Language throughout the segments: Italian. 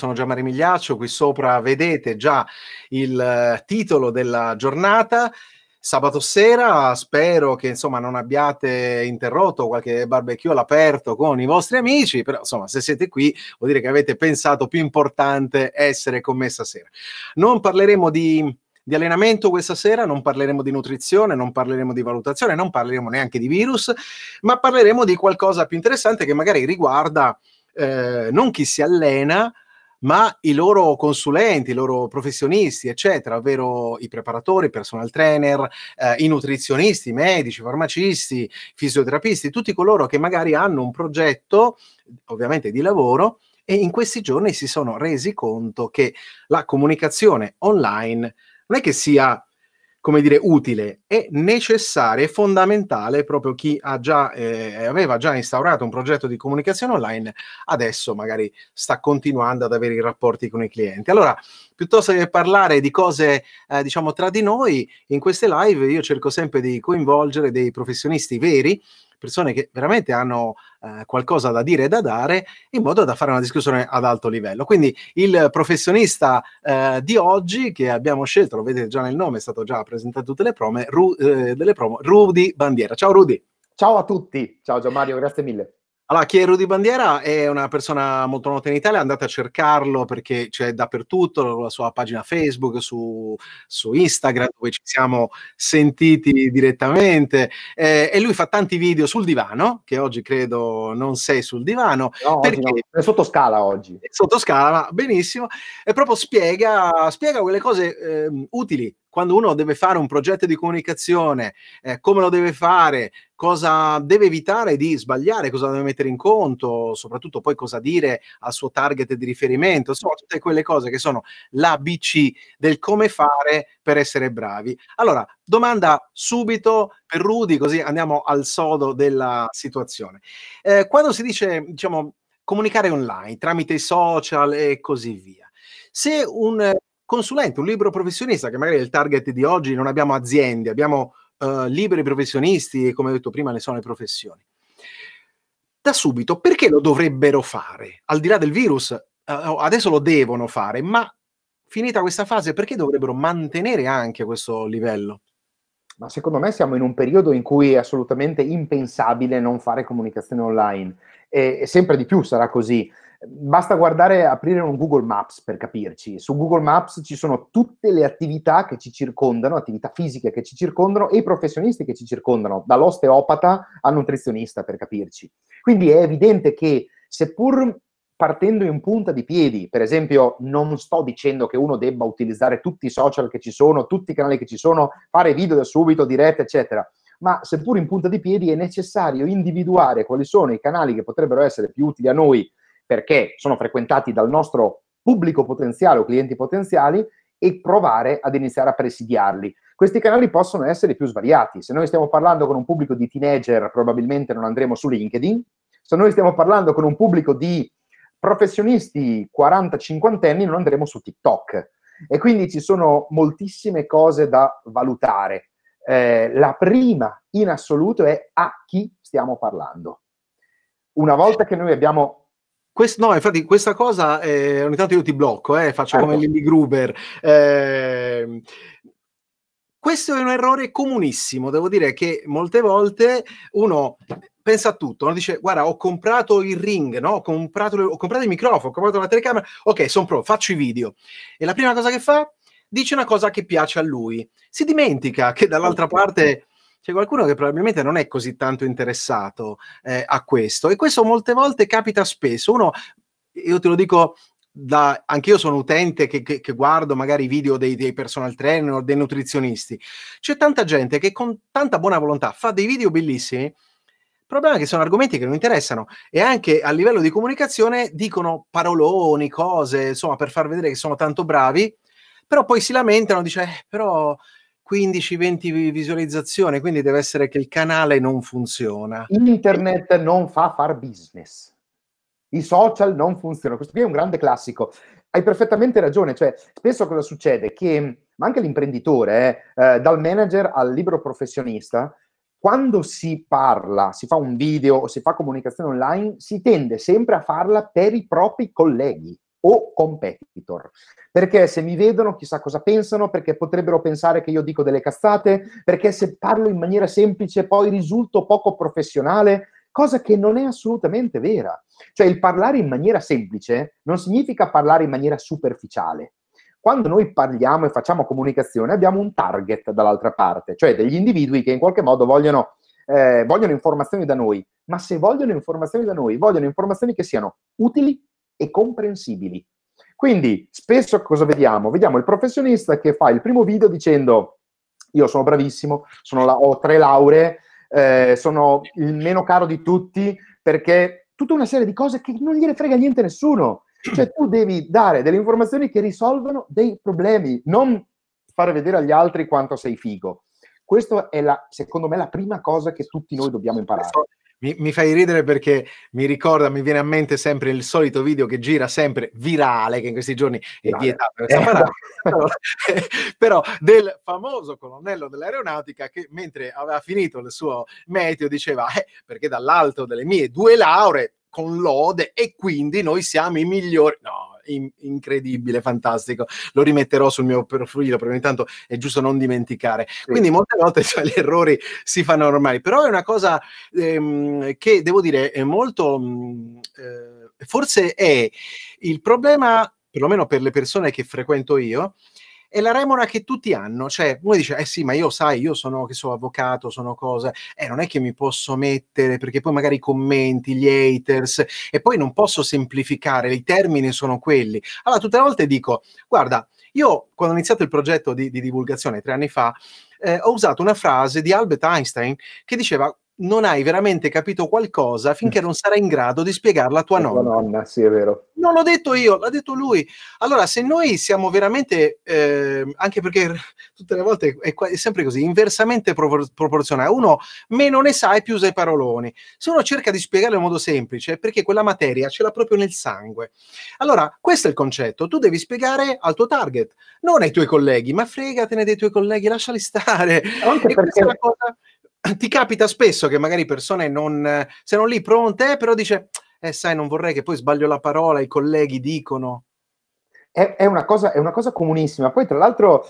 sono Giamare Migliaccio, qui sopra vedete già il eh, titolo della giornata. Sabato sera spero che insomma non abbiate interrotto qualche barbecue all'aperto con i vostri amici, però insomma se siete qui vuol dire che avete pensato più importante essere con me stasera. Non parleremo di di allenamento questa sera, non parleremo di nutrizione, non parleremo di valutazione, non parleremo neanche di virus, ma parleremo di qualcosa più interessante che magari riguarda eh, non chi si allena, ma i loro consulenti, i loro professionisti, eccetera, ovvero i preparatori, i personal trainer, eh, i nutrizionisti, i medici, i farmacisti, i fisioterapisti, tutti coloro che magari hanno un progetto, ovviamente di lavoro, e in questi giorni si sono resi conto che la comunicazione online non è che sia come dire, utile e necessaria e fondamentale proprio chi ha già, eh, aveva già instaurato un progetto di comunicazione online, adesso magari sta continuando ad avere i rapporti con i clienti. Allora, piuttosto che parlare di cose, eh, diciamo, tra di noi, in queste live io cerco sempre di coinvolgere dei professionisti veri persone che veramente hanno eh, qualcosa da dire e da dare in modo da fare una discussione ad alto livello. Quindi il professionista eh, di oggi che abbiamo scelto, lo vedete già nel nome, è stato già presentato tutte le prome, Ru- eh, delle promo, Rudy Bandiera. Ciao Rudy. Ciao a tutti, ciao Gianmario, grazie mille. Allora, chi è Rudy Bandiera è una persona molto nota in Italia, andate a cercarlo perché c'è dappertutto, la sua pagina Facebook, su, su Instagram, dove ci siamo sentiti direttamente. Eh, e lui fa tanti video sul divano, che oggi credo non sei sul divano. No, perché no, è sotto scala oggi. È sotto scala, benissimo. E proprio spiega, spiega quelle cose eh, utili quando uno deve fare un progetto di comunicazione, eh, come lo deve fare, cosa deve evitare di sbagliare, cosa deve mettere in conto, soprattutto poi cosa dire al suo target di riferimento, insomma tutte quelle cose che sono l'ABC del come fare per essere bravi. Allora, domanda subito per Rudy, così andiamo al sodo della situazione. Eh, quando si dice, diciamo, comunicare online tramite i social e così via, se un consulente, un libero professionista, che magari è il target di oggi, non abbiamo aziende, abbiamo uh, liberi professionisti e come ho detto prima ne sono le professioni. Da subito, perché lo dovrebbero fare? Al di là del virus, uh, adesso lo devono fare, ma finita questa fase, perché dovrebbero mantenere anche questo livello? ma secondo me siamo in un periodo in cui è assolutamente impensabile non fare comunicazione online e, e sempre di più sarà così. Basta guardare, aprire un Google Maps per capirci. Su Google Maps ci sono tutte le attività che ci circondano, attività fisiche che ci circondano e i professionisti che ci circondano, dall'osteopata al nutrizionista per capirci. Quindi è evidente che seppur partendo in punta di piedi, per esempio, non sto dicendo che uno debba utilizzare tutti i social che ci sono, tutti i canali che ci sono, fare video da subito, dirette, eccetera ma seppur in punta di piedi è necessario individuare quali sono i canali che potrebbero essere più utili a noi perché sono frequentati dal nostro pubblico potenziale o clienti potenziali e provare ad iniziare a presidiarli. Questi canali possono essere più svariati. Se noi stiamo parlando con un pubblico di teenager, probabilmente non andremo su LinkedIn. Se noi stiamo parlando con un pubblico di professionisti 40-50 anni, non andremo su TikTok. E quindi ci sono moltissime cose da valutare. Eh, la prima in assoluto è a chi stiamo parlando. Una volta che noi abbiamo Quest, no, infatti questa cosa eh, ogni tanto io ti blocco, eh, faccio ah, come no. Certo. Lily Gruber. Eh, questo è un errore comunissimo, devo dire che molte volte uno pensa a tutto, no? dice guarda ho comprato il ring, no? ho, comprato, ho comprato il microfono, ho comprato la telecamera, ok sono pronto, faccio i video. E la prima cosa che fa? Dice una cosa che piace a lui, si dimentica che dall'altra certo. parte c'è qualcuno che probabilmente non è così tanto interessato eh, a questo e questo molte volte capita spesso. Uno, io te lo dico da, anch'io sono utente che, che, che guardo magari i video dei, dei, personal trainer, dei nutrizionisti. C'è tanta gente che con tanta buona volontà fa dei video bellissimi. Il problema è che sono argomenti che non interessano e anche a livello di comunicazione dicono paroloni, cose, insomma, per far vedere che sono tanto bravi, però poi si lamentano, dice, eh, però 15-20 visualizzazioni, quindi deve essere che il canale non funziona. Internet non fa far business. I social non funzionano. Questo qui è un grande classico. Hai perfettamente ragione, cioè spesso cosa succede? Che, ma anche l'imprenditore, eh, eh dal manager al libero professionista, quando si parla, si fa un video o si fa comunicazione online, si tende sempre a farla per i propri colleghi o competitor. Perché se mi vedono, chissà cosa pensano, perché potrebbero pensare che io dico delle cazzate, perché se parlo in maniera semplice poi risulto poco professionale, cosa che non è assolutamente vera. Cioè il parlare in maniera semplice non significa parlare in maniera superficiale. Quando noi parliamo e facciamo comunicazione abbiamo un target dall'altra parte, cioè degli individui che in qualche modo vogliono, eh, vogliono informazioni da noi, ma se vogliono informazioni da noi, vogliono informazioni che siano utili e comprensibili. Quindi spesso cosa vediamo? Vediamo il professionista che fa il primo video dicendo io sono bravissimo, sono la, ho tre lauree, eh, sono il meno caro di tutti, perché tutta una serie di cose che non gliene frega niente a nessuno. Cioè tu devi dare delle informazioni che risolvano dei problemi, non fare vedere agli altri quanto sei figo. Questa è, la, secondo me, la prima cosa che tutti noi dobbiamo imparare mi, mi, fai ridere perché mi ricorda, mi viene a mente sempre il solito video che gira sempre virale, che in questi giorni è vietato per questa parola, però del famoso colonnello dell'aeronautica che mentre aveva finito il suo meteo diceva eh, perché dall'alto delle mie due lauree con lode e quindi noi siamo i migliori. No, in- incredibile, fantastico. Lo rimetterò sul mio profilo, perché ogni tanto è giusto non dimenticare. Sì. Quindi molte volte cioè, gli errori si fanno ormai, però è una cosa ehm, che devo dire è molto... Mm, eh, forse è il problema, perlomeno per le persone che frequento io, è la remora che tutti hanno, cioè uno dice, eh sì, ma io sai, io sono, che so, avvocato, sono cosa, eh non è che mi posso mettere, perché poi magari i commenti, gli haters, e poi non posso semplificare, i termini sono quelli. Allora, tutte le volte dico, guarda, io quando ho iniziato il progetto di, di divulgazione tre anni fa, eh, ho usato una frase di Albert Einstein che diceva non hai veramente capito qualcosa mm. finché non sarai in grado di spiegarla a tua nonna. Tua nonna, sì, è vero. Non l'ho detto io, l'ha detto lui. Allora, se noi siamo veramente, eh, anche perché tutte le volte è, è sempre così, inversamente propor- proporzionale, uno meno ne sa e più usa i paroloni. Se uno cerca di spiegarlo in modo semplice, perché quella materia ce l'ha proprio nel sangue. Allora, questo è il concetto, tu devi spiegare al tuo target, non ai tuoi colleghi, ma fregatene dei tuoi colleghi, lasciali stare. Anche e perché... questa è una cosa ti capita spesso che magari persone non, se non lì pronte, eh, però dice, eh sai, non vorrei che poi sbaglio la parola, i colleghi dicono. È, è, una, cosa, è una cosa comunissima. Poi tra l'altro,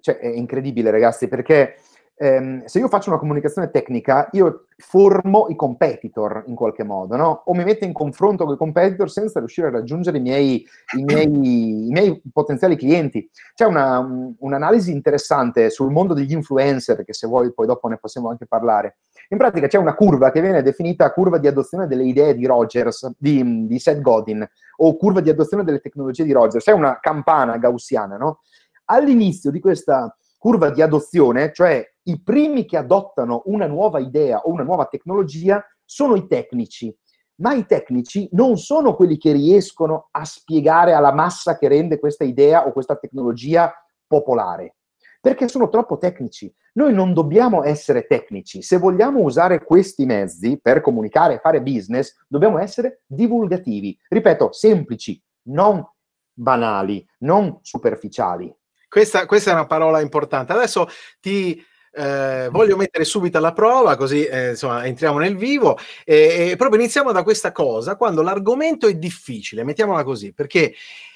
cioè, è incredibile ragazzi, perché ehm, se io faccio una comunicazione tecnica, io formo i competitor in qualche modo, no? O mi metto in confronto con i competitor senza riuscire a raggiungere i miei, i miei, i miei potenziali clienti. C'è una, un'analisi interessante sul mondo degli influencer, che se vuoi poi dopo ne possiamo anche parlare. In pratica c'è una curva che viene definita curva di adozione delle idee di Rogers, di, di Seth Godin, o curva di adozione delle tecnologie di Rogers. C'è una campana gaussiana, no? All'inizio di questa curva di adozione, cioè i primi che adottano una nuova idea o una nuova tecnologia sono i tecnici, ma i tecnici non sono quelli che riescono a spiegare alla massa che rende questa idea o questa tecnologia popolare, perché sono troppo tecnici. Noi non dobbiamo essere tecnici, se vogliamo usare questi mezzi per comunicare e fare business, dobbiamo essere divulgativi, ripeto, semplici, non banali, non superficiali. Questa, questa, è una parola importante. Adesso ti eh, voglio mettere subito alla prova, così eh, insomma, entriamo nel vivo. E, e, proprio iniziamo da questa cosa, quando l'argomento è difficile, mettiamola così, perché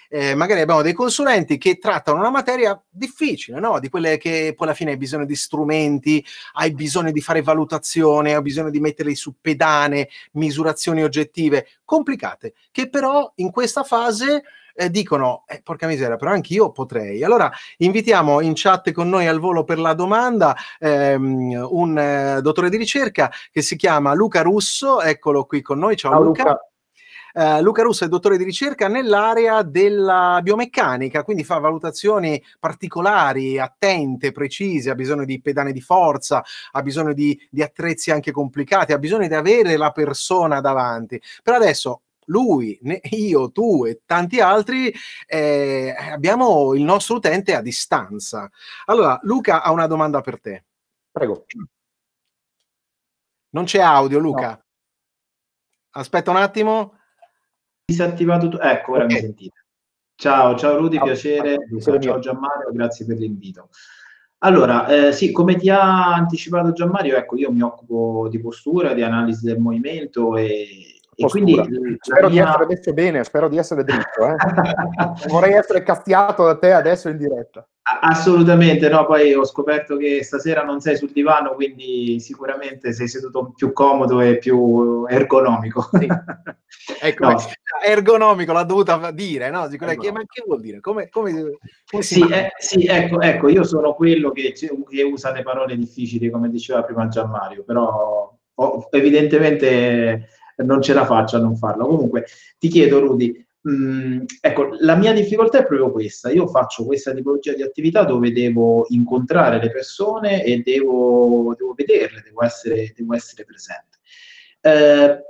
eh, magari abbiamo dei consulenti che trattano una materia difficile, no? di quelle che poi alla fine hai bisogno di strumenti, hai bisogno di fare valutazione, hai bisogno di metterli su pedane, misurazioni oggettive complicate, che però in questa fase eh, dicono, eh, porca miseria, però anch'io potrei. Allora invitiamo in chat con noi al volo per la domanda ehm, un eh, dottore di ricerca che si chiama Luca Russo, eccolo qui con noi, ciao, ciao Luca. Luca. Uh, Luca Russo è dottore di ricerca nell'area della biomeccanica, quindi fa valutazioni particolari, attente, precise, ha bisogno di pedane di forza, ha bisogno di, di attrezzi anche complicati, ha bisogno di avere la persona davanti. Per adesso lui, io, tu e tanti altri eh, abbiamo il nostro utente a distanza. Allora, Luca ha una domanda per te. Prego. Non c'è audio, Luca. No. Aspetta un attimo. Disattivato tu. Ecco, ora okay. mi sentite. Ciao, ciao Rudy, ciao, piacere. Ciao, ciao Gianmario, grazie per l'invito. Allora, eh, sì, come ti ha anticipato Gianmario, ecco, io mi occupo di postura, di analisi del movimento e Postura. E quindi spero mia... di essere messo bene, spero di essere dritto. Eh. Vorrei essere castiato da te adesso in diretta. Assolutamente, no, poi ho scoperto che stasera non sei sul divano, quindi sicuramente sei seduto più comodo e più ergonomico. ecco, no. ergonomico l'ha dovuta dire, no? Dico, eh, che, ma che vuol dire? Come, come, come sì, eh, sì ecco, ecco, io sono quello che, che usa le parole difficili, come diceva prima Gianmario, però oh, evidentemente non ce la faccio a non farlo. Comunque ti chiedo, Rudy, mm, ecco, la mia difficoltà è proprio questa. Io faccio questa tipologia di attività dove devo incontrare le persone e devo, devo vederle, devo essere, devo essere presente. Eh,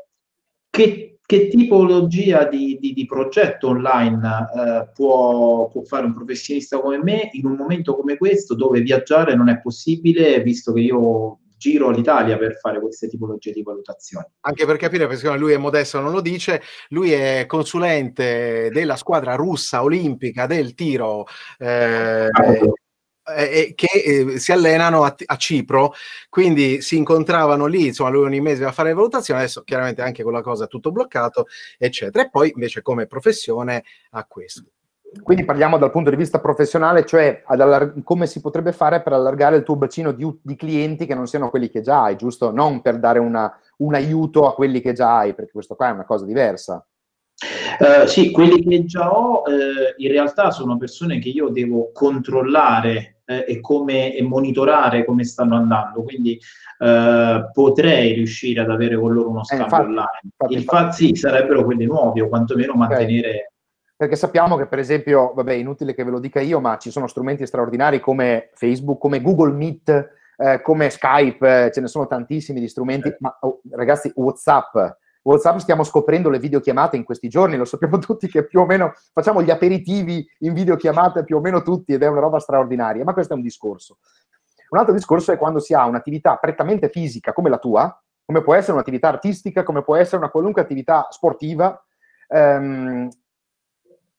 che, che, tipologia di, di, di progetto online eh, può, può, fare un professionista come me in un momento come questo dove viaggiare non è possibile, visto che io giro l'Italia per fare queste tipologie di valutazioni. Anche per capire, perché lui è modesto, non lo dice, lui è consulente della squadra russa olimpica del tiro. Eh, eh, che eh, si allenano a, a, Cipro, quindi si incontravano lì, insomma lui ogni mese va a fare le valutazioni, adesso chiaramente anche con la cosa è tutto bloccato, eccetera. E poi invece come professione ha questo quindi parliamo dal punto di vista professionale, cioè allar- come si potrebbe fare per allargare il tuo bacino di, di, clienti che non siano quelli che già hai, giusto? Non per dare una, un aiuto a quelli che già hai, perché questo qua è una cosa diversa. Uh, sì, quelli che già ho eh, in realtà sono persone che io devo controllare eh, e, come, e, monitorare come stanno andando, quindi eh, potrei riuscire ad avere con loro uno eh, scambio online. Infatti, infatti, infatti, sì, sarebbero quelli nuovi o quantomeno okay. mantenere perché sappiamo che per esempio, vabbè, è inutile che ve lo dica io, ma ci sono strumenti straordinari come Facebook, come Google Meet, eh, come Skype, eh, ce ne sono tantissimi di strumenti, certo. ma oh, ragazzi, WhatsApp, WhatsApp stiamo scoprendo le videochiamate in questi giorni, lo sappiamo tutti che più o meno facciamo gli aperitivi in videochiamate più o meno tutti ed è una roba straordinaria, ma questo è un discorso. Un altro discorso è quando si ha un'attività prettamente fisica come la tua, come può essere un'attività artistica, come può essere una qualunque attività sportiva, ehm,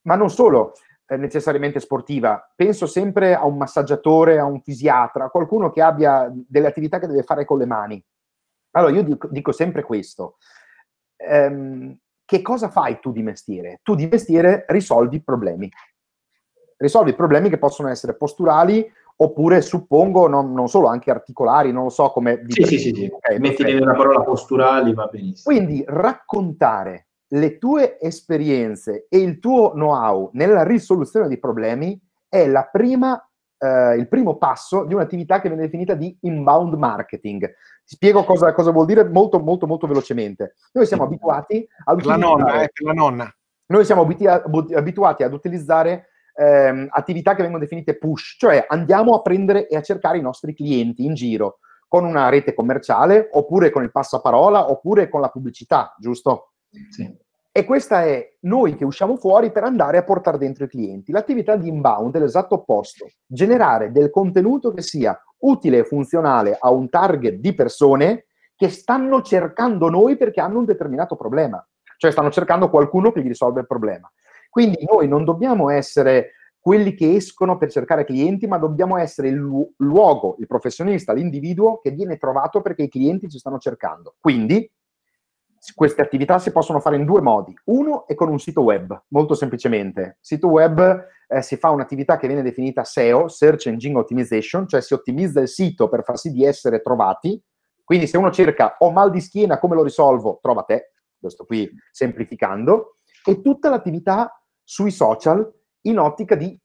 ma non solo eh, necessariamente sportiva, penso sempre a un massaggiatore, a un fisiatra, a qualcuno che abbia delle attività che deve fare con le mani. Allora io dico, dico sempre questo, ehm, che cosa fai tu di mestiere? Tu di mestiere risolvi problemi, risolvi problemi che possono essere posturali oppure suppongo non, non, solo anche articolari, non lo so come... Sì, sì, sì, sì. Okay, metti una parola posturali va benissimo. Quindi raccontare le tue esperienze e il tuo know-how nella risoluzione di problemi è prima, eh, il primo passo di un'attività che viene definita di inbound marketing. Ti spiego cosa, cosa vuol dire molto, molto, molto velocemente. Noi siamo abituati ad utilizzare... La nonna, eh, la nonna. Noi siamo abituati ad utilizzare ehm, attività che vengono definite push, cioè andiamo a prendere e a cercare i nostri clienti in giro con una rete commerciale, oppure con il passaparola, oppure con la pubblicità, giusto? Sì. E questa è noi che usciamo fuori per andare a portare dentro i clienti. L'attività di inbound è l'esatto opposto, generare del contenuto che sia utile e funzionale a un target di persone che stanno cercando noi perché hanno un determinato problema, cioè stanno cercando qualcuno che gli risolve il problema. Quindi noi non dobbiamo essere quelli che escono per cercare clienti, ma dobbiamo essere il luogo, il professionista, l'individuo che viene trovato perché i clienti ci stanno cercando. Quindi queste attività si possono fare in due modi. Uno è con un sito web, molto semplicemente. Sito web eh, si fa un'attività che viene definita SEO, Search Engine Optimization, cioè si ottimizza il sito per far sì di essere trovati. Quindi se uno cerca ho mal di schiena, come lo risolvo? Trova te, questo qui semplificando. E tutta l'attività sui social in ottica di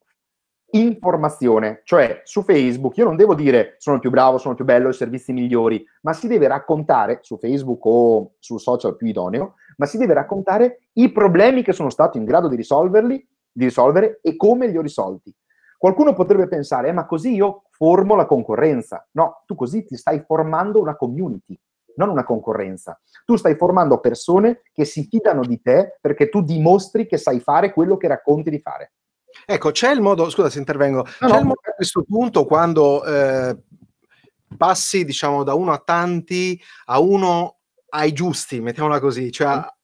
informazione, cioè su Facebook io non devo dire sono più bravo, sono più bello, i servizi migliori, ma si deve raccontare su Facebook o sul social più idoneo, ma si deve raccontare i problemi che sono stato in grado di risolverli, di risolvere e come li ho risolti. Qualcuno potrebbe pensare, eh, ma così io formo la concorrenza. No, tu così ti stai formando una community, non una concorrenza. Tu stai formando persone che si fidano di te perché tu dimostri che sai fare quello che racconti di fare. Ecco, c'è il modo, scusa se intervengo, no, c'è no. il modo a questo punto quando eh, passi, diciamo, da uno a tanti a uno ai giusti, mettiamola così, cioè a,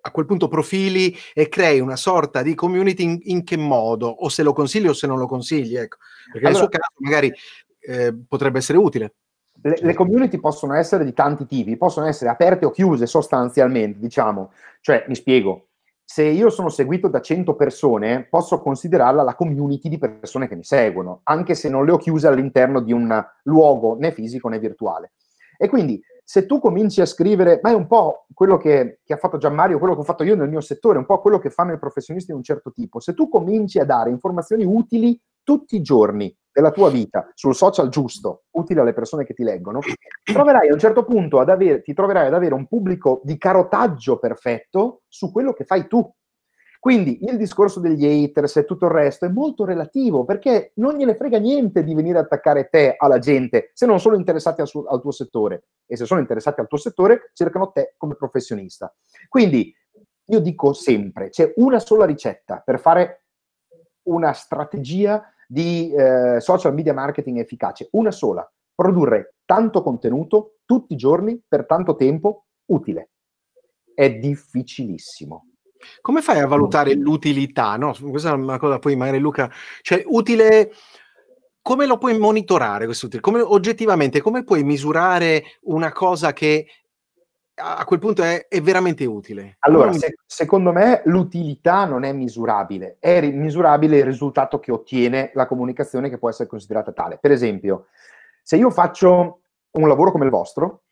a quel punto profili e crei una sorta di community in, in, che modo, o se lo consigli o se non lo consigli, ecco, perché allora, nel suo caso magari eh, potrebbe essere utile. Le, le, community possono essere di tanti tipi, possono essere aperte o chiuse sostanzialmente, diciamo, cioè mi spiego, se io sono seguito da 100 persone, posso considerarla la community di persone che mi seguono, anche se non le ho chiuse all'interno di un luogo né fisico né virtuale. E quindi se tu cominci a scrivere, ma è un po' quello che, che ha fatto Gianmario, quello che ho fatto io nel mio settore, un po' quello che fanno i professionisti di un certo tipo, se tu cominci a dare informazioni utili tutti i giorni della tua vita sul social giusto, utile alle persone che ti leggono, troverai a un certo punto ad avere, ti troverai ad avere un pubblico di carotaggio perfetto su quello che fai tu. Quindi il discorso degli haters e tutto il resto è molto relativo perché non gliene frega niente di venire a attaccare te alla gente se non sono interessati al, suo, al tuo settore e se sono interessati al tuo settore cercano te come professionista. Quindi io dico sempre, c'è una sola ricetta per fare una strategia di eh, social media marketing efficace, una sola, produrre tanto contenuto tutti i giorni per tanto tempo utile. È difficilissimo. Come fai a valutare l'utilità? No, questa è una cosa poi magari Luca, cioè utile come lo puoi monitorare questo utile? Come, oggettivamente, come puoi misurare una cosa che a quel punto è, è veramente utile. Allora, se, secondo me l'utilità non è misurabile, è ri- misurabile il risultato che ottiene la comunicazione che può essere considerata tale. Per esempio, se io faccio un lavoro come il vostro,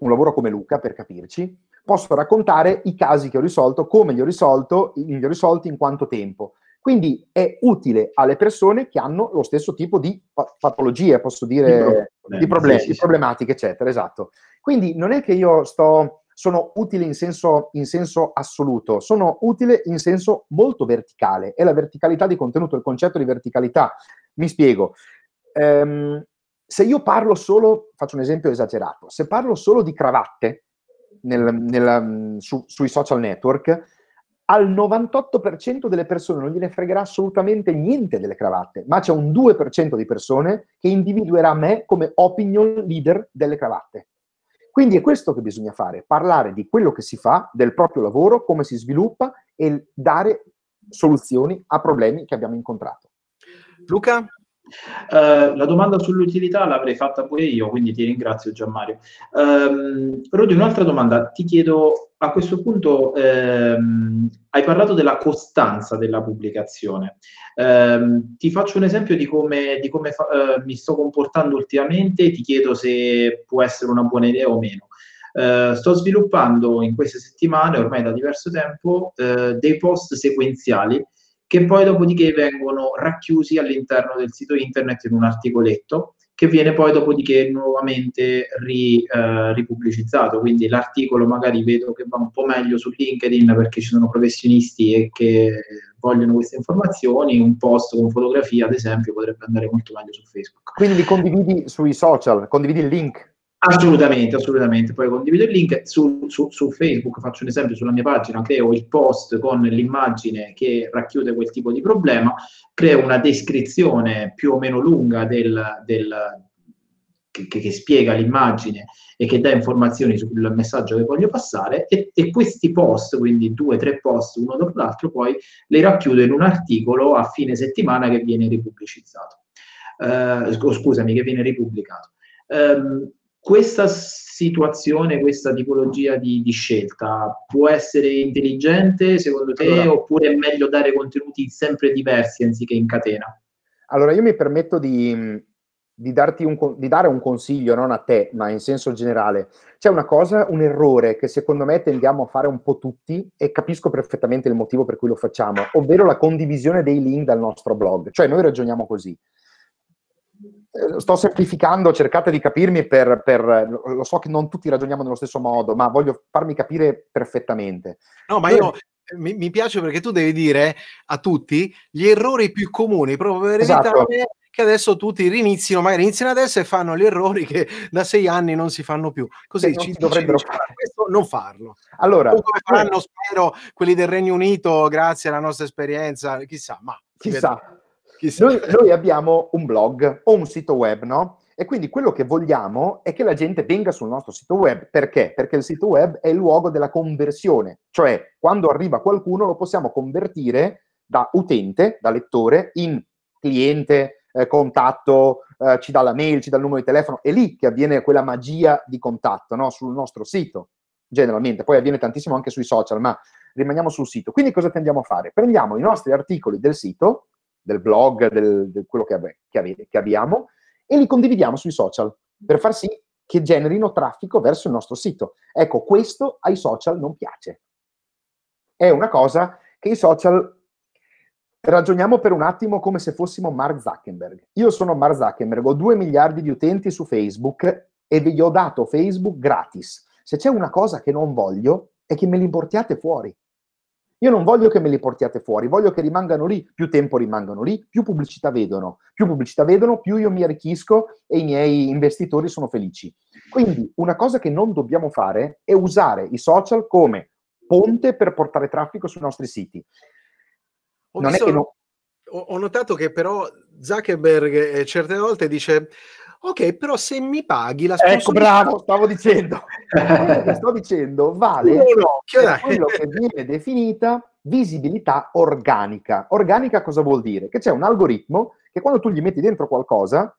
un lavoro come Luca, per capirci, posso raccontare i casi che ho risolto, come li ho, risolto, li ho risolti, in quanto tempo. Quindi è utile alle persone che hanno lo stesso tipo di patologie, posso dire, di, problemi, di, problemi, sì, sì, di problematiche, eccetera, esatto. Quindi non è che io sto, sono utile in senso, in senso assoluto, sono utile in senso molto verticale. È la verticalità di contenuto, il concetto di verticalità. Mi spiego. Um, se io parlo solo, faccio un esempio esagerato, se parlo solo di cravatte nel, nel, su, sui social network, al 98% delle persone non gliene fregherà assolutamente niente delle cravatte, ma c'è un 2% di persone che individuerà me come opinion leader delle cravatte. Quindi è questo che bisogna fare, parlare di quello che si fa, del proprio lavoro, come si sviluppa e dare soluzioni a problemi che abbiamo incontrato. Luca, eh, la domanda sull'utilità l'avrei fatta pure io, quindi ti ringrazio Gianmario. Um, Rodi, un'altra domanda, ti chiedo a questo punto, um, hai parlato della costanza della pubblicazione, um, ti faccio un esempio di come, di come fa- uh, mi sto comportando ultimamente, ti chiedo se può essere una buona idea o meno. Uh, sto sviluppando in queste settimane, ormai da diverso tempo, dei post sequenziali che poi dopodiché vengono racchiusi all'interno del sito internet in un articoletto che viene poi dopodiché nuovamente ri, eh, ripubblicizzato. Quindi l'articolo magari vedo che va un po' meglio su LinkedIn perché ci sono professionisti e che vogliono queste informazioni, un post con fotografia ad esempio potrebbe andare molto meglio su Facebook. Quindi condividi sui social, condividi il link Assolutamente, assolutamente. Poi condivido il link su, su, su, Facebook, faccio un esempio sulla mia pagina, creo il post con l'immagine che racchiude quel tipo di problema, creo una descrizione più o meno lunga del, del, che, che, spiega l'immagine e che dà informazioni sul messaggio che voglio passare e, e questi post, quindi due tre post uno dopo l'altro, poi li racchiudo in un articolo a fine settimana che viene ripubblicizzato, eh, scusami, che viene ripubblicato. Um, questa situazione, questa tipologia di, di scelta può essere intelligente secondo te allora, oppure è meglio dare contenuti sempre diversi anziché in catena? Allora io mi permetto di, di, un, di dare un consiglio, non a te, ma in senso generale. C'è una cosa, un errore che secondo me tendiamo a fare un po' tutti e capisco perfettamente il motivo per cui lo facciamo, ovvero la condivisione dei link dal nostro blog. Cioè noi ragioniamo così. Eh, sto semplificando, cercate di capirmi per, per, Lo so che non tutti ragioniamo nello stesso modo, ma voglio farmi capire perfettamente. No, ma io... Eh, mi, mi piace perché tu devi dire a tutti gli errori più comuni proprio per esatto. evitare che adesso tutti rinizino, magari iniziano adesso e fanno gli errori che da sei anni non si fanno più. Così ci dovrebbero ci fare. Questo non farlo. Allora, o come eh, faranno, spero, quelli del Regno Unito, grazie alla nostra esperienza, chissà, ma chissà. Noi, noi, abbiamo un blog o un sito web, no? E quindi quello che vogliamo è che la gente venga sul nostro sito web. Perché? Perché il sito web è il luogo della conversione, cioè quando arriva qualcuno lo possiamo convertire da utente, da lettore, in cliente, eh, contatto, eh, ci dà la mail, ci dà il numero di telefono, è lì che avviene quella magia di contatto, no? Sul nostro sito, generalmente. Poi avviene tantissimo anche sui social, ma rimaniamo sul sito. Quindi cosa tendiamo a fare? Prendiamo i nostri articoli del sito, del blog, del, di quello che, che, avete, che abbiamo, e li condividiamo sui social per far sì che generino traffico verso il nostro sito. Ecco, questo ai social non piace. È una cosa che i social ragioniamo per un attimo come se fossimo Mark Zuckerberg. Io sono Mark Zuckerberg, ho 2 miliardi di utenti su Facebook e vi ho dato Facebook gratis. Se c'è una cosa che non voglio è che me li portiate fuori. Io non voglio che me li portiate fuori, voglio che rimangano lì, più tempo rimangano lì, più pubblicità vedono, più pubblicità vedono, più io mi arricchisco e i miei investitori sono felici. Quindi una cosa che non dobbiamo fare è usare i social come ponte per portare traffico sui nostri siti. Ho, visto, no... ho notato che però Zuckerberg eh, certe volte dice ok, però se mi paghi la sponsorizzazione... Ecco, bravo, stavo dicendo. sto dicendo vale no, no, quello che viene definita visibilità organica. Organica cosa vuol dire? Che c'è un algoritmo che quando tu gli metti dentro qualcosa,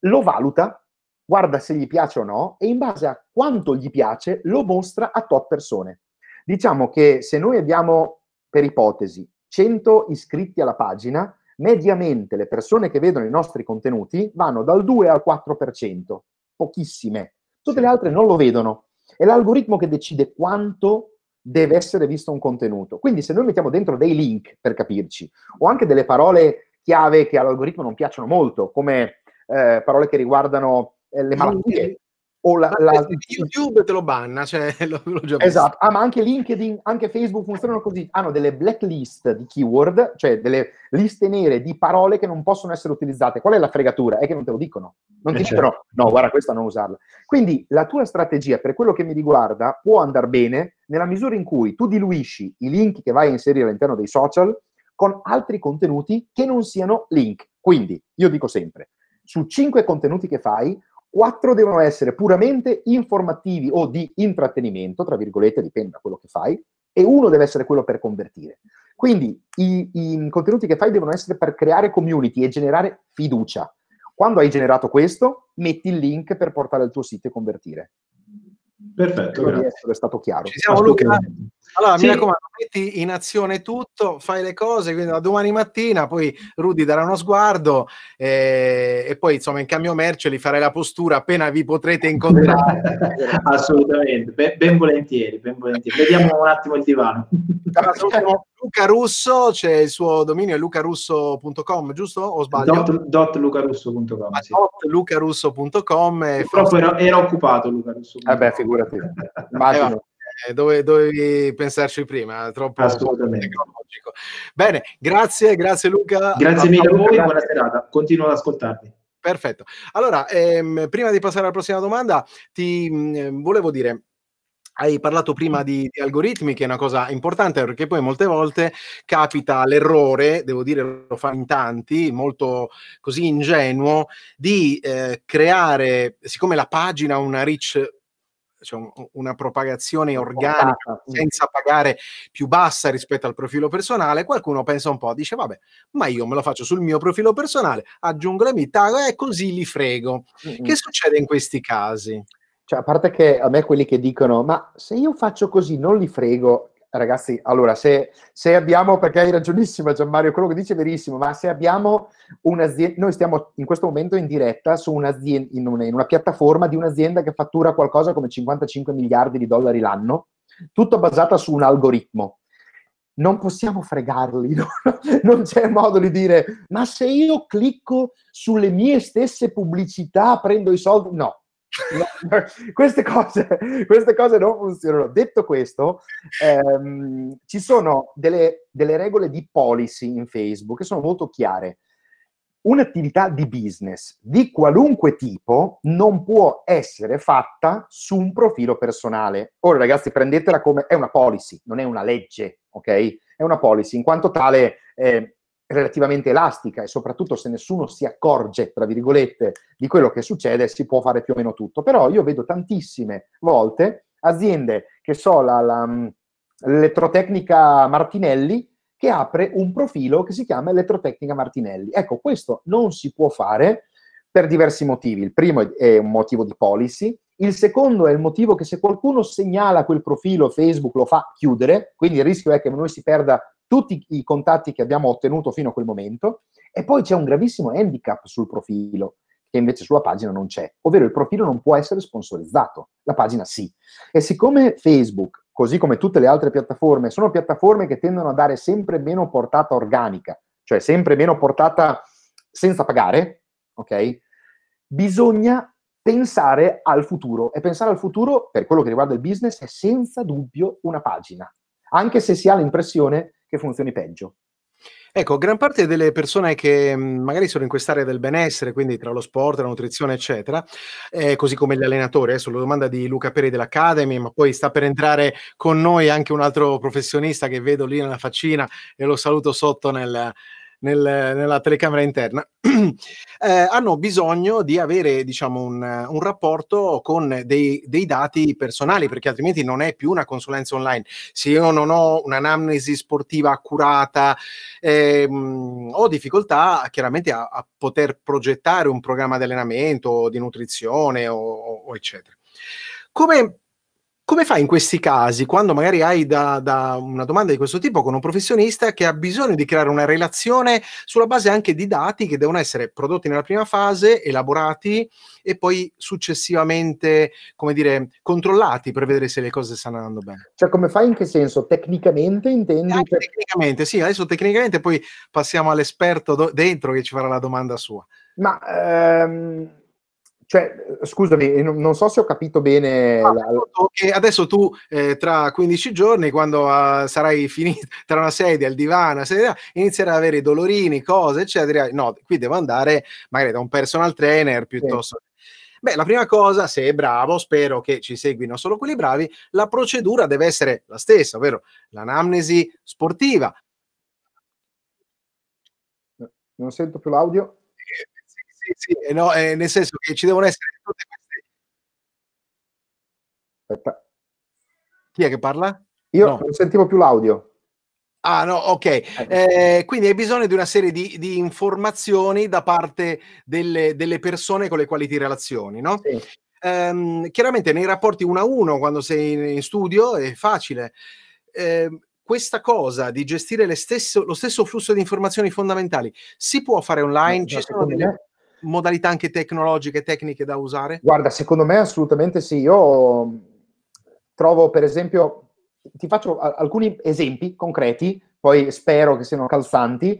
lo valuta, guarda se gli piace o no, e in base a quanto gli piace lo mostra a tot persone. Diciamo che se noi abbiamo, per ipotesi, 100 iscritti alla pagina, mediamente le persone che vedono i nostri contenuti vanno dal 2 al 4%, pochissime. Tutte le altre non lo vedono. È l'algoritmo che decide quanto deve essere visto un contenuto. Quindi se noi mettiamo dentro dei link, per capirci, o anche delle parole chiave che all'algoritmo non piacciono molto, come eh, parole che riguardano eh, le malattie, o la, la... YouTube te lo banna, cioè, lo, lo esatto. Ah, ma anche LinkedIn, anche Facebook funzionano così: hanno delle blacklist di keyword, cioè delle liste nere di parole che non possono essere utilizzate. Qual è la fregatura? È che non te lo dicono, non eh, ti certo. dicono, no, guarda, questa non usarla. Quindi la tua strategia, per quello che mi riguarda, può andare bene nella misura in cui tu diluisci i link che vai a inserire all'interno dei social con altri contenuti che non siano link. Quindi io dico sempre: su cinque contenuti che fai, quattro devono essere puramente informativi o di intrattenimento, tra virgolette, dipende da quello che fai, e uno deve essere quello per convertire. Quindi i, i contenuti che fai devono essere per creare community e generare fiducia. Quando hai generato questo, metti il link per portare al tuo sito e convertire. Perfetto, Spero grazie. Di essere stato chiaro. Ci siamo, Luca. Allora, sì. mi raccomando, metti in azione tutto, fai le cose, quindi da domani mattina poi Rudy darà uno sguardo eh, e poi insomma in cambio merce li farei la postura appena vi potrete incontrare. Assolutamente, ben, ben, volentieri, ben volentieri. Vediamo un attimo il divano. Luca Russo, c'è il suo dominio, è lucarusso.com, giusto? O sbaglio? Dot, dot lucarusso.com. Ah, sì. Dot lucarusso.com. Purtroppo ero, ero occupato Luca Russo. Vabbè, eh figurati. Immagino. Eh, eh, dove, dovevi pensarci prima, troppo assolutamente tecnologico. Bene, grazie, grazie Luca. Grazie mille a voi, buona serata, continuo ad ascoltarvi. Perfetto. Allora, ehm, prima di passare alla prossima domanda, ti mh, mm, ehm, volevo dire, hai parlato prima di, di, algoritmi, che è una cosa importante perché poi molte volte capita l'errore, devo dire lo fanno in tanti, molto così ingenuo, di eh, creare, siccome la pagina ha una rich cioè una propagazione organica senza pagare più bassa rispetto al profilo personale, qualcuno pensa un po', dice vabbè, ma io me lo faccio sul mio profilo personale, aggiungo le mie tag e eh, così li frego. Mm-hmm. Che succede in questi casi? Cioè, a parte che a me quelli che dicono, ma se io faccio così non li frego, ragazzi, allora, se, se, abbiamo, perché hai ragionissimo Gianmario, quello che dice è verissimo, ma se abbiamo un'azienda, noi stiamo in questo momento in diretta su un'azienda, in, una, in una piattaforma di un'azienda che fattura qualcosa come 55 miliardi di dollari l'anno, tutto basata su un algoritmo. Non possiamo fregarli, no? non c'è modo di dire, ma se io clicco sulle mie stesse pubblicità prendo i soldi, no, queste, cose, queste, cose, non funzionano. Detto questo, ehm, ci sono delle, delle regole di policy in Facebook che sono molto chiare. Un'attività di business di qualunque tipo non può essere fatta su un profilo personale. Ora, ragazzi, prendetela come è una policy, non è una legge, ok? È una policy, in quanto tale eh, relativamente elastica e soprattutto se nessuno si accorge, tra virgolette, di quello che succede, si può fare più o meno tutto. Però io vedo tantissime volte aziende che so, la, la, mm, l'elettrotecnica Martinelli che apre un profilo che si chiama elettrotecnica Martinelli. Ecco, questo non si può fare per diversi motivi. Il primo è un motivo di policy, il secondo è il motivo che se qualcuno segnala quel profilo Facebook lo fa chiudere, quindi il rischio è che noi si perda tutti i contatti che abbiamo ottenuto fino a quel momento e poi c'è un gravissimo handicap sul profilo che invece sulla pagina non c'è, ovvero il profilo non può essere sponsorizzato, la pagina sì. E siccome Facebook, così come tutte le altre piattaforme, sono piattaforme che tendono a dare sempre meno portata organica, cioè sempre meno portata senza pagare, ok? Bisogna pensare al futuro e pensare al futuro per quello che riguarda il business è senza dubbio una pagina, anche se si ha l'impressione che funzioni peggio. Ecco, gran parte delle persone che mm, magari sono in quest'area del benessere, quindi tra lo sport, la nutrizione, eccetera, eh, così come gli allenatori, eh, sulla domanda di Luca Peri dell'Academy, ma poi sta per entrare con noi anche un altro professionista che vedo lì nella faccina e lo saluto sotto nel, nel, nella telecamera interna, eh, hanno bisogno di avere diciamo, un, un rapporto con dei, dei, dati personali, perché altrimenti non è più una consulenza online. Se io non ho un'anamnesi sportiva accurata, eh, ho difficoltà chiaramente a, a, poter progettare un programma di allenamento, di nutrizione o, o eccetera. Come come fai in questi casi, quando magari hai da, da una domanda di questo tipo con un professionista che ha bisogno di creare una relazione sulla base anche di dati che devono essere prodotti nella prima fase, elaborati e poi successivamente, come dire, controllati per vedere se le cose stanno andando bene? Cioè, come fai in che senso? Tecnicamente intendi? Anche tecnicamente, sì, adesso tecnicamente poi passiamo all'esperto do- dentro che ci farà la domanda sua. Ma ehm, cioè, eh, scusami, eh, non so se ho capito bene. Ah, la... adesso tu eh, tra 15 giorni, quando uh, sarai finito tra una sedia, il divano, una sedia, inizierai ad avere i dolorini, cose, eccetera. No, qui devo andare magari da un personal trainer piuttosto. Sì. Beh, la prima cosa, se è bravo, spero che ci seguino solo quelli bravi, la procedura deve essere la stessa, ovvero l'anamnesi sportiva. Non sento più l'audio sì, sì, no, eh, nel senso che ci devono essere tutte queste... Aspetta. Chi è che parla? Io no. non sentivo più l'audio. Ah no, ok. Eh, eh. eh quindi hai bisogno di una serie di, di informazioni da parte delle, delle, persone con le quali ti relazioni, no? Sì. Um, chiaramente nei rapporti uno a uno, quando sei in, studio, è facile. Eh, questa cosa di gestire stesso, lo stesso flusso di informazioni fondamentali si può fare online? No, ci sono delle modalità anche tecnologiche, e tecniche da usare? Guarda, secondo me assolutamente sì. Io mm, trovo, per esempio, ti faccio alcuni esempi concreti, poi spero che siano calzanti.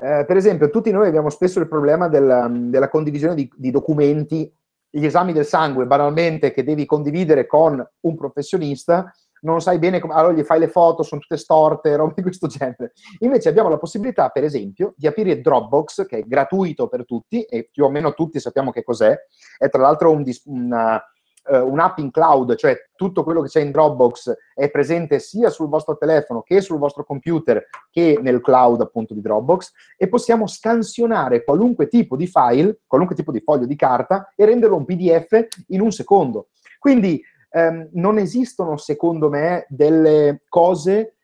Eh, per esempio, tutti noi abbiamo spesso il problema della, mm, della condivisione di, di, documenti, gli esami del sangue, banalmente, che devi condividere con un professionista non sai bene come, allora gli fai le foto, sono tutte storte, roba di questo genere. Invece abbiamo la possibilità, per esempio, di aprire Dropbox, che è gratuito per tutti, e più o meno tutti sappiamo che cos'è, è tra l'altro un, una, eh, un'app in cloud, cioè tutto quello che c'è in Dropbox è presente sia sul vostro telefono che sul vostro computer che nel cloud appunto di Dropbox e possiamo scansionare qualunque tipo di file, qualunque tipo di foglio di carta e renderlo un PDF in un secondo. Quindi ehm, non esistono, secondo me, delle cose,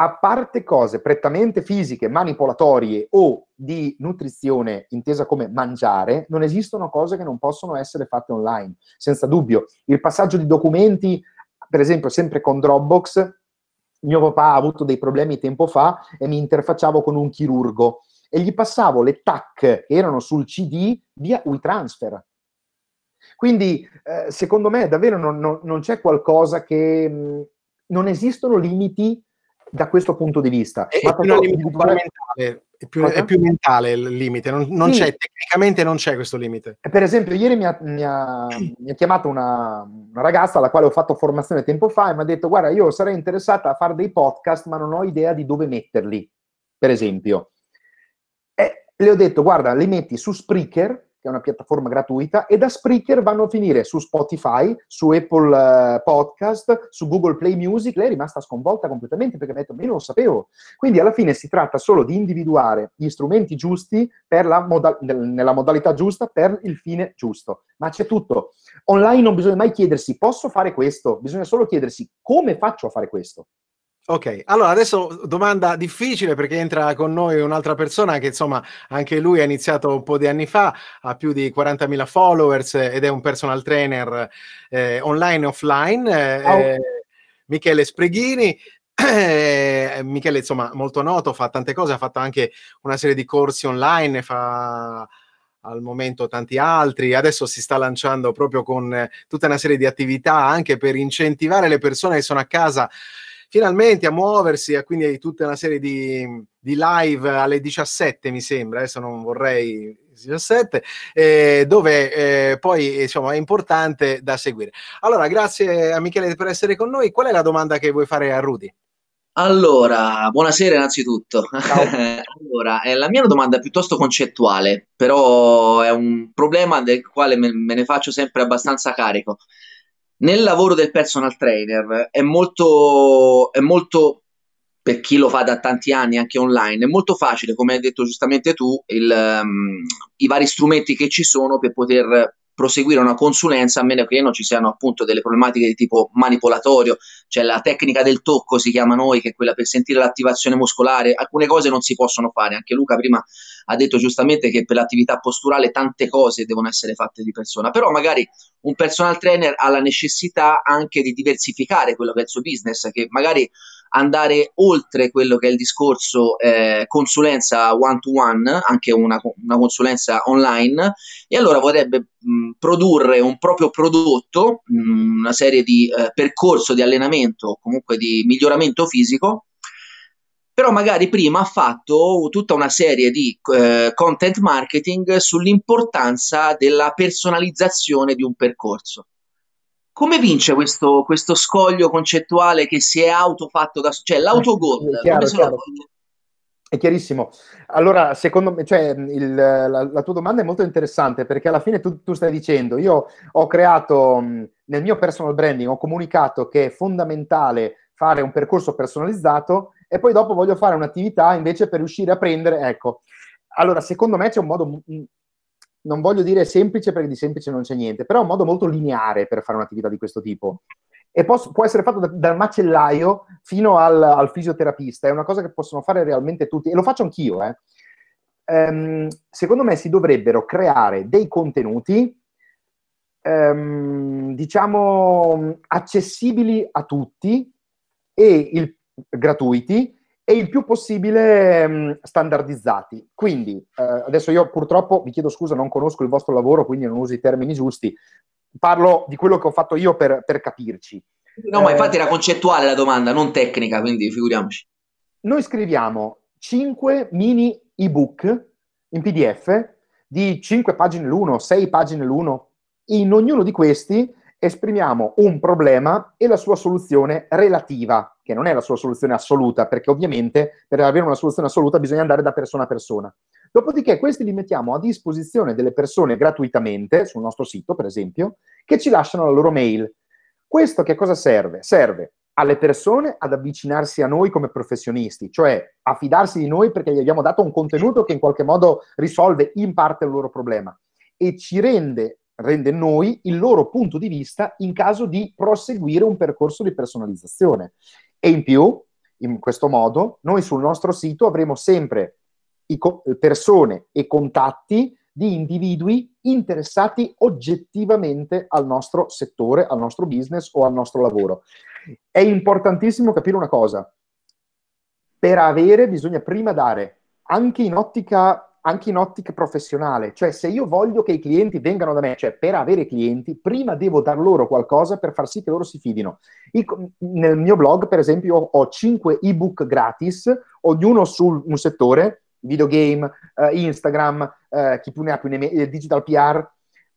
a parte cose prettamente fisiche, manipolatorie o di nutrizione intesa come mangiare, non esistono cose che non possono essere fatte online, senza dubbio. Il passaggio di documenti, per esempio, sempre con Dropbox, mio papà ha avuto dei problemi tempo fa e mi interfacciavo con un chirurgo e gli passavo le TAC che erano sul CD via WeTransfer quindi, eh, secondo me, davvero non, non, non c'è qualcosa che... Mh, mm, non esistono limiti da questo punto di vista. È, Ma più, mentale, è, più, è più mentale il limite, non, non sì. c'è, tecnicamente non c'è questo limite. Eh, per esempio, ieri mi ha, mi ha, mi ha chiamato una, una, ragazza alla quale ho fatto formazione tempo fa e mi ha detto guarda, io sarei interessata a fare dei podcast ma non ho idea di dove metterli, per esempio. E le ho detto guarda, li metti su Spreaker che è una piattaforma gratuita, e da Spreaker vanno a finire su Spotify, su Apple eh, Podcast, su Google Play Music. Lei è rimasta sconvolta completamente perché mi ha detto, io non lo sapevo. Quindi alla fine si tratta solo di individuare gli strumenti giusti moda- nella modalità giusta per il fine giusto. Ma c'è tutto. Online non bisogna mai chiedersi, posso fare questo? Bisogna solo chiedersi, come faccio a fare questo? Ok, allora adesso domanda difficile perché entra con noi un'altra persona che insomma anche lui ha iniziato un po' di anni fa, ha più di 40.000 followers ed è un personal trainer eh, online e offline, oh. eh, Michele Spreghini. Eh, Michele insomma molto noto, fa tante cose, ha fatto anche una serie di corsi online, fa al momento tanti altri, adesso si sta lanciando proprio con tutta una serie di attività anche per incentivare le persone che sono a casa finalmente a muoversi, e quindi tutta una serie di, di live alle 17 mi sembra, adesso non vorrei 17, eh, dove eh, poi insomma, è importante da seguire. Allora, grazie a Michele per essere con noi. Qual è la domanda che vuoi fare a Rudy? Allora, buonasera innanzitutto. allora, eh, la mia domanda è piuttosto concettuale, però è un problema del quale me, me ne faccio sempre abbastanza carico nel lavoro del personal trainer è molto, è molto, per chi lo fa da tanti anni anche online, è molto facile, come hai detto giustamente tu, il, um, i vari strumenti che ci sono per poter proseguire una consulenza a meno che non ci siano appunto delle problematiche di tipo manipolatorio, cioè la tecnica del tocco si chiama noi, che è quella per sentire l'attivazione muscolare, alcune cose non si possono fare, anche Luca prima ha detto giustamente che per l'attività posturale tante cose devono essere fatte di persona, però magari un personal trainer ha la necessità anche di diversificare quello che è il suo business, che magari andare oltre quello che è il discorso eh, consulenza one-to-one, anche una, una, consulenza online, e allora vorrebbe mh, mm, produrre un proprio prodotto, mh, mm, una serie di eh, percorso di allenamento, o comunque di miglioramento fisico, però magari prima ha fatto tutta una serie di eh, content marketing sull'importanza della personalizzazione di un percorso. Come vince questo, questo scoglio concettuale che si è autofatto da... cioè eh, l'autogol? È, chiaro, chiaro. è chiarissimo. Allora, secondo me, cioè, il, la, la, tua domanda è molto interessante perché alla fine tu, tu stai dicendo, io ho creato, nel mio personal branding, ho comunicato che è fondamentale fare un percorso personalizzato e poi dopo voglio fare un'attività invece per riuscire a prendere, ecco. Allora, secondo me c'è un modo non voglio dire semplice perché di semplice non c'è niente, però è un modo molto lineare per fare un'attività di questo tipo. E posso, può essere fatto da, dal macellaio fino al, al, fisioterapista, è una cosa che possono fare realmente tutti, e lo faccio anch'io. Eh. Um, secondo me si dovrebbero creare dei contenuti, um, diciamo, accessibili a tutti e il, gratuiti, e il più possibile mm, standardizzati. Quindi, eh, adesso io purtroppo vi chiedo scusa, non conosco il vostro lavoro, quindi non uso i termini giusti, parlo di quello che ho fatto io per, per capirci. No, eh, ma infatti era concettuale la domanda, non tecnica, quindi figuriamoci. Noi scriviamo 5 mini ebook in PDF di 5 pagine l'uno, 6 pagine l'uno. In ognuno di questi esprimiamo un problema e la sua soluzione relativa, che non è la sua soluzione assoluta, perché ovviamente per avere una soluzione assoluta bisogna andare da persona a persona. Dopodiché questi li mettiamo a disposizione delle persone gratuitamente, sul nostro sito per esempio, che ci lasciano la loro mail. Questo che cosa serve? Serve alle persone ad avvicinarsi a noi come professionisti, cioè a fidarsi di noi perché gli abbiamo dato un contenuto che in qualche modo risolve in parte il loro problema e ci rende rende noi il loro punto di vista in caso di proseguire un percorso di personalizzazione. E in più, in questo modo, noi sul nostro sito avremo sempre co- persone e contatti di individui interessati oggettivamente al nostro settore, al nostro business o al nostro lavoro. È importantissimo capire una cosa. Per avere bisogna prima dare, anche in ottica anche in ottica professionale, cioè se io voglio che i clienti vengano da me, cioè per avere clienti, prima devo dar loro qualcosa per far sì che loro si fidino. I, nel mio blog, per esempio, ho, ho 5 ebook gratis, ognuno su un settore, videogame, eh, Instagram, eh, chi più ne ha più ne me- eh, digital PR,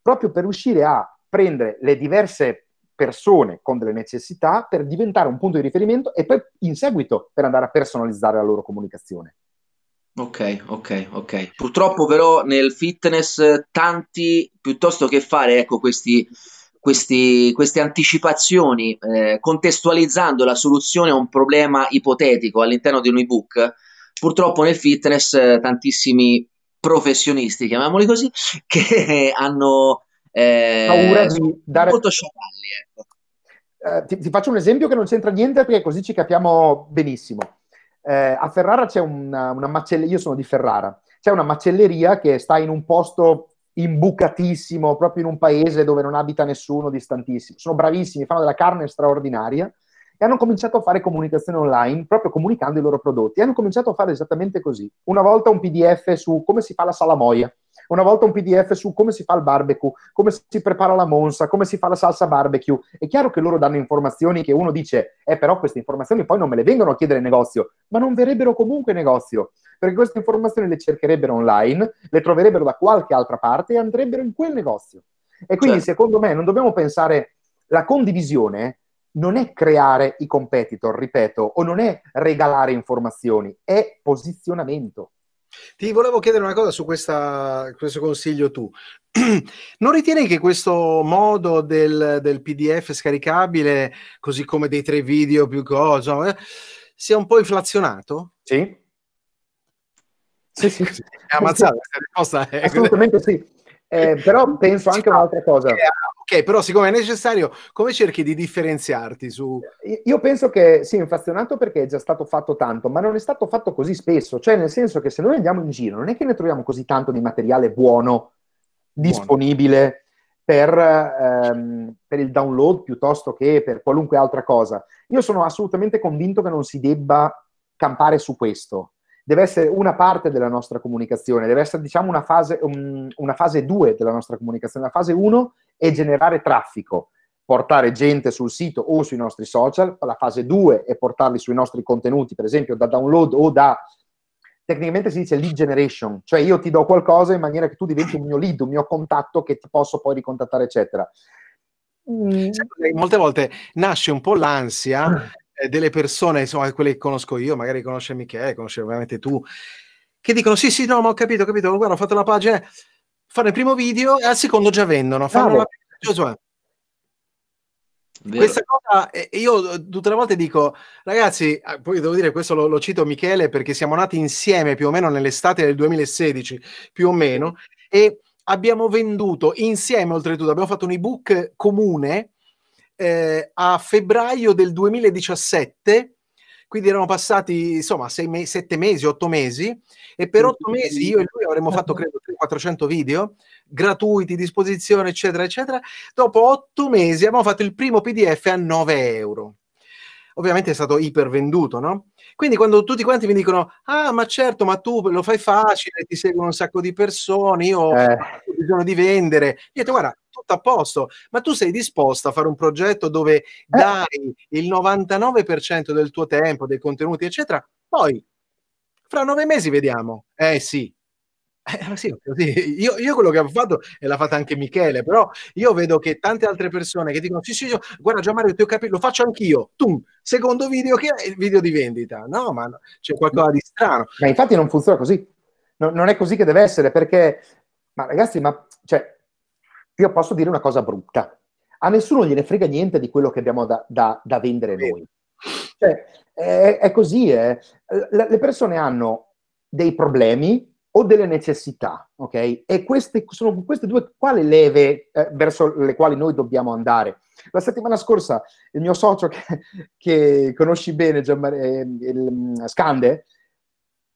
proprio per riuscire a prendere le diverse persone con delle necessità per diventare un punto di riferimento e poi in seguito per andare a personalizzare la loro comunicazione. Ok, ok, ok. Purtroppo però nel fitness tanti, piuttosto che fare ecco, questi, questi, queste anticipazioni, eh, contestualizzando la soluzione a un problema ipotetico all'interno di un ebook, purtroppo nel fitness eh, tantissimi professionisti, chiamiamoli così, che hanno eh, paura di dare... molto ecco. eh, Ti, ti faccio un esempio che non c'entra niente perché così ci capiamo benissimo eh, a Ferrara c'è una, una macelleria, io sono di Ferrara, c'è una macelleria che sta in un posto imbucatissimo, proprio in un paese dove non abita nessuno, distantissimo. Sono bravissimi, fanno della carne straordinaria e hanno cominciato a fare comunicazione online, proprio comunicando i loro prodotti. E hanno cominciato a fare esattamente così. Una volta un PDF su come si fa la salamoia, una volta un PDF su come si fa il barbecue, come si prepara la monsa, come si fa la salsa barbecue. È chiaro che loro danno informazioni che uno dice, eh però queste informazioni poi non me le vengono a chiedere in negozio, ma non verrebbero comunque in negozio, perché queste informazioni le cercherebbero online, le troverebbero da qualche altra parte e andrebbero in quel negozio. E quindi certo. secondo me non dobbiamo pensare la condivisione non è creare i competitor, ripeto, o non è regalare informazioni, è posizionamento. Ti volevo chiedere una cosa su questa, questo consiglio tu. Non ritieni che questo modo del, del, PDF scaricabile, così come dei tre video più cosa, eh, sia un po' inflazionato? Sì. Sì, sì. È ammazzata questa risposta. Assolutamente sì. Eh, però penso anche a un'altra cosa. Eh, ok, però siccome è necessario, come cerchi di differenziarti su... Io penso che sia infazionato perché è già stato fatto tanto, ma non è stato fatto così spesso, cioè nel senso che se noi andiamo in giro non è che ne troviamo così tanto di materiale buono, disponibile per, ehm, per, il download piuttosto che per qualunque altra cosa. Io sono assolutamente convinto che non si debba campare su questo deve essere una parte della nostra comunicazione, deve essere diciamo una fase, 2 um, della nostra comunicazione. La fase 1 è generare traffico, portare gente sul sito o sui nostri social, la fase 2 è portarli sui nostri contenuti, per esempio da download o da tecnicamente si dice lead generation, cioè io ti do qualcosa in maniera che tu diventi un mio lead, un mio contatto che ti posso poi ricontattare, eccetera. Mm. Molte volte nasce un po' l'ansia ah. Eh, delle persone, insomma, eh, quelle che conosco io, magari conosce Michele, conosce ovviamente tu, che dicono sì, sì, no, ma ho capito, ho capito, guarda, ho fatto la pagina, fanno il primo video e al secondo già vendono. Fanno la... Cioè, insomma, Vero. Questa cosa io eh, tutte le volte dico, ragazzi, ah, poi devo dire questo lo, lo, cito Michele perché siamo nati insieme più o meno nell'estate del 2016, più o meno, e abbiamo venduto insieme oltretutto, abbiamo fatto un ebook comune eh, a febbraio del 2017, quindi erano passati insomma sei me- sette mesi, otto mesi, e per otto mesi io e lui avremmo eh. fatto credo 400 video gratuiti, disposizione, eccetera, eccetera. Dopo otto mesi abbiamo fatto il primo PDF a 9 euro ovviamente è stato ipervenduto, no? Quindi quando tutti quanti mi dicono, ah ma certo, ma tu lo fai facile, ti seguono un sacco di persone, io eh. ho bisogno di vendere, io ho detto guarda, tutto a posto, ma tu sei disposto a fare un progetto dove eh. dai il 99% del tuo tempo, dei contenuti, eccetera, poi fra nove mesi vediamo. Eh sì, eh, sì, sì. Io, io, quello che ho fatto e l'ha fatta anche Michele, però io vedo che tante altre persone che dicono sì sì, io, guarda Mario, ti ho capito, lo faccio anch'io, Tum, secondo video che è il video di vendita, no ma no, c'è qualcosa di strano. Ma infatti non funziona così, no, non è così che deve essere perché, ma ragazzi ma cioè, io posso dire una cosa brutta. A nessuno gliene frega niente di quello che abbiamo da, da, da vendere noi. Cioè, è, è così, eh. le persone hanno dei problemi o delle necessità, ok? E queste sono queste due quali leve eh, verso le quali noi dobbiamo andare. La settimana scorsa il mio socio che, che conosci bene, Gian, eh, il, mm, Scande,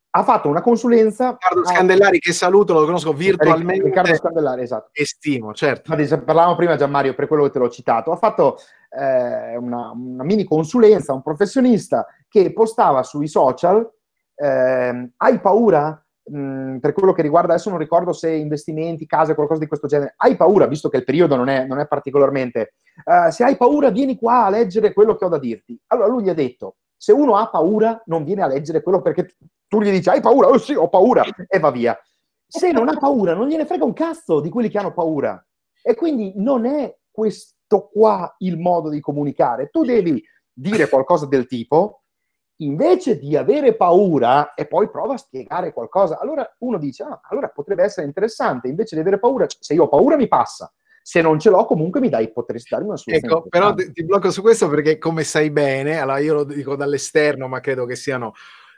ha fatto una consulenza. Riccardo Scandellari, a... che saluto, lo conosco virtualmente. Riccardo Scandellari, esatto. E stimo, certo. Infatti, parlavamo prima Gian Mario, per quello che te l'ho citato. Ha fatto eh, una, una, mini consulenza, un professionista che postava sui social, eh, hai paura? Mh, mm, per quello che riguarda, adesso non ricordo se investimenti, case, qualcosa di questo genere, hai paura, visto che il periodo non è, non è particolarmente, eh, se hai paura vieni qua a leggere quello che ho da dirti. Allora lui gli ha detto, se uno ha paura non viene a leggere quello perché tu gli dici hai paura? Oh sì, ho paura e va via. Se non ha paura, non gliene frega un cazzo di quelli che hanno paura. E quindi non è questo qua il modo di comunicare. Tu devi dire qualcosa del tipo, invece di avere paura e poi prova a spiegare qualcosa. Allora uno dice, ah, allora potrebbe essere interessante, invece di avere paura, se io ho paura mi passa se non ce l'ho comunque mi dai, potresti darmi una soluzione. Ecco, però ti, ti, blocco su questo perché come sai bene, allora io lo dico dall'esterno, ma credo che siano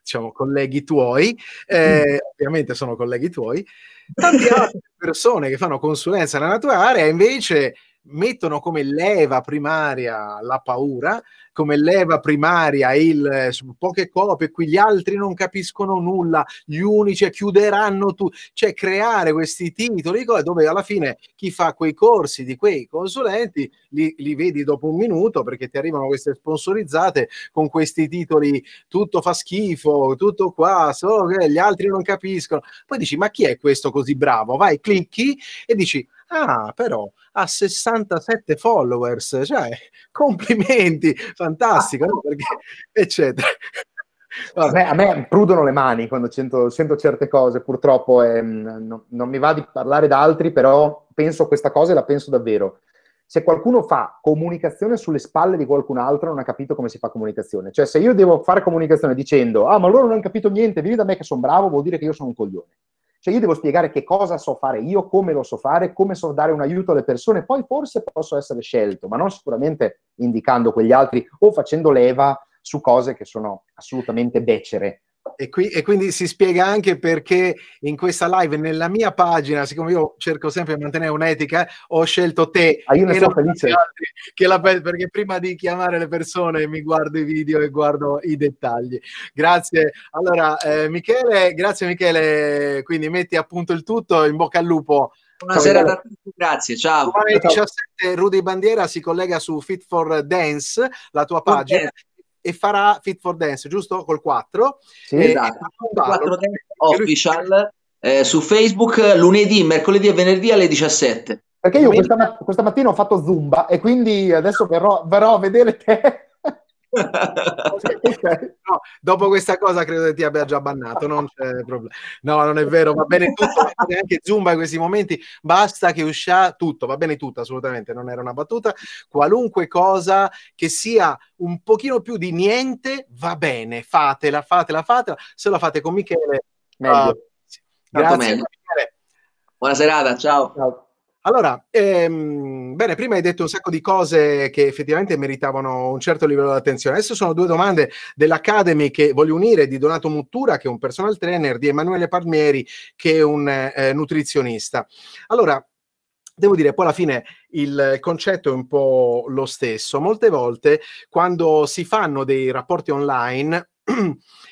diciamo, colleghi tuoi, eh, mm. ovviamente sono colleghi tuoi, tante altre persone che fanno consulenza nella tua area invece mettono come leva primaria la paura come leva primaria il eh, insomma, poche copie, qui gli altri non capiscono nulla, gli unici chiuderanno tu, cioè creare questi titoli dove alla fine chi fa quei corsi di quei consulenti li, li vedi dopo un minuto perché ti arrivano queste sponsorizzate con questi titoli tutto fa schifo, tutto qua, solo che gli altri non capiscono. Poi dici ma chi è questo così bravo? Vai, clicchi e dici Ah, però ha 67 followers, cioè complimenti, fantastico, no? Perché, eccetera. Vabbè, a me prudono le mani quando sento, sento certe cose, purtroppo eh, mm, no, non mi va di parlare da altri, però penso questa cosa e la penso davvero. Se qualcuno fa comunicazione sulle spalle di qualcun altro, non ha capito come si fa comunicazione. Cioè, se io devo fare comunicazione dicendo, ah, ma loro non hanno capito niente, vieni da me che sono bravo, vuol dire che io sono un coglione. Cioè io devo spiegare che cosa so fare io, come lo so fare, come so dare un aiuto alle persone, poi forse posso essere scelto, ma non sicuramente indicando quegli altri o facendo leva su cose che sono assolutamente becere e, qui, e, quindi si spiega anche perché in questa live, nella mia pagina, siccome io cerco sempre di mantenere un'etica, eh, ho scelto te. Ah, io ne sono felice. La, perché prima di chiamare le persone mi guardo i video e guardo i dettagli. Grazie. Allora, eh, Michele, grazie Michele. Quindi metti a punto il tutto, in bocca al lupo. Buonasera a tutti, grazie, ciao. 17 Rudy Bandiera si collega su Fit for Dance, la tua pagina, e farà Fit for Dance, giusto? Col 4. Sì, eh, e, esatto. E 4 official eh, su Facebook lunedì, mercoledì e venerdì alle 17. Perché io questa, questa mattina ho fatto Zumba e quindi adesso verrò, verrò a vedere te okay. no, dopo questa cosa credo che ti abbia già bannato, non c'è problema. No, non è vero, va bene tutto, anche Zumba in questi momenti, basta che uscia tutto, va bene tutto, assolutamente, non era una battuta, qualunque cosa che sia un pochino più di niente va bene, fatela, fatela, fatela, se la fate con Michele. Meglio. Uh, grazie. Meglio. Michele. Buona serata, ciao. ciao. Allora, ehm, bene, prima hai detto un sacco di cose che effettivamente meritavano un certo livello di attenzione. Adesso sono due domande dell'Academy che voglio unire di Donato Muttura, che è un personal trainer, di Emanuele Palmieri, che è un eh, nutrizionista. Allora, devo dire, poi alla fine il concetto è un po' lo stesso. Molte volte quando si fanno dei rapporti online...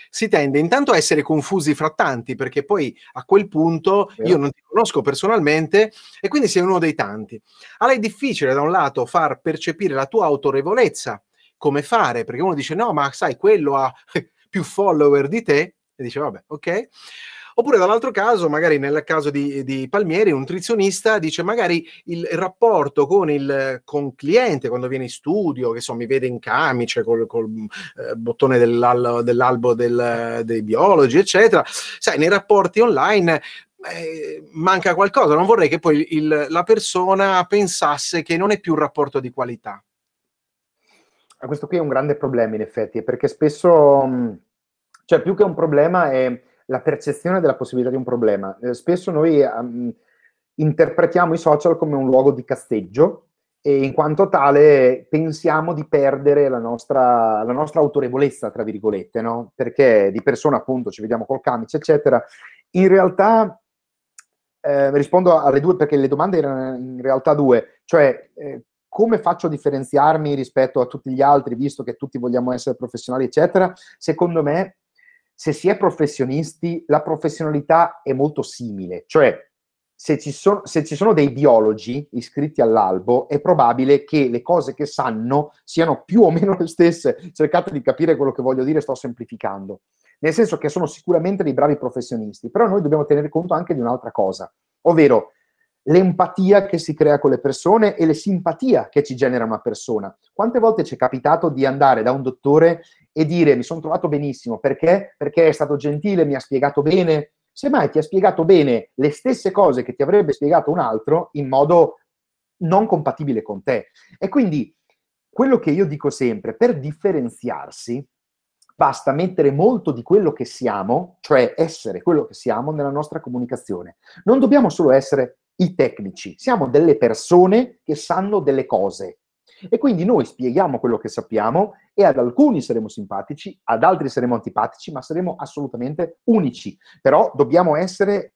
si tende intanto a essere confusi fra tanti, perché poi a quel punto yeah. io non ti conosco personalmente e quindi sei uno dei tanti. Allora è difficile da un lato far percepire la tua autorevolezza, come fare, perché uno dice no, ma sai, quello ha più follower di te, e dice vabbè, ok. Oppure dall'altro caso, magari nel caso di, di Palmieri, un nutrizionista dice magari il rapporto con il con cliente quando viene in studio, che so, mi vede in camice col, col mm, eh, bottone dell'al- dell'albo del, dei biologi, eccetera. Sai, nei rapporti online eh, manca qualcosa. Non vorrei che poi il, la persona pensasse che non è più un rapporto di qualità. Ah, questo qui è un grande problema, in effetti, perché spesso, mm, cioè più che un problema è la percezione della possibilità di un problema. Eh, spesso noi um, interpretiamo i social come un luogo di casteggio e in quanto tale pensiamo di perdere la nostra, la nostra autorevolezza, tra virgolette, no? perché di persona appunto ci vediamo col camice, eccetera. In realtà eh, rispondo alle due perché le domande erano in realtà due, cioè eh, come faccio a differenziarmi rispetto a tutti gli altri, visto che tutti vogliamo essere professionali, eccetera? Secondo me se si è professionisti, la professionalità è molto simile, cioè se ci, sono, se ci sono dei biologi iscritti all'albo, è probabile che le cose che sanno siano più o meno le stesse. Cercate di capire quello che voglio dire, sto semplificando. Nel senso che sono sicuramente dei bravi professionisti, però noi dobbiamo tenere conto anche di un'altra cosa, ovvero l'empatia che si crea con le persone e le simpatia che ci genera una persona. Quante volte ci è capitato di andare da un dottore e dire mi sono trovato benissimo perché? Perché è stato gentile, mi ha spiegato bene. Semmai ti ha spiegato bene le stesse cose che ti avrebbe spiegato un altro in modo non compatibile con te. E quindi quello che io dico sempre, per differenziarsi, basta mettere molto di quello che siamo, cioè essere quello che siamo nella nostra comunicazione. Non dobbiamo solo essere i tecnici, siamo delle persone che sanno delle cose. E quindi noi spieghiamo quello che sappiamo e ad alcuni saremo simpatici, ad altri saremo antipatici, ma saremo assolutamente unici. Però dobbiamo essere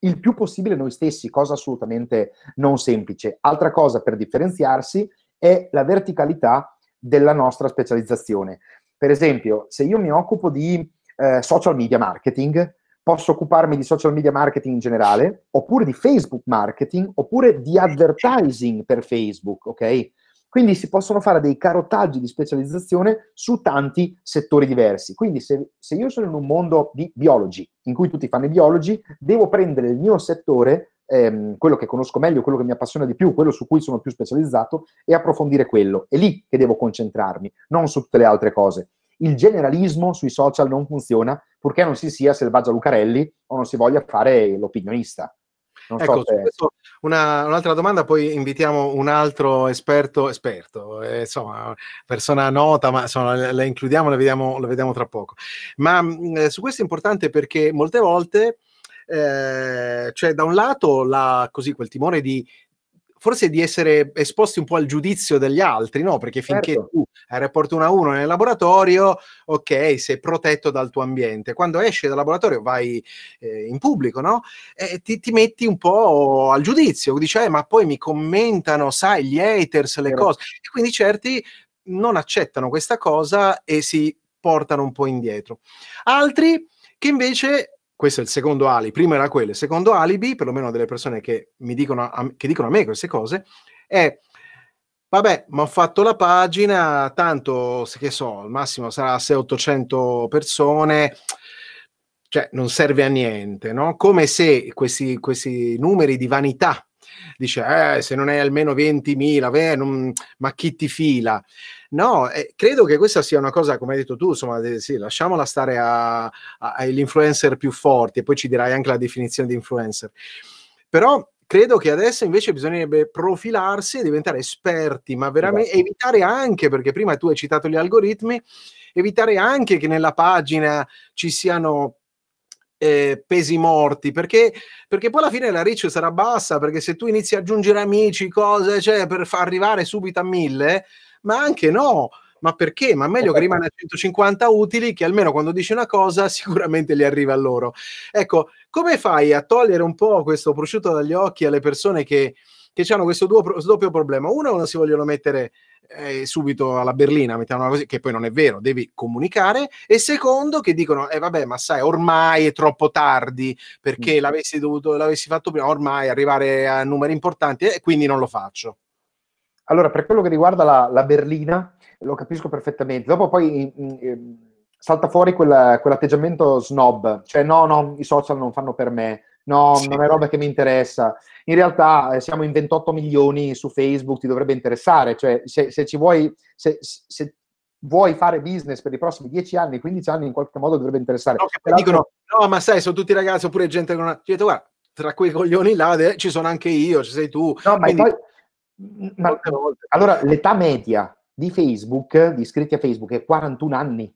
il più possibile noi stessi, cosa assolutamente non semplice. Altra cosa per differenziarsi è la verticalità della nostra specializzazione. Per esempio, se io mi occupo di eh, social media marketing, posso occuparmi di social media marketing in generale, oppure di Facebook marketing, oppure di advertising per Facebook, ok? Quindi si possono fare dei carottaggi di specializzazione su tanti settori diversi. Quindi se, se io sono in un mondo di biologi, in cui tutti fanno i biologi, devo prendere il mio settore Ehm, quello che conosco meglio, quello che mi appassiona di più, quello su cui sono più specializzato e approfondire quello. È lì che devo concentrarmi, non su tutte le altre cose. Il generalismo sui social non funziona purché non si sia selvaggia Lucarelli o non si voglia fare l'opinionista. Non ecco, so se... una, un'altra domanda, poi invitiamo un altro esperto, esperto, eh, insomma, persona nota, ma insomma, la, la includiamo, la vediamo, la vediamo, tra poco. Ma eh, su questo è importante perché molte volte... Eh, cioè da un lato la, così, quel timore di forse di essere esposti un po' al giudizio degli altri, no? Perché finché certo. tu hai rapporto 1 a 1 nel laboratorio, ok, sei protetto dal tuo ambiente. Quando esci dal laboratorio vai eh, in pubblico, no? E ti, ti, metti un po' al giudizio, dici, eh, ma poi mi commentano, sai, gli haters, le certo. cose. E quindi certi non accettano questa cosa e si portano un po' indietro. Altri che invece questo è il secondo alibi, prima era quello, il secondo alibi, perlomeno delle persone che, mi dicono, a, che dicono a me queste cose, è vabbè, ma ho fatto la pagina, tanto, che so, al massimo sarà 600-800 persone, cioè non serve a niente, no? Come se questi, questi numeri di vanità dice eh, se non hai almeno 20.000, beh, non, ma chi ti fila? No, eh, credo che questa sia una cosa, come hai detto tu, insomma, de- sì, lasciamola stare agli influencer più forti e poi ci dirai anche la definizione di influencer. Però credo che adesso invece bisognerebbe profilarsi e diventare esperti, ma veramente esatto. evitare anche, perché prima tu hai citato gli algoritmi, evitare anche che nella pagina ci siano eh, pesi morti perché, perché, poi alla fine la reach sarà bassa perché se tu inizi a aggiungere amici cose cioè, per far arrivare subito a mille ma anche no ma perché? Ma meglio che esatto. rimane a 150 utili che almeno quando dici una cosa sicuramente li arriva a loro. Ecco, come fai a togliere un po' questo prosciutto dagli occhi alle persone che, che hanno questo doppio problema. Uno, non si vogliono mettere eh, subito alla berlina, così, che poi non è vero, devi comunicare. E secondo, che dicono, eh vabbè, ma sai, ormai è troppo tardi, perché mm. l'avessi, dovuto, l'avessi fatto prima, ormai arrivare a numeri importanti, e eh, quindi non lo faccio. Allora, per quello che riguarda la, la berlina, lo capisco perfettamente. Dopo poi... In, mm, in, mm, ehm, salta fuori quella, quell'atteggiamento snob, cioè no, no, i social non fanno per me, no, sì. non è roba che mi interessa. In realtà eh, siamo in 28 milioni su Facebook, ti dovrebbe interessare, cioè se, se ci vuoi, se, se, vuoi fare business per i prossimi 10 anni, 15 anni, in qualche modo dovrebbe interessare. No, Peraltro... dicono, no ma sai, sono tutti ragazzi oppure gente che non ha... Detto, guarda, tra quei coglioni là de... ci sono anche io, ci sei tu. No, Quindi... poi... Ma... allora, l'età media di Facebook, di iscritti a Facebook, è 41 anni.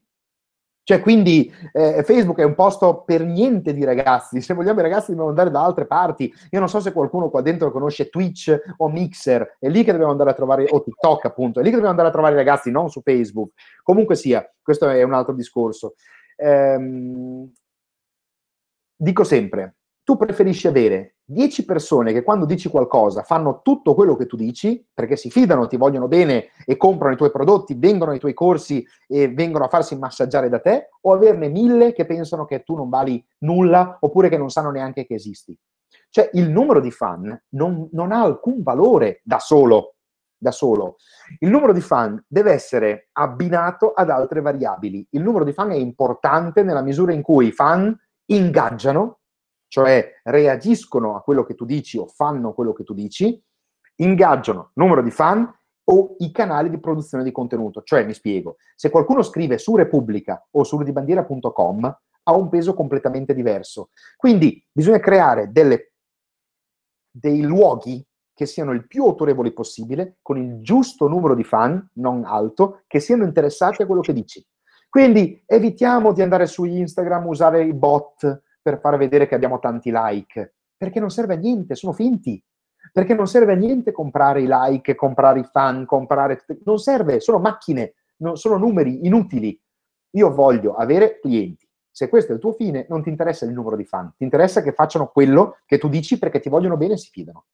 Cioè, quindi eh, Facebook è un posto per niente di ragazzi. Se vogliamo i ragazzi dobbiamo andare da altre parti. Io non so se qualcuno qua dentro conosce Twitch o Mixer, è lì che dobbiamo andare a trovare, o TikTok appunto, è lì che dobbiamo andare a trovare i ragazzi, non su Facebook. Comunque sia, questo è un altro discorso. Ehm, dico sempre, tu preferisci avere 10 persone che quando dici qualcosa fanno tutto quello che tu dici, perché si fidano, ti vogliono bene e comprano i tuoi prodotti, vengono ai tuoi corsi e vengono a farsi massaggiare da te, o averne mille che pensano che tu non vali nulla oppure che non sanno neanche che esisti. Cioè il numero di fan non, non ha alcun valore da solo, da solo. Il numero di fan deve essere abbinato ad altre variabili. Il numero di fan è importante nella misura in cui i fan ingaggiano cioè reagiscono a quello che tu dici o fanno quello che tu dici, ingaggiano numero di fan o i canali di produzione di contenuto. Cioè, mi spiego, se qualcuno scrive su Repubblica o su rudibandiera.com ha un peso completamente diverso. Quindi bisogna creare delle, dei luoghi che siano il più autorevoli possibile, con il giusto numero di fan, non alto, che siano interessati a quello che dici. Quindi evitiamo di andare su Instagram, usare i bot, per far vedere che abbiamo tanti like, perché non serve a niente, sono finti. Perché non serve a niente comprare i like, comprare i fan, comprare... Non serve, sono macchine, sono numeri inutili. Io voglio avere clienti. Se questo è il tuo fine, non ti interessa il numero di fan, ti interessa che facciano quello che tu dici perché ti vogliono bene e si fidano.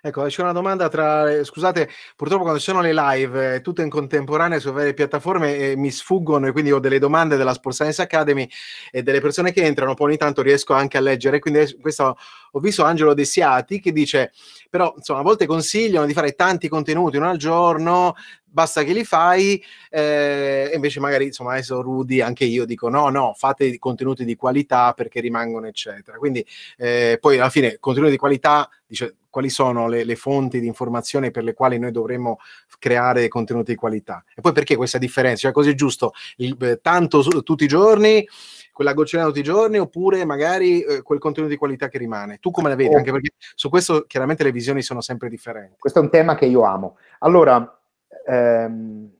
Ecco, c'è una domanda tra... Scusate, purtroppo quando ci sono le live, eh, tutte in contemporanea su varie piattaforme, eh, mi sfuggono e quindi ho delle domande della Sports Science Academy e delle persone che entrano, poi ogni tanto riesco anche a leggere. Quindi questo ho visto Angelo De Siati che dice, però insomma, a volte consigliano di fare tanti contenuti, uno al giorno, basta che li fai, eh, invece magari insomma adesso Rudy, anche io dico no, no, fate contenuti di qualità perché rimangono eccetera. Quindi eh, poi alla fine contenuti di qualità, dice, quali sono le, le fonti di informazione per le quali noi dovremmo creare contenuti di qualità? E poi perché questa differenza? Cioè così giusto, il, tanto su, tutti i giorni, quella gocciolina tutti i giorni oppure magari eh, quel contenuto di qualità che rimane. Tu come la vedi? Oh. Anche perché su questo chiaramente le visioni sono sempre differenti. Questo è un tema che io amo. Allora, ehm,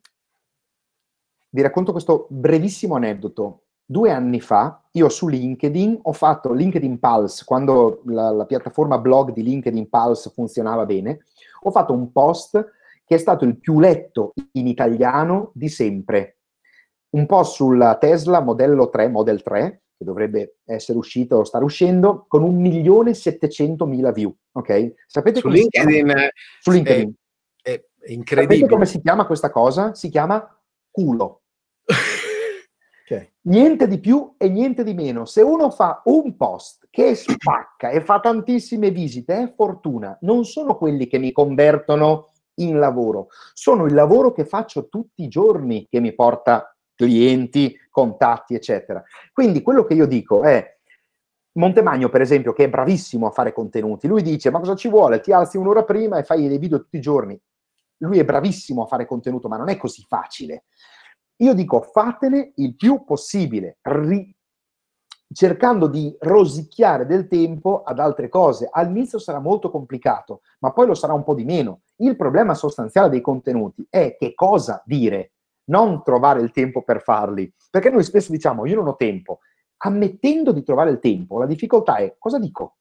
vi racconto questo brevissimo aneddoto. Due anni fa io su LinkedIn ho fatto LinkedIn Pulse, quando la, la piattaforma blog di LinkedIn Pulse funzionava bene, ho fatto un post che è stato il più letto in italiano di sempre. Un po' sulla Tesla modello 3, Model 3, che dovrebbe essere uscito o stare uscendo, con 1.700.000 view. Ok? Sapete su LinkedIn, su eh, LinkedIn. Eh, incredibile. Sapete come si chiama questa cosa? Si chiama culo. okay. Niente di più e niente di meno. Se uno fa un post che spacca e fa tantissime visite, è fortuna. Non sono quelli che mi convertono in lavoro, sono il lavoro che faccio tutti i giorni che mi porta clienti, contatti, eccetera. Quindi quello che io dico è Montemagno, per esempio, che è bravissimo a fare contenuti, lui dice: Ma cosa ci vuole? Ti alzi un'ora prima e fai dei video tutti i giorni lui è bravissimo a fare contenuto, ma non è così facile. Io dico fatene il più possibile, ri- cercando di rosicchiare del tempo ad altre cose. All'inizio sarà molto complicato, ma poi lo sarà un po' di meno. Il problema sostanziale dei contenuti è che cosa dire, non trovare il tempo per farli. Perché noi spesso diciamo io non ho tempo. Ammettendo di trovare il tempo, la difficoltà è cosa dico.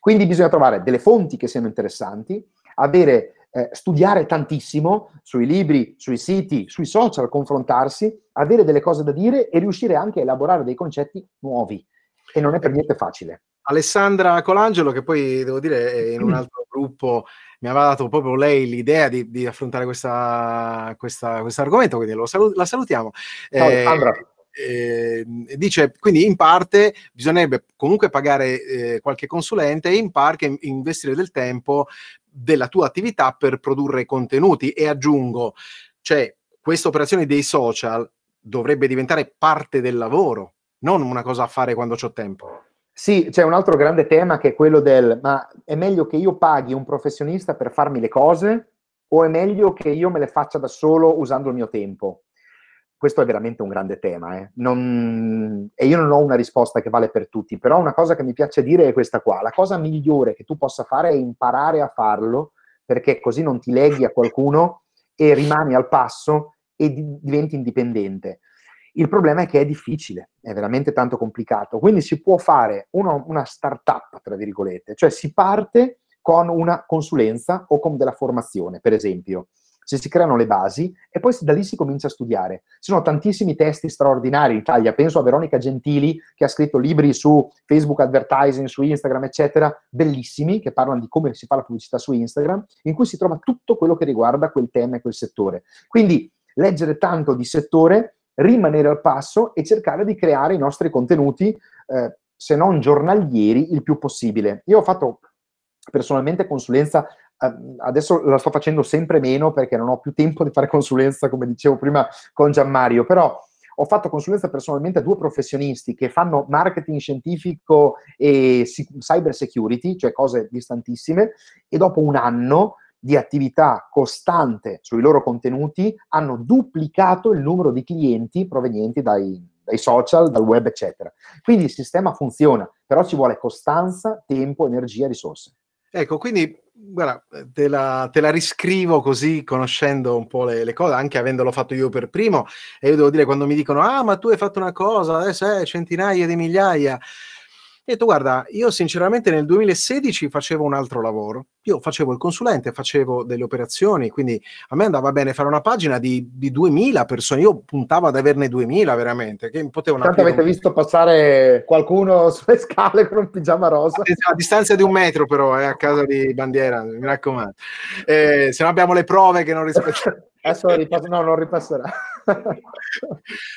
Quindi bisogna trovare delle fonti che siano interessanti, avere eh, studiare tantissimo sui libri, sui siti, sui social, confrontarsi, avere delle cose da dire e riuscire anche a elaborare dei concetti nuovi. E non è per niente facile. Alessandra Colangelo, che poi devo dire è in un altro gruppo, mi aveva dato proprio lei l'idea di, di affrontare questo argomento, quindi salut- la salutiamo. Ciao, eh, Alessandra. Eh, eh, dice quindi in parte bisognerebbe comunque pagare eh, qualche consulente e in parte investire del tempo della tua attività per produrre contenuti e aggiungo, cioè questa operazione dei social dovrebbe diventare parte del lavoro, non una cosa a fare quando ho tempo. Sì, c'è un altro grande tema che è quello del ma è meglio che io paghi un professionista per farmi le cose o è meglio che io me le faccia da solo usando il mio tempo? questo è veramente un grande tema. Eh. Non, e io non ho una risposta che vale per tutti, però una cosa che mi piace dire è questa qua. La cosa migliore che tu possa fare è imparare a farlo, perché così non ti leghi a qualcuno e rimani al passo e diventi indipendente. Il problema è che è difficile, è veramente tanto complicato. Quindi si può fare uno, una start-up, tra virgolette, cioè si parte con una consulenza o con della formazione, per esempio se si creano le basi e poi da lì si comincia a studiare. Ci sono tantissimi testi straordinari in Italia, penso a Veronica Gentili che ha scritto libri su Facebook advertising, su Instagram, eccetera, bellissimi, che parlano di come si fa la pubblicità su Instagram, in cui si trova tutto quello che riguarda quel tema e quel settore. Quindi leggere tanto di settore, rimanere al passo e cercare di creare i nostri contenuti. Eh, se non giornalieri, il più possibile. Io ho fatto personalmente consulenza Ehm, adesso la sto facendo sempre meno perché non ho più tempo di fare consulenza, come dicevo prima con Gianmario, però ho fatto consulenza personalmente a due professionisti che fanno marketing scientifico e cyber security, cioè cose distantissime, e dopo un anno di attività costante sui loro contenuti hanno duplicato il numero di clienti provenienti dai, dai social, dal web, eccetera. Quindi il sistema funziona, però ci vuole costanza, tempo, energia, risorse. Ecco, quindi guarda, te la, te la, riscrivo così, conoscendo un po' le, le, cose, anche avendolo fatto io per primo. E io devo dire, quando mi dicono, ah, ma tu hai fatto una cosa, eh, adesso è centinaia di migliaia, ho detto guarda, io sinceramente nel 2016 facevo un altro lavoro, io facevo il consulente, facevo delle operazioni, quindi a me andava bene fare una pagina di, di 2000 persone, io puntavo ad averne 2000 veramente, che potevano... Tanto avete un... visto passare qualcuno sulle scale con un pigiama rosa? Esatto, a, distanza di un metro però, eh, a casa di bandiera, mi raccomando. Eh, se no abbiamo le prove che non rispettiamo. Adesso ah, ripass- no, non ripasserà.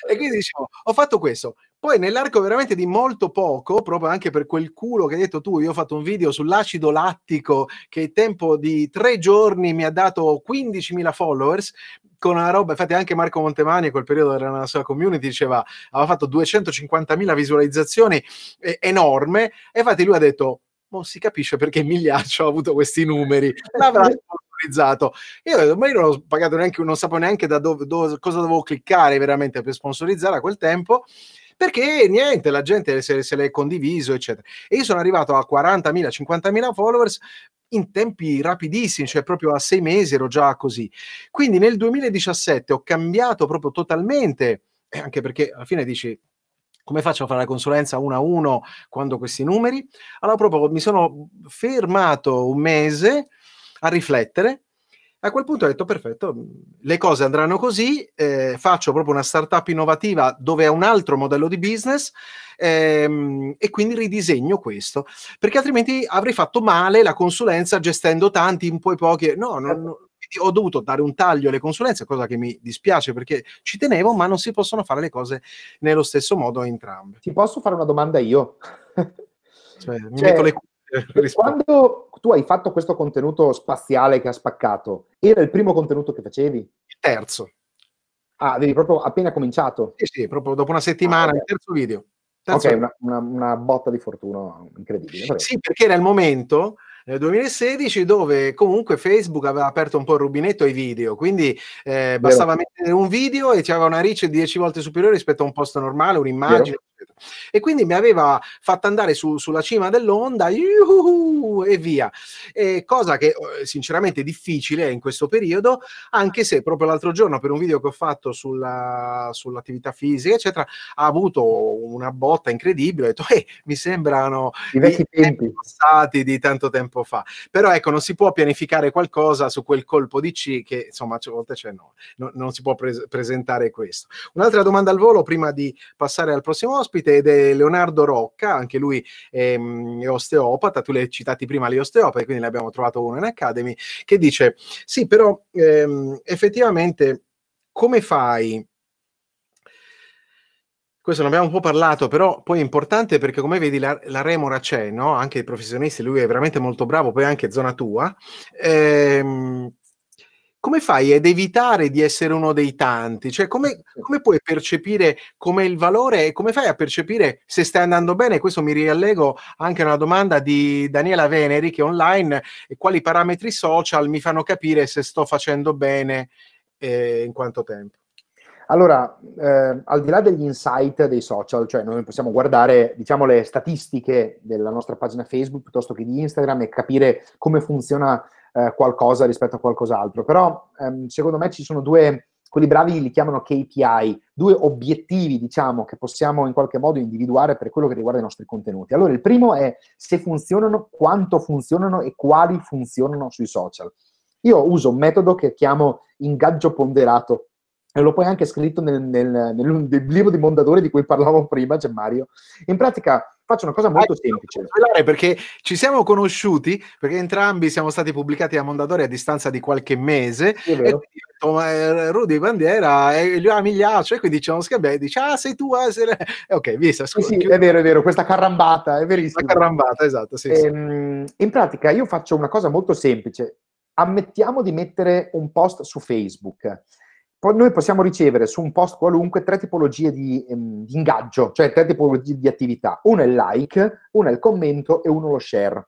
e quindi dicevo, ho fatto questo. Poi nell'arco veramente di molto poco, proprio anche per quel culo che hai detto tu, io ho fatto un video sull'acido lattico che in tempo di tre giorni mi ha dato 15.000 followers, con una roba, infatti anche Marco Montemani in quel periodo era nella sua community, diceva, aveva fatto 250.000 visualizzazioni, eh, enorme, e infatti lui ha detto, non si capisce perché Migliaccio ha avuto questi numeri, l'avrà sponsorizzato. Io ho detto, ma io non ho pagato neanche, non sapevo neanche da dove, dove, cosa dovevo cliccare veramente per sponsorizzare a quel tempo perché niente, la gente se, se l'è condiviso, eccetera. E io sono arrivato a 40.000, 50.000 followers in tempi rapidissimi, cioè proprio a sei mesi ero già così. Quindi nel 2017 ho cambiato proprio totalmente, eh, anche perché alla fine dici, come faccio a fare la consulenza uno a uno quando questi numeri? Allora proprio mi sono fermato un mese a riflettere. A quel punto ho detto, perfetto, le cose andranno così, eh, faccio proprio una startup innovativa dove è un altro modello di business ehm, e quindi ridisegno questo, perché altrimenti avrei fatto male la consulenza gestendo tanti, in poi pochi. No, non, certo. ho dovuto dare un taglio alle consulenze, cosa che mi dispiace perché ci tenevo, ma non si possono fare le cose nello stesso modo entrambe. Ti posso fare una domanda io? Cioè, mi cioè metto le Quando tu hai fatto questo contenuto spaziale che ha spaccato, era il primo contenuto che facevi? Il terzo. Ah, avevi proprio appena cominciato? Sì, sì, proprio dopo una settimana, ah, il terzo video. Terzo ok, video. Una, una, una, botta di fortuna incredibile. Vabbè. Sì, perché era il momento nel 2016 dove comunque Facebook aveva aperto un po' il rubinetto ai video, quindi eh, bastava Vero. mettere un video e c'era una reach 10 volte superiore rispetto a un post normale, un'immagine. Vero. E quindi mi aveva fatto andare su, sulla cima dell'onda yuhu, e via. E cosa che oh, sinceramente è difficile in questo periodo, anche se proprio l'altro giorno per un video che ho fatto sulla, sull'attività fisica, eccetera, ha avuto una botta incredibile. Ho detto, eh, mi sembrano i vecchi tempi passati di tanto tempo tempo fa. Però ecco, non si può pianificare qualcosa su quel colpo di C che insomma cioè, a volte c'è no, no non si può pre- presentare questo. Un'altra domanda al volo prima di passare al prossimo ospite ed è Leonardo Rocca, anche lui è, ehm, è osteopata, tu l'hai citati prima gli osteopati, quindi ne abbiamo trovato uno in Academy, che dice sì, però ehm, effettivamente come fai questo ne abbiamo un po' parlato, però poi è importante perché come vedi la, la remora c'è, no? anche i professionisti, lui è veramente molto bravo, poi anche zona tua. Ehm, come fai ad evitare di essere uno dei tanti? Cioè, come, come puoi percepire come il valore e come fai a percepire se stai andando bene? Questo mi riallego anche a una domanda di Daniela Veneri che è online, e quali parametri social mi fanno capire se sto facendo bene eh, in quanto tempo? Allora, eh, al di là degli insight dei social, cioè noi possiamo guardare diciamo, le statistiche della nostra pagina Facebook piuttosto che di Instagram e capire come funziona eh, qualcosa rispetto a qualcos'altro, però ehm, secondo me ci sono due, quelli bravi li chiamano KPI, due obiettivi diciamo, che possiamo in qualche modo individuare per quello che riguarda i nostri contenuti. Allora, il primo è se funzionano, quanto funzionano e quali funzionano sui social. Io uso un metodo che chiamo ingaggio ponderato e l'ho poi anche scritto nel, nel, nel, nel, libro di Mondadori di cui parlavo prima, Gemmario. In pratica faccio una cosa ah, molto ah, semplice. Perché ci siamo conosciuti, perché entrambi siamo stati pubblicati a Mondadori a distanza di qualche mese. È vero. E eh, Rudy Bandiera e lui ha Migliaccio e quindi c'è uno scambio dice ah sei tu ah, sei... ok vista scusa, sì, sì è vero è vero questa carambata è verissimo la carambata esatto sì, ehm, sì. in pratica io faccio una cosa molto semplice ammettiamo di mettere un post su Facebook noi possiamo ricevere su un post qualunque tre tipologie di, ehm, di, ingaggio, cioè tre tipologie di attività. Uno è il like, uno è il commento e uno lo share.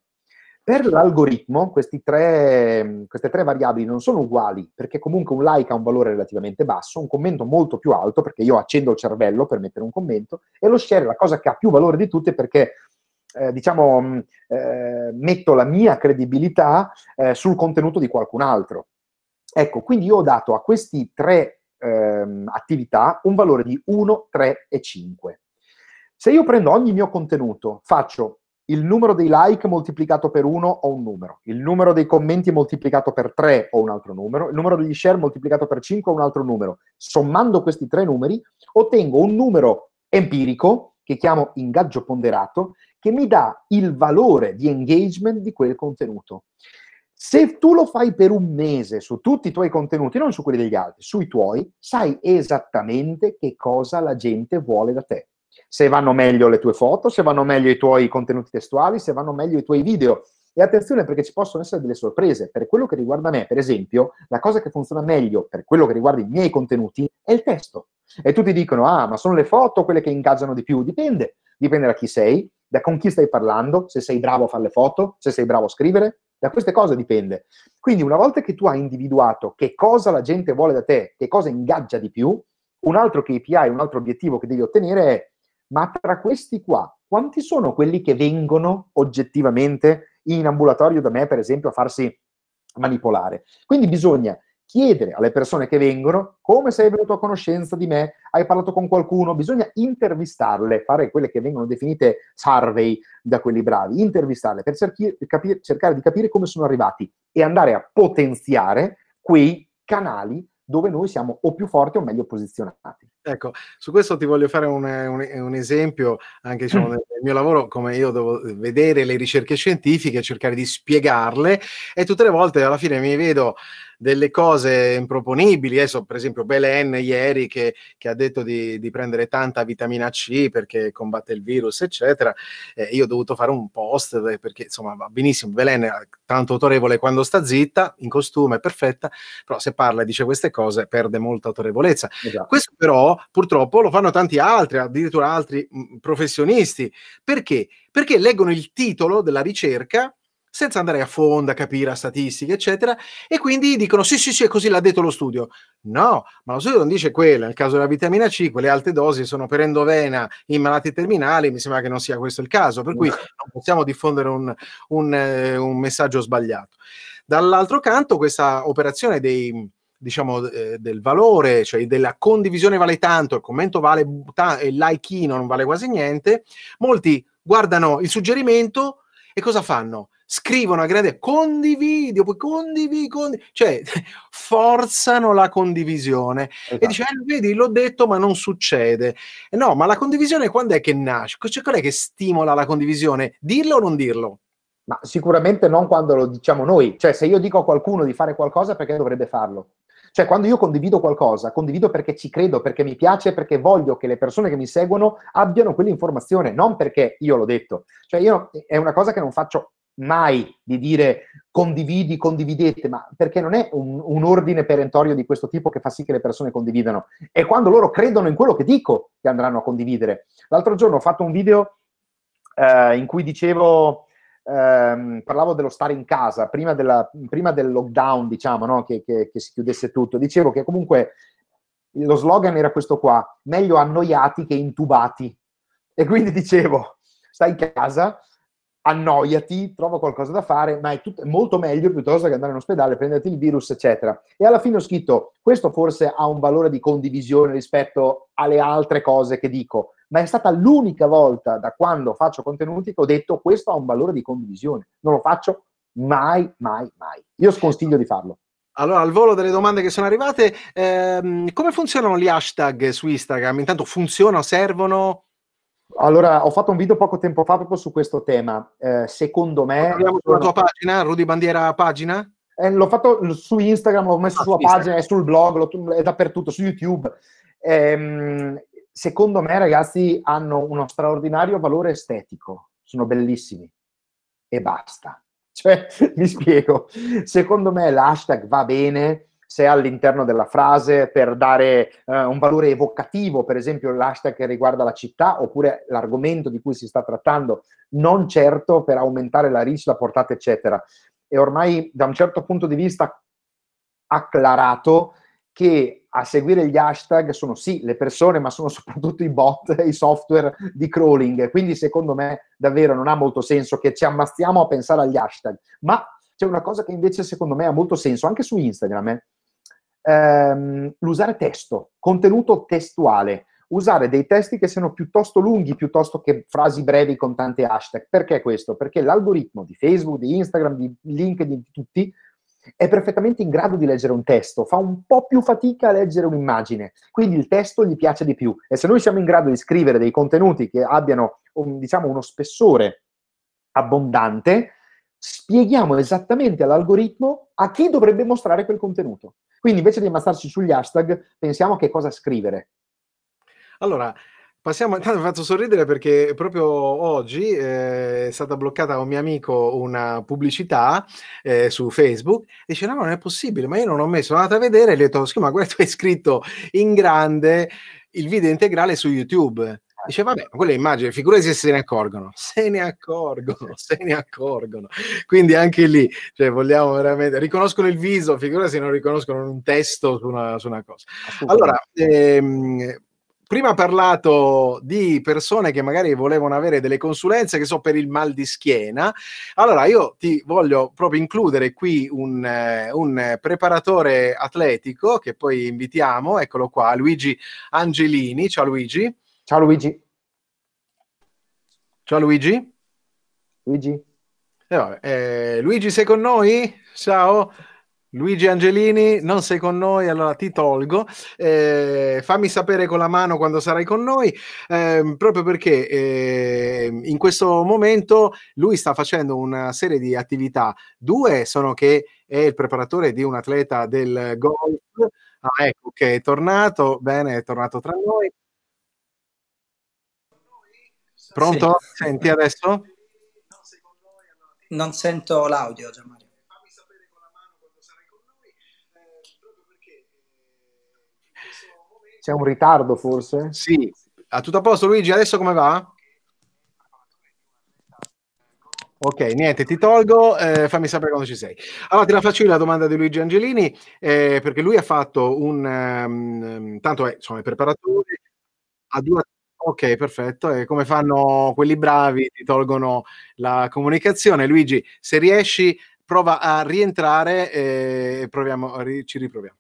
Per l'algoritmo tre, queste tre variabili non sono uguali, perché comunque un like ha un valore relativamente basso, un commento molto più alto, perché io accendo il cervello per mettere un commento, e lo share è la cosa che ha più valore di tutte perché eh, diciamo, mm, eh, metto la mia credibilità eh, sul contenuto di qualcun altro. Ecco, quindi io ho dato a queste tre ehm, attività un valore di 1, 3 e 5. Se io prendo ogni mio contenuto, faccio il numero dei like moltiplicato per 1 ho un numero, il numero dei commenti moltiplicato per 3 ho un altro numero, il numero degli share moltiplicato per 5 ho un altro numero. Sommando questi tre numeri ottengo un numero empirico che chiamo ingaggio ponderato che mi dà il valore di engagement di quel contenuto. Se tu lo fai per un mese su tutti i tuoi contenuti, non su quelli degli altri, sui tuoi, sai esattamente che cosa la gente vuole da te. Se vanno meglio le tue foto, se vanno meglio i tuoi contenuti testuali, se vanno meglio i tuoi video. E attenzione perché ci possono essere delle sorprese. Per quello che riguarda me, per esempio, la cosa che funziona meglio per quello che riguarda i miei contenuti è il testo. E tutti dicono, ah, ma sono le foto quelle che ingaggiano di più? Dipende. Dipende da chi sei, da con chi stai parlando, se sei bravo a fare le foto, se sei bravo a scrivere, da queste cose dipende. Quindi una volta che tu hai individuato che cosa la gente vuole da te, che cosa ingaggia di più, un altro KPI, un altro obiettivo che devi ottenere è, ma tra questi qua, quanti sono quelli che vengono oggettivamente in ambulatorio da me, per esempio, a farsi manipolare? Quindi bisogna chiedere alle persone che vengono come sei venuto a conoscenza di me, hai parlato con qualcuno, bisogna intervistarle, fare quelle che vengono definite survey da quelli bravi, intervistarle per cercare di capire come sono arrivati e andare a potenziare quei canali dove noi siamo o più forti o meglio posizionati. Ecco, su questo ti voglio fare un, un, un esempio anche diciamo, mio lavoro, come io devo vedere le ricerche scientifiche, cercare di spiegarle e tutte le volte alla fine mi vedo delle cose improponibili. Adesso, per esempio, Belen ieri che, che ha detto di, di, prendere tanta vitamina C perché combatte il virus, eccetera. Eh, io ho dovuto fare un post perché insomma va benissimo. Belen è tanto autorevole quando sta zitta, in costume, perfetta, però se parla e dice queste cose perde molta autorevolezza. Esatto. Questo però purtroppo lo fanno tanti altri, addirittura altri mh, mm, professionisti perché? Perché leggono il titolo della ricerca senza andare a fondo a capire la statistica, eccetera, e quindi dicono sì, sì, sì, è così l'ha detto lo studio. No, ma lo studio non dice quello, nel caso della vitamina C, quelle alte dosi sono per endovena in malati terminali, mi sembra che non sia questo il caso, per cui mm. non possiamo diffondere un, un, eh, un messaggio sbagliato. Dall'altro canto, questa operazione dei diciamo, eh, del valore, cioè della condivisione vale tanto, il commento vale tanto, e il like non vale quasi niente, molti guardano il suggerimento e cosa fanno? Scrivono a grande condividi, poi condividi, condividi, cioè forzano la condivisione esatto. e dice, eh, vedi, l'ho detto ma non succede. E no, ma la condivisione quando è che nasce? Cioè, qual è che stimola la condivisione? Dirlo o non dirlo? Ma sicuramente non quando lo diciamo noi, cioè se io dico a qualcuno di fare qualcosa perché dovrebbe farlo? Cioè, quando io condivido qualcosa, condivido perché ci credo, perché mi piace, perché voglio che le persone che mi seguono abbiano quell'informazione, non perché io l'ho detto. Cioè, io è una cosa che non faccio mai di dire condividi, condividete, ma perché non è un, un, ordine perentorio di questo tipo che fa sì che le persone condividano. È quando loro credono in quello che dico che andranno a condividere. L'altro giorno ho fatto un video eh, in cui dicevo ehm, parlavo dello stare in casa, prima, della, prima del lockdown, diciamo, no? che, che, che si chiudesse tutto, dicevo che comunque lo slogan era questo qua, meglio annoiati che intubati. E quindi dicevo, stai in casa, annoiati, trova qualcosa da fare, ma è, tutto, molto meglio piuttosto che andare in ospedale, prenderti il virus, eccetera. E alla fine ho scritto, questo forse ha un valore di condivisione rispetto alle altre cose che dico, ma è stata l'unica volta da quando faccio contenuti che ho detto questo ha un valore di condivisione. Non lo faccio mai, mai, mai. Io certo. sconsiglio di farlo. Allora, al volo delle domande che sono arrivate, ehm, come funzionano gli hashtag su Instagram? Intanto funzionano, servono? Allora, ho fatto un video poco tempo fa proprio su questo tema. Eh, secondo me... Parliamo sulla tua pagina, Rudy Bandiera pagina? Eh, l'ho fatto su Instagram, l'ho messo ah, sulla Instagram. pagina, è sul blog, è dappertutto, su YouTube. Eh, secondo me, ragazzi, hanno uno straordinario valore estetico, sono bellissimi e basta. Cioè, mi spiego, secondo me l'hashtag va bene se è all'interno della frase per dare eh, un valore evocativo, per esempio l'hashtag che riguarda la città oppure l'argomento di cui si sta trattando, non certo per aumentare la reach, la portata, eccetera. È ormai da un certo punto di vista acclarato che a seguire gli hashtag sono sì le persone, ma sono soprattutto i bot i software di crawling. Quindi, secondo me, davvero non ha molto senso che ci ammazziamo a pensare agli hashtag. Ma c'è una cosa che invece, secondo me, ha molto senso anche su Instagram. Eh? Ehm, l'usare testo, contenuto testuale, usare dei testi che siano piuttosto lunghi piuttosto che frasi brevi con tante hashtag. Perché questo? Perché l'algoritmo di Facebook, di Instagram, di LinkedIn, di tutti è perfettamente in grado di leggere un testo, fa un po' più fatica a leggere un'immagine, quindi il testo gli piace di più. E se noi siamo in grado di scrivere dei contenuti che abbiano un, diciamo, uno spessore abbondante, spieghiamo esattamente all'algoritmo a chi dovrebbe mostrare quel contenuto. Quindi invece di ammazzarci sugli hashtag, pensiamo a che cosa scrivere. Allora, Passiamo, intanto mi faccio sorridere perché proprio oggi eh, è stata bloccata un mio amico una pubblicità eh, su Facebook e dice no, non è possibile, ma io non ho messo, sono a vedere e gli ho detto, sì, ma guarda, tu hai scritto in grande il video integrale su YouTube. Dice, vabbè, ma quelle immagini, figurati se se ne accorgono. Se ne accorgono, se ne accorgono. Quindi anche lì, cioè, vogliamo veramente... Riconoscono il viso, figurati se non riconoscono un testo su una, su una cosa. Allora, ehm, Prima parlato di persone che magari volevano avere delle consulenze, che so, per il mal di schiena. Allora, io ti voglio proprio includere qui un, eh, un preparatore atletico che poi invitiamo, eccolo qua, Luigi Angelini. Ciao Luigi. Ciao Luigi. Ciao Luigi. Luigi. Eh, vabbè, eh, Luigi sei con noi? Ciao. Luigi Angelini, non sei con noi, allora ti tolgo. Eh, fammi sapere con la mano quando sarai con noi, eh, proprio perché eh, in questo momento lui sta facendo una serie di attività. Due sono che è il preparatore di un atleta del golf. Ah, ecco che è tornato, bene, è tornato tra noi. Pronto? Sì. Senti adesso? Non sento l'audio, Gianmaria. C'è un ritardo forse? Sì. A tutto a posto Luigi, adesso come va? Ok, niente, ti tolgo, eh, fammi sapere quando ci sei. Allora, te la faccio io la domanda di Luigi Angelini, eh, perché lui ha fatto un... Um, tanto è, insomma, è preparatore, ha due... Ok, perfetto, e come fanno quelli bravi, ti tolgono la comunicazione. Luigi, se riesci prova a rientrare eh, e proviamo, ci riproviamo.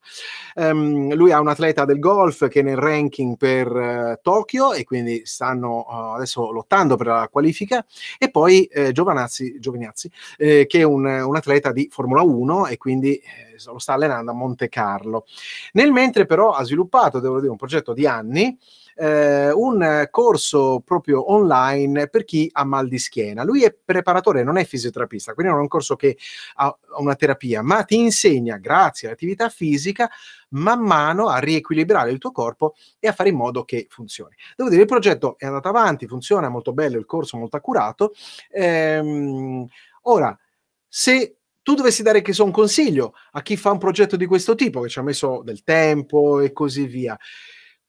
Um, lui ha un atleta del golf che è nel ranking per uh, Tokyo e quindi stanno uh, adesso lottando per la qualifica e poi eh, Giovanazzi, Giovinazzi eh, che è un, un, atleta di Formula 1 e quindi eh, lo sta allenando a Monte Carlo. Nel mentre però ha sviluppato, devo dire, un progetto di anni eh, un corso proprio online per chi ha mal di schiena. Lui è preparatore, non è fisioterapista, quindi non è un corso che ha una terapia, ma ti insegna, grazie all'attività fisica, man mano a riequilibrare il tuo corpo e a fare in modo che funzioni. Devo dire, il progetto è andato avanti, funziona molto bello, il corso molto accurato. Ehm, ora, se tu dovessi dare che so, un consiglio a chi fa un progetto di questo tipo, che ci ha messo del tempo e così via,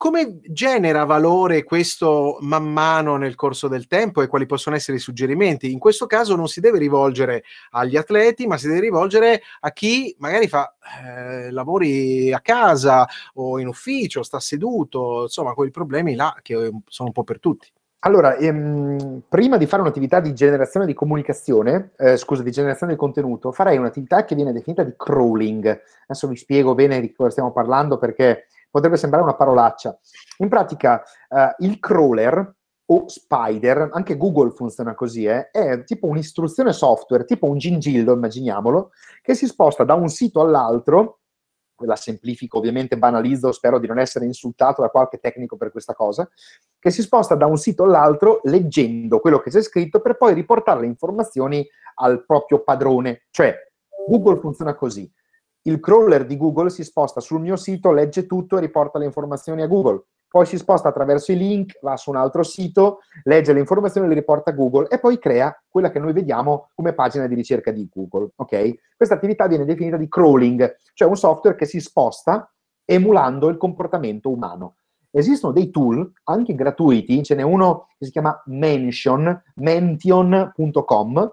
come genera valore questo man mano nel corso del tempo e quali possono essere i suggerimenti? In questo caso non si deve rivolgere agli atleti, ma si deve rivolgere a chi magari fa eh, lavori a casa o in ufficio, sta seduto, insomma, quei problemi là che ehm, sono un po' per tutti. Allora, ehm, prima di fare un'attività di generazione di comunicazione, eh, scusa, di generazione di contenuto, farei un'attività che viene definita di crawling. Adesso vi spiego bene di cosa stiamo parlando perché potrebbe sembrare una parolaccia. In pratica, eh, il crawler o spider, anche Google funziona così, eh, è tipo un'istruzione software, tipo un gingillo, immaginiamolo, che si sposta da un sito all'altro la semplifico, ovviamente banalizzo, spero di non essere insultato da qualche tecnico per questa cosa, che si sposta da un sito all'altro leggendo quello che c'è scritto per poi riportare le informazioni al proprio padrone. Cioè, Google funziona così il crawler di Google si sposta sul mio sito, legge tutto e riporta le informazioni a Google. Poi si sposta attraverso i link, va su un altro sito, legge le informazioni, e le riporta a Google e poi crea quella che noi vediamo come pagina di ricerca di Google. Okay? Questa attività viene definita di crawling, cioè un software che si sposta emulando il comportamento umano. Esistono dei tool, anche gratuiti, ce n'è uno che si chiama Mention, mention.com,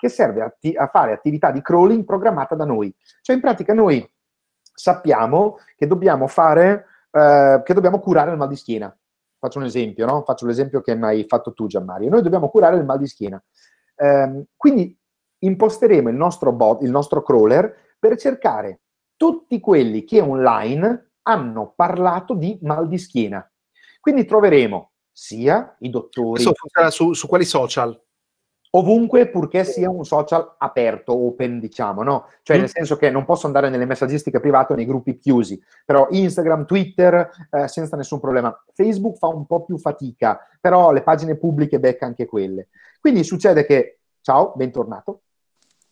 che serve a, t- a fare attività di crawling programmata da noi. Cioè in pratica noi sappiamo che dobbiamo fare, eh, che dobbiamo curare il mal di schiena. Faccio un esempio, no? Faccio l'esempio che mi hai fatto tu, Gianmario. Noi dobbiamo curare il mal di schiena. Eh, quindi imposteremo il nostro, bot, il nostro crawler per cercare tutti quelli che online hanno parlato di mal di schiena. Quindi troveremo sia i dottori. Questo funziona su, su quali social? ovunque purché sia un social aperto, open, diciamo, no? Cioè mm. nel senso che non posso andare nelle messaggistiche private o nei gruppi chiusi, però Instagram, Twitter, eh, senza nessun problema. Facebook fa un po' più fatica, però le pagine pubbliche becca anche quelle. Quindi succede che, ciao, bentornato.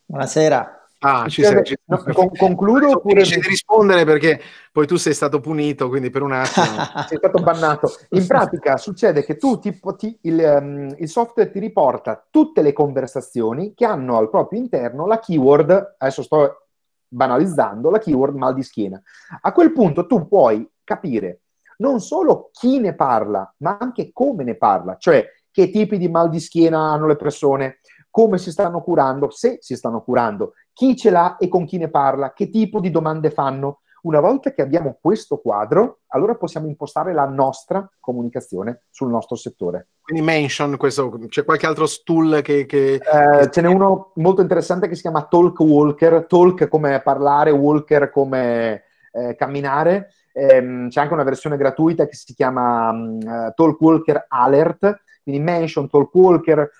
Buonasera. Ah, ci sei, ci sei. No, con, concludo oppure... Finisci di rispondere perché poi tu sei stato punito, quindi per un attimo... sei stato bannato. In pratica succede che tu ti, ti, il, um, il, software ti riporta tutte le conversazioni che hanno al proprio interno la keyword, adesso sto banalizzando, la keyword mal di schiena. A quel punto tu puoi capire non solo chi ne parla, ma anche come ne parla, cioè che tipi di mal di schiena hanno le persone, come si stanno curando, se si stanno curando, chi ce l'ha e con chi ne parla, che tipo di domande fanno. Una volta che abbiamo questo quadro, allora possiamo impostare la nostra comunicazione sul nostro settore. Quindi mention, questo, c'è qualche altro tool che... che... Eh, ce n'è uno molto interessante che si chiama Talk Walker, Talk come parlare, Walker come eh, camminare. Eh, c'è anche una versione gratuita che si chiama um, Talk Walker Alert, quindi mention, Talk Walker,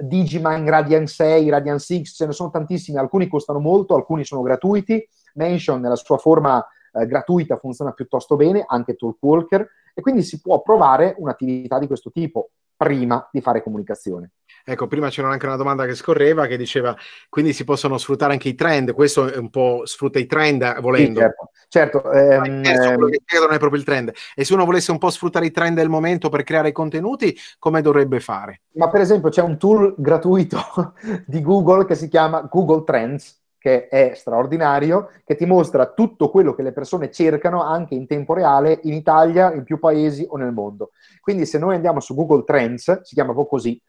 Digimine, Radiant 6, Radiant 6, ce ne sono tantissimi, alcuni costano molto, alcuni sono gratuiti. Mansion nella sua forma eh, gratuita funziona piuttosto bene, anche Talkwalker, e quindi si può provare un'attività di questo tipo prima di fare comunicazione. Ecco, prima c'era anche una domanda che scorreva che diceva, quindi si possono sfruttare anche i trend, questo è un po' sfrutta i trend eh, volendo. Sì, certo, certo ehm, ehm... non è proprio il trend. E se uno volesse un po' sfruttare i trend del momento per creare contenuti, come dovrebbe fare? Ma per esempio c'è un tool gratuito di Google che si chiama Google Trends, che è straordinario, che ti mostra tutto quello che le persone cercano anche in tempo reale in Italia, in più paesi o nel mondo. Quindi se noi andiamo su Google Trends, si chiama proprio così,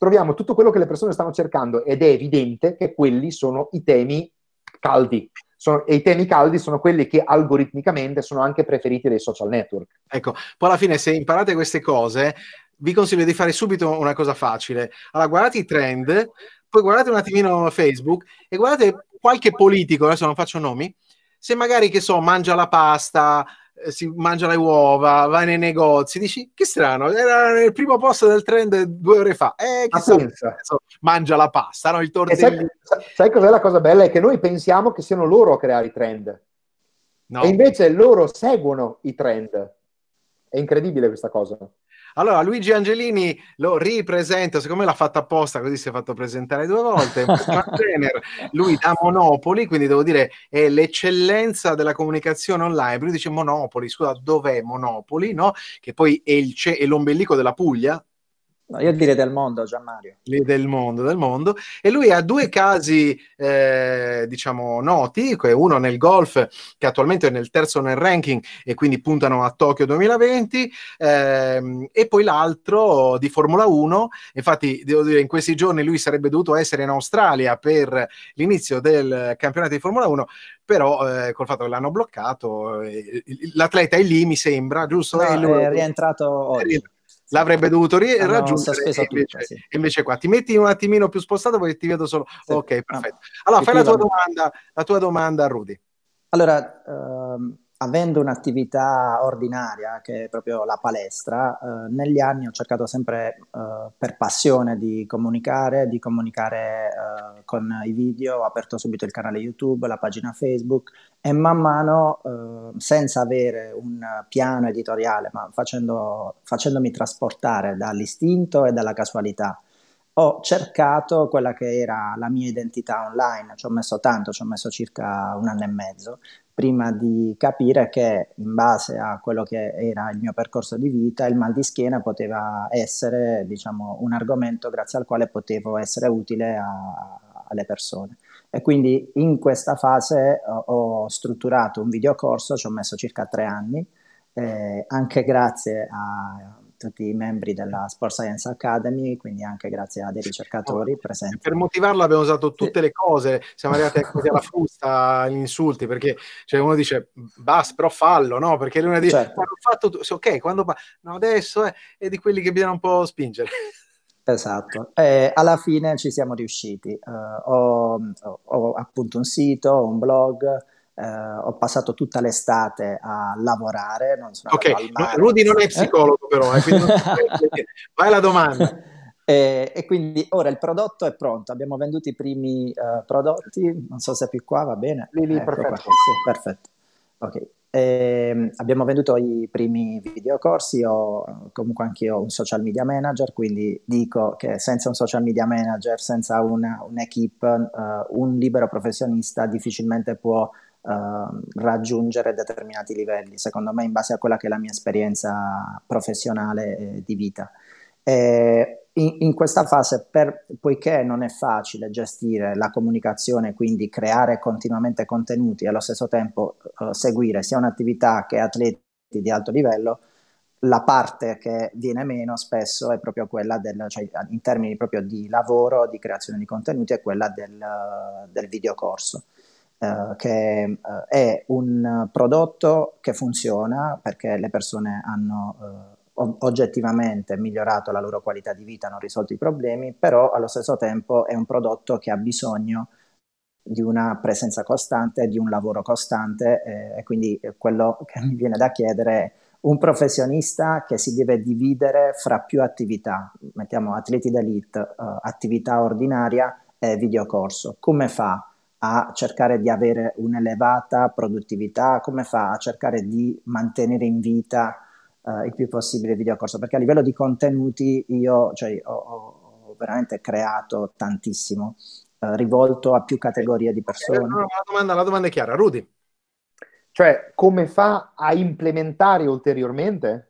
troviamo tutto quello che le persone stanno cercando ed è evidente che quelli sono i temi caldi. Sono, e i temi caldi sono quelli che algoritmicamente sono anche preferiti dai social network. Ecco, poi alla fine se imparate queste cose, vi consiglio di fare subito una cosa facile. Allora, guardate i trend, poi guardate un attimino Facebook e guardate qualche politico, adesso non faccio nomi, se magari, che so, mangia la pasta, eh, si mangia le uova, vai nei negozi, dici che strano, era nel primo posto del trend due ore fa, eh, pensa. mangia la pasta, no? il tortellino. Sai, sai cos'è la cosa bella? È che noi pensiamo che siano loro a creare i trend, no. e invece loro seguono i trend. È incredibile questa cosa. Allora, Luigi Angelini lo ripresento, secondo me l'ha fatto apposta, così si è fatto presentare due volte. trainer, lui da Monopoli, quindi devo dire è l'eccellenza della comunicazione online. Lui dice Monopoli, scusa, dov'è Monopoli? No? Che poi è, il è l'ombelico della Puglia, io direi del mondo, Gianmario. Del mondo, del mondo. E lui ha due casi, eh, diciamo, noti. Uno nel golf, che attualmente è nel terzo nel ranking e quindi puntano a Tokyo 2020. Ehm, e poi l'altro di Formula 1. Infatti, devo dire, in questi giorni lui sarebbe dovuto essere in Australia per l'inizio del campionato di Formula 1 però eh, col fatto che l'hanno bloccato, eh, l'atleta è lì, mi sembra, giusto? No, è rientrato oggi. È rientrato l'avrebbe dovuto ri- ah, raggiungere invece, tutta, sì. invece, qua ti metti un attimino più spostato perché ti vedo solo sì. ok ah, perfetto allora fai la tua, domanda, la tua domanda a Rudy allora ehm, avendo un'attività ordinaria, che è proprio la palestra, eh, negli anni ho cercato sempre eh, per passione di comunicare, di comunicare eh, con i video, ho aperto subito il canale YouTube, la pagina Facebook e man mano, eh, senza avere un piano editoriale, ma facendo, facendomi trasportare dall'istinto e dalla casualità, ho cercato quella che era la mia identità online, ci ho messo tanto, ci ho messo circa un anno e mezzo, prima di capire che in base a quello che era il mio percorso di vita, il mal di schiena poteva essere diciamo, un argomento grazie al quale potevo essere utile a, alle persone. E quindi in questa fase ho, ho strutturato un videocorso, ci ho messo circa tre anni, eh, anche grazie a, tutti i membri della Sport Science Academy, quindi anche grazie a dei ricercatori presenti. Per motivarlo abbiamo usato tutte le cose, siamo arrivati alla frusta, agli insulti, perché cioè, uno dice basta, però fallo, no? Perché lui dice, certo. quando ho fatto, tu, ok, quando fa, no, adesso è, è di quelli che bisogna un po' spingere. Esatto, e alla fine ci siamo riusciti. Uh, ho, ho, ho, appunto un sito, un blog, Uh, ho passato tutta l'estate a lavorare. Non sono ok, no, Rudy non è eh? psicologo, però, eh, non... vai alla domanda. e, eh, e, quindi ora il prodotto è pronto, abbiamo venduto i primi uh, prodotti, non so se è più qua, va bene? Lì, lì, ecco perfetto. Sì, perfetto. Okay. E, ehm, abbiamo venduto i primi videocorsi, ho, comunque anche io un social media manager, quindi dico che senza un social media manager, senza una, un'equipe, uh, un libero professionista difficilmente può Ehm, raggiungere determinati livelli, secondo me in base a quella che è la mia esperienza professionale e eh, di vita. E in, in questa fase, per, poiché non è facile gestire la comunicazione, quindi creare continuamente contenuti e allo stesso tempo uh, seguire sia un'attività che atleti di alto livello, la parte che viene meno spesso è proprio quella del, cioè in termini proprio di lavoro, di creazione di contenuti, è quella del, del videocorso. Eh, che eh, è un prodotto che funziona perché le persone hanno eh, oggettivamente migliorato la loro qualità di vita, hanno risolto i problemi, però allo stesso tempo è un prodotto che ha bisogno di una presenza costante, di un lavoro costante eh, e quindi quello che mi viene da chiedere è un professionista che si deve dividere fra più attività, mettiamo atleti d'elite, uh, attività ordinaria e videocorso. Come fa a cercare di avere un'elevata produttività, come fa a cercare di mantenere in vita uh, il più possibile il videocorso, perché a livello di contenuti io cioè, ho, ho, veramente creato tantissimo, uh, rivolto a più categorie di eh, persone. Okay, la, domanda, la domanda è chiara, Rudy. Cioè, come fa a implementare ulteriormente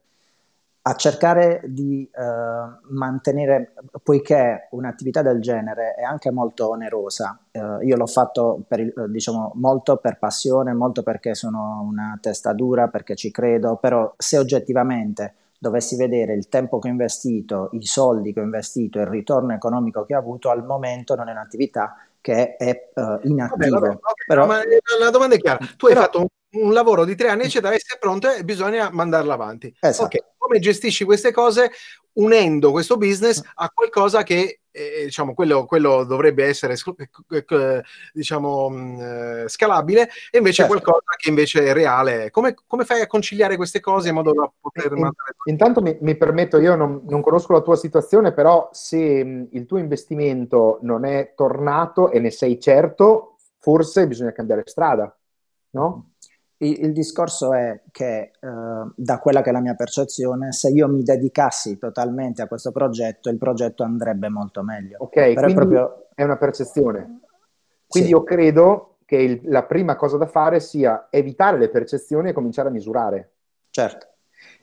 a cercare di uh, mantenere, poiché un'attività del genere è anche molto onerosa, uh, io l'ho fatto per, eh, diciamo, molto per passione, molto perché sono una testa dura, perché ci credo, però se oggettivamente dovessi vedere il tempo che ho investito, i soldi che ho investito, il ritorno economico che ho avuto, al momento non è un'attività che è uh, inattivo. Vabbè, vabbè, vabbè, però, ma la domanda è chiara, tu hai fatto un un lavoro di tre anni, mm. c'è da essere pronto e bisogna mandarlo avanti. Esatto. Okay. Come gestisci queste cose unendo questo business mm. a qualcosa che eh, eh, diciamo, quello, quello, dovrebbe essere eh, eh, diciamo, mm, scalabile e invece certo. qualcosa che invece è reale. Come, come, fai a conciliare queste cose in modo da poter... In, intanto mi, mi, permetto, io non, non, conosco la tua situazione, però se il tuo investimento non è tornato e ne sei certo, forse bisogna cambiare strada, no? il, il discorso è che, eh, da quella che è la mia percezione, se io mi dedicassi totalmente a questo progetto, il progetto andrebbe molto meglio. Ok, Però è, proprio... è una percezione. Quindi sì. io credo che il, la prima cosa da fare sia evitare le percezioni e cominciare a misurare. Certo.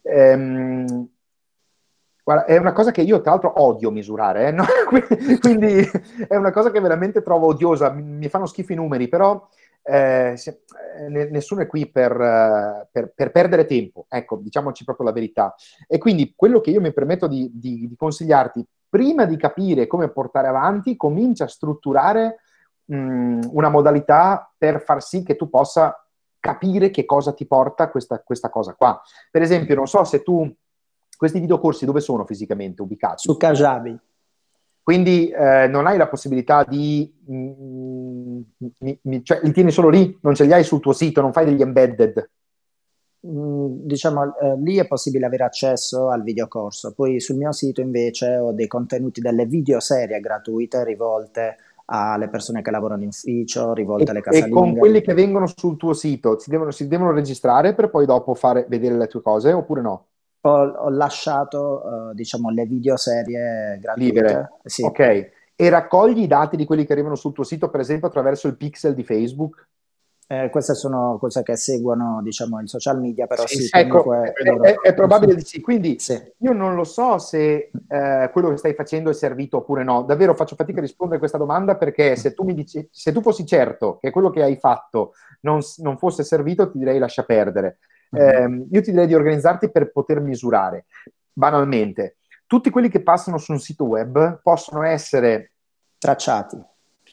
Ehm, guarda, è una cosa che io tra l'altro odio misurare, eh, no? quindi è una cosa che veramente trovo odiosa, mi, mi fanno schifo i numeri, però eh, se, eh, nessuno è qui per, eh, per, per, perdere tempo, ecco, diciamoci proprio la verità. E quindi quello che io mi permetto di, di, di consigliarti, prima di capire come portare avanti, comincia a strutturare mh, una modalità per far sì che tu possa capire che cosa ti porta questa, questa cosa qua. Per esempio, non so se tu, questi videocorsi dove sono fisicamente ubicati? Su Kajabi. Quindi eh, non hai la possibilità di... Mh, mm, mh, mm, cioè, li tieni solo lì, non ce li hai sul tuo sito, non fai degli embedded. Mm, diciamo, eh, lì è possibile avere accesso al videocorso. Poi sul mio sito invece ho dei contenuti delle videoserie gratuite rivolte alle persone che lavorano in ufficio, rivolte e, alle casalinghe. E con quelli che vengono sul tuo sito, si devono, si devono registrare per poi dopo fare vedere le tue cose oppure no? ho, ho lasciato uh, diciamo, le videoserie gratuite. Libere. Sì. Ok. E raccogli i dati di quelli che arrivano sul tuo sito, per esempio attraverso il pixel di Facebook? Eh, queste sono cose che seguono diciamo, il social media, però sì, sì ecco, comunque... È, è, è, probabile di sì. Quindi sì. io non lo so se eh, quello che stai facendo è servito oppure no. Davvero faccio fatica a rispondere a questa domanda perché se tu, mi dici, se tu fossi certo che quello che hai fatto non, non fosse servito, ti direi lascia perdere. Eh, io ti direi di organizzarti per poter misurare. Banalmente, tutti quelli che passano su un sito web possono essere tracciati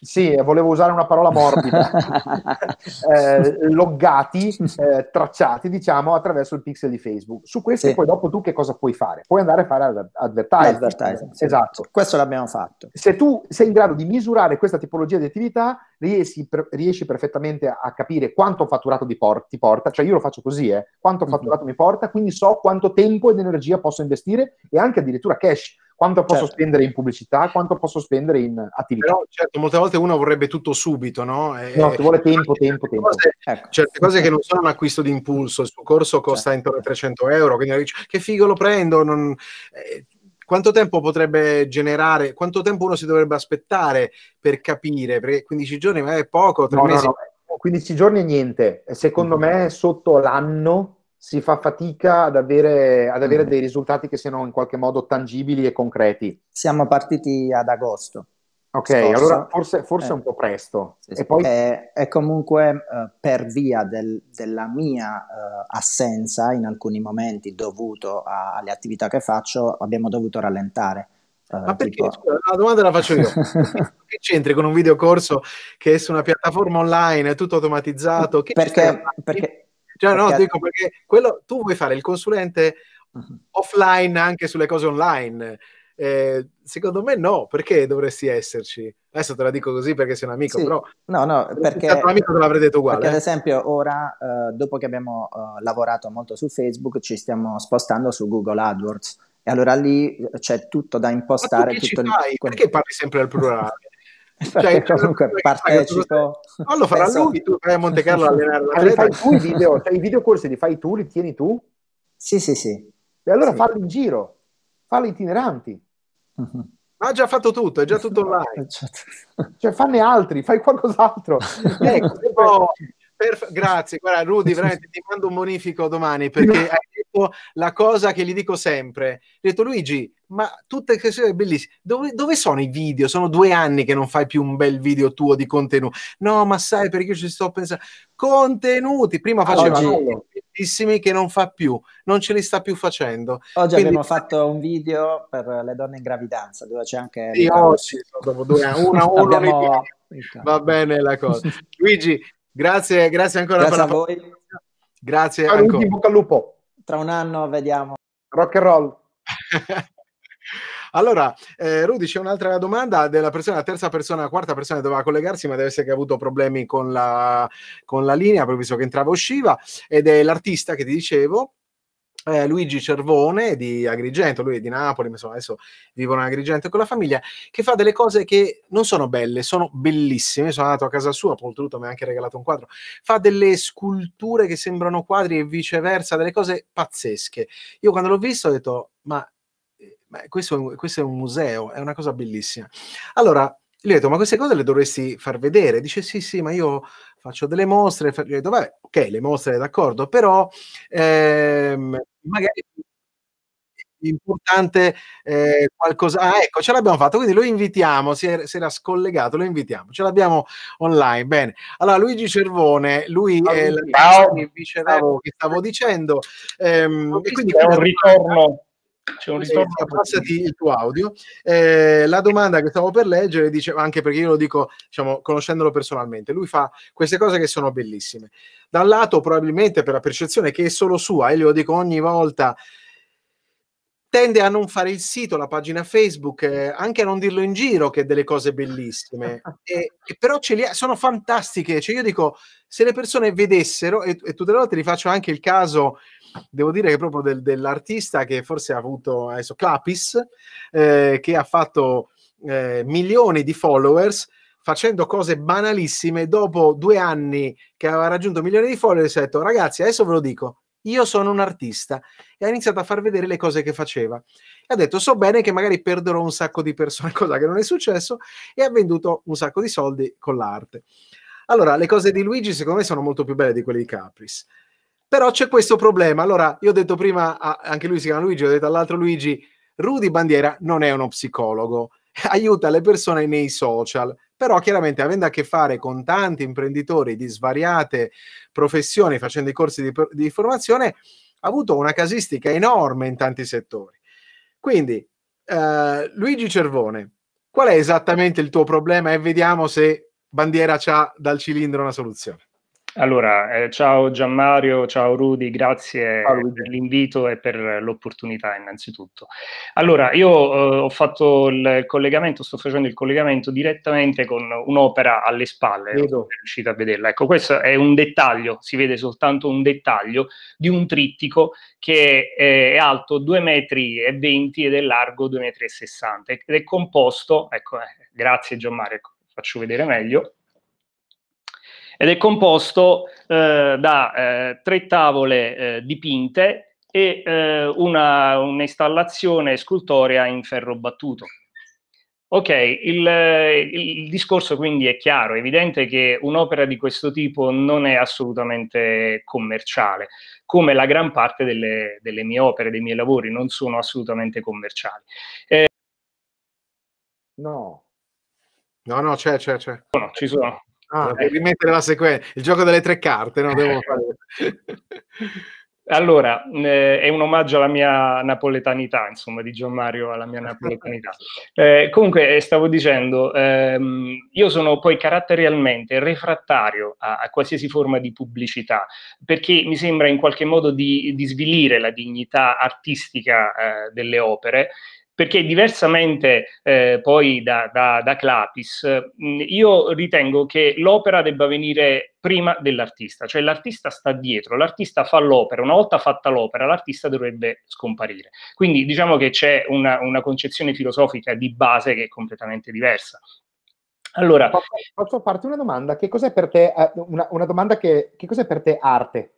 sì, volevo usare una parola morbida. eh, loggati, eh, tracciati, diciamo, attraverso il pixel di Facebook. Su questo sì. poi dopo tu che cosa puoi fare? Puoi andare a fare ad- advertising. advertising sì. Esatto. Questo l'abbiamo fatto. Se tu sei in grado di misurare questa tipologia di attività, riesci, per- riesci perfettamente a capire quanto fatturato ti, por- ti porta. Cioè io lo faccio così, eh. Quanto mhm. fatturato mm-hmm. mi porta, quindi so quanto tempo ed energia posso investire e anche addirittura cash quanto posso certo. spendere in pubblicità, quanto posso spendere in attività. Però, certo, molte volte uno vorrebbe tutto subito, no? E, no, ti vuole tempo, tempo, tempo. Cose, ecco. Certe cose che non sono un acquisto di impulso, il suo corso costa certo. intorno a 300 euro, quindi dici, che figo lo prendo, non... eh, quanto tempo potrebbe generare, quanto tempo uno si dovrebbe aspettare per capire? Perché 15 giorni è poco, 3 no, mesi. No, no. 15 giorni è niente, secondo mm-hmm. me sotto l'anno si fa fatica ad avere, ad avere mm. dei risultati che siano in qualche modo tangibili e concreti. Siamo partiti ad agosto. Ok, scorso. allora forse, forse eh. un po' presto. Sì, sì. Poi... è, e, comunque eh, per via del, della mia eh, assenza in alcuni momenti dovuto a, alle attività che faccio, abbiamo dovuto rallentare. Eh, Ma perché? Tipo... Scusa, la domanda la faccio io. che c'entri con un videocorso che è su una piattaforma online, è tutto automatizzato? Perché, perché, cioè, no, dico perché quello, tu vuoi fare il consulente mhm. offline anche sulle cose online. Eh, secondo me no, perché dovresti esserci? Adesso te la dico così perché sei un amico, sì. però no, no, perché un amico te l'avrei detto uguale. Perché ad esempio ora, eh, dopo che abbiamo eh, lavorato molto su Facebook, ci stiamo spostando su Google AdWords. E allora lì c'è tutto da impostare. Tutto il... Perché parli sempre al plurale? Cioè, comunque partecipo. No, lo farà Penso... lui, tu fai a Monte Carlo allenare fai tu i video, cioè i videocorsi li fai tu, li tieni tu? Sì, sì, sì. E allora sì. falli in giro, falli itineranti. uh Ha già fatto tutto, è già tutto online. cioè, fanne altri, fai qualcos'altro. ecco, ecco per... Grazie, guarda Rudy, veramente ti mando un bonifico domani perché no. hai detto la cosa che gli dico sempre. Hai detto Luigi, ma tutte queste cose bellissime, dove, dove, sono i video? Sono due anni che non fai più un bel video tuo di contenuto. No, ma sai perché io ci sto pensando. Contenuti, prima ah, faceva bellissimi che non fa più, non ce li sta più facendo. Oggi Quindi... abbiamo fatto un video per le donne in gravidanza, dove c'è anche... Sì, oggi, dopo due anni, una, uno abbiamo... Va bene la cosa. Luigi, Grazie, grazie ancora grazie per a voi. Parola. Grazie Saluti, ancora. bocca al lupo. Tra un anno vediamo. Rock and roll. Allora, eh, Rudy, c'è un'altra domanda della persona, la terza persona, la quarta persona doveva collegarsi, ma deve essere che ha avuto problemi con la, con la linea, proprio visto che entrava e usciva, ed è l'artista che ti dicevo, eh, Luigi Cervone di Agrigento, lui è di Napoli, insomma adesso vivono in Agrigento con la famiglia, che fa delle cose che non sono belle, sono bellissime. Sono andato a casa sua, oltretutto mi ha anche regalato un quadro. Fa delle sculture che sembrano quadri e viceversa, delle cose pazzesche. Io quando l'ho visto ho detto, ma, eh, ma questo, questo è un museo, è una cosa bellissima. Allora, gli ho detto, ma queste cose le dovresti far vedere? Dice, sì, sì, ma io faccio delle mostre, detto, vabbè, ok, le mostre d'accordo, però ehm, magari importante eh, qualcosa. Ah, ecco, ce l'abbiamo fatto, quindi lo invitiamo, si era, si era, scollegato, lo invitiamo, ce l'abbiamo online. Bene, allora Luigi Cervone, lui è il vicereo che stavo dicendo. Ehm, quindi, è un ritorno. C'è un ritorno. Eh, passati il tuo audio. Eh, la domanda che stavo per leggere dice, anche perché io lo dico, diciamo, conoscendolo personalmente, lui fa queste cose che sono bellissime. Da un lato, probabilmente per la percezione che è solo sua, e glielo dico ogni volta, tende a non fare il sito, la pagina Facebook, eh, anche a non dirlo in giro che delle cose bellissime. e, e però ce li ha, sono fantastiche. Cioè io dico, se le persone vedessero, e, e tutte le volte faccio anche il caso devo dire che proprio del, dell'artista che forse ha avuto adesso Clapis, eh, che ha fatto eh, milioni di followers facendo cose banalissime. Dopo due anni che aveva raggiunto milioni di followers, ha detto ragazzi, adesso ve lo dico. Io sono un artista e ha iniziato a far vedere le cose che faceva. E ha detto: So bene che magari perderò un sacco di persone, cosa che non è successo, e ha venduto un sacco di soldi con l'arte. Allora, le cose di Luigi, secondo me, sono molto più belle di quelle di Capris. Però c'è questo problema. Allora, io ho detto prima, a, anche lui si chiama Luigi, ho detto all'altro Luigi, Rudy Bandiera non è uno psicologo, aiuta le persone nei social, però chiaramente avendo a che fare con tanti imprenditori di svariate professioni facendo i corsi di, di formazione, ha avuto una casistica enorme in tanti settori. Quindi, eh, Luigi Cervone, qual è esattamente il tuo problema e vediamo se Bandiera ha dal cilindro una soluzione. Allora, eh, ciao Gianmario, ciao Rudy, grazie ciao Rudy. per l'invito e per l'opportunità innanzitutto. Allora, io eh, ho fatto il collegamento, sto facendo il collegamento direttamente con un'opera alle spalle, Vedo. riuscite a vederla. Ecco, questo è un dettaglio, si vede soltanto un dettaglio di un trittico che è alto 2,20 metri ed è largo 2,60 metri ed è composto, ecco, eh, grazie Gianmario, ecco, faccio vedere meglio ed è composto eh, da eh, tre tavole eh, dipinte e eh, una, un'installazione scultorea in ferro battuto. Ok, eh, il, il, discorso quindi è chiaro, è evidente che un'opera di questo tipo non è assolutamente commerciale, come la gran parte delle, delle mie opere, dei miei lavori non sono assolutamente commerciali. Eh, no, no, no, c'è, c'è, c'è. No, ci sono. Ah, per rimettere la sequenza, il gioco delle tre carte, no? Devo fare. Allora, eh, è un omaggio alla mia napoletanità, insomma, di Gian Mario alla mia napoletanità. Eh. eh, comunque, eh, stavo dicendo, ehm, io sono poi caratterialmente refrattario a, a, qualsiasi forma di pubblicità, perché mi sembra in qualche modo di, di svilire la dignità artistica eh, delle opere perché diversamente eh, poi da, da, da Clapis, mm, io ritengo che l'opera debba venire prima dell'artista, cioè l'artista sta dietro, l'artista fa l'opera, una volta fatta l'opera l'artista dovrebbe scomparire. Quindi diciamo che c'è una, una concezione filosofica di base che è completamente diversa. Allora, posso, posso farti una domanda? Che cos'è per te, eh, una, una domanda che, che cos'è per te arte?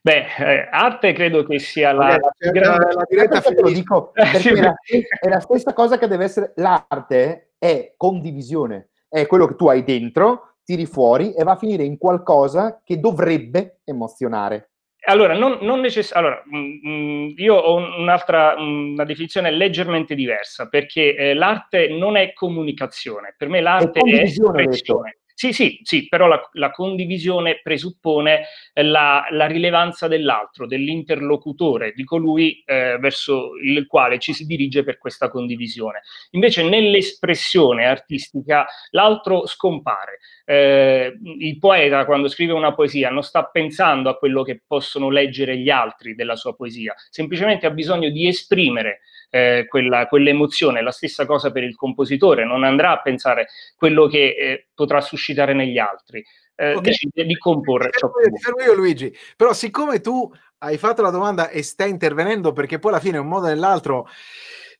Beh, eh, arte credo che sia la, eh, la, grande... la diretta te lo dico, eh, sì, è, la, è la stessa cosa che deve essere l'arte è condivisione, è quello che tu hai dentro, tiri fuori e va a finire in qualcosa che dovrebbe emozionare. Allora, non, non necess- allora mh, mm, mm, io ho un'altra una definizione leggermente diversa, perché eh, l'arte non è comunicazione, per me l'arte è, è espressione. Sì, sì, sì, però la, la condivisione presuppone eh, la, la, rilevanza dell'altro, dell'interlocutore, di colui eh, verso il quale ci si dirige per questa condivisione. Invece nell'espressione artistica l'altro scompare eh, il poeta quando scrive una poesia non sta pensando a quello che possono leggere gli altri della sua poesia, semplicemente ha bisogno di esprimere eh, quella, quell'emozione, la stessa cosa per il compositore, non andrà a pensare quello che eh, potrà suscitare negli altri. Eh, okay. Decide di comporre ciò che serve io Luigi, però siccome tu hai fatto la domanda e stai intervenendo perché poi alla fine un modo o nell'altro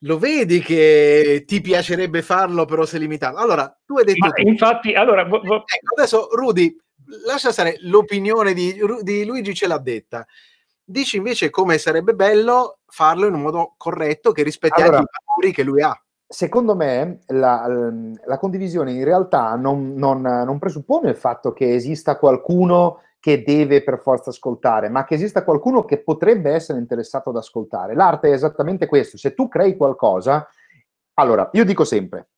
lo vedi che ti piacerebbe farlo, però sei limitato. Allora, tu hai detto... Tu. infatti, allora... Vo- vo- ecco, adesso, Rudy, lascia stare l'opinione di, di Luigi ce l'ha detta. Dici invece come sarebbe bello farlo in un modo corretto che rispetti allora, anche i valori che lui ha. Secondo me la, la condivisione in realtà non, non, non, presuppone il fatto che esista qualcuno che deve per forza ascoltare, ma che esista qualcuno che potrebbe essere interessato ad ascoltare. L'arte è esattamente questo, se tu crei qualcosa, allora, io dico sempre,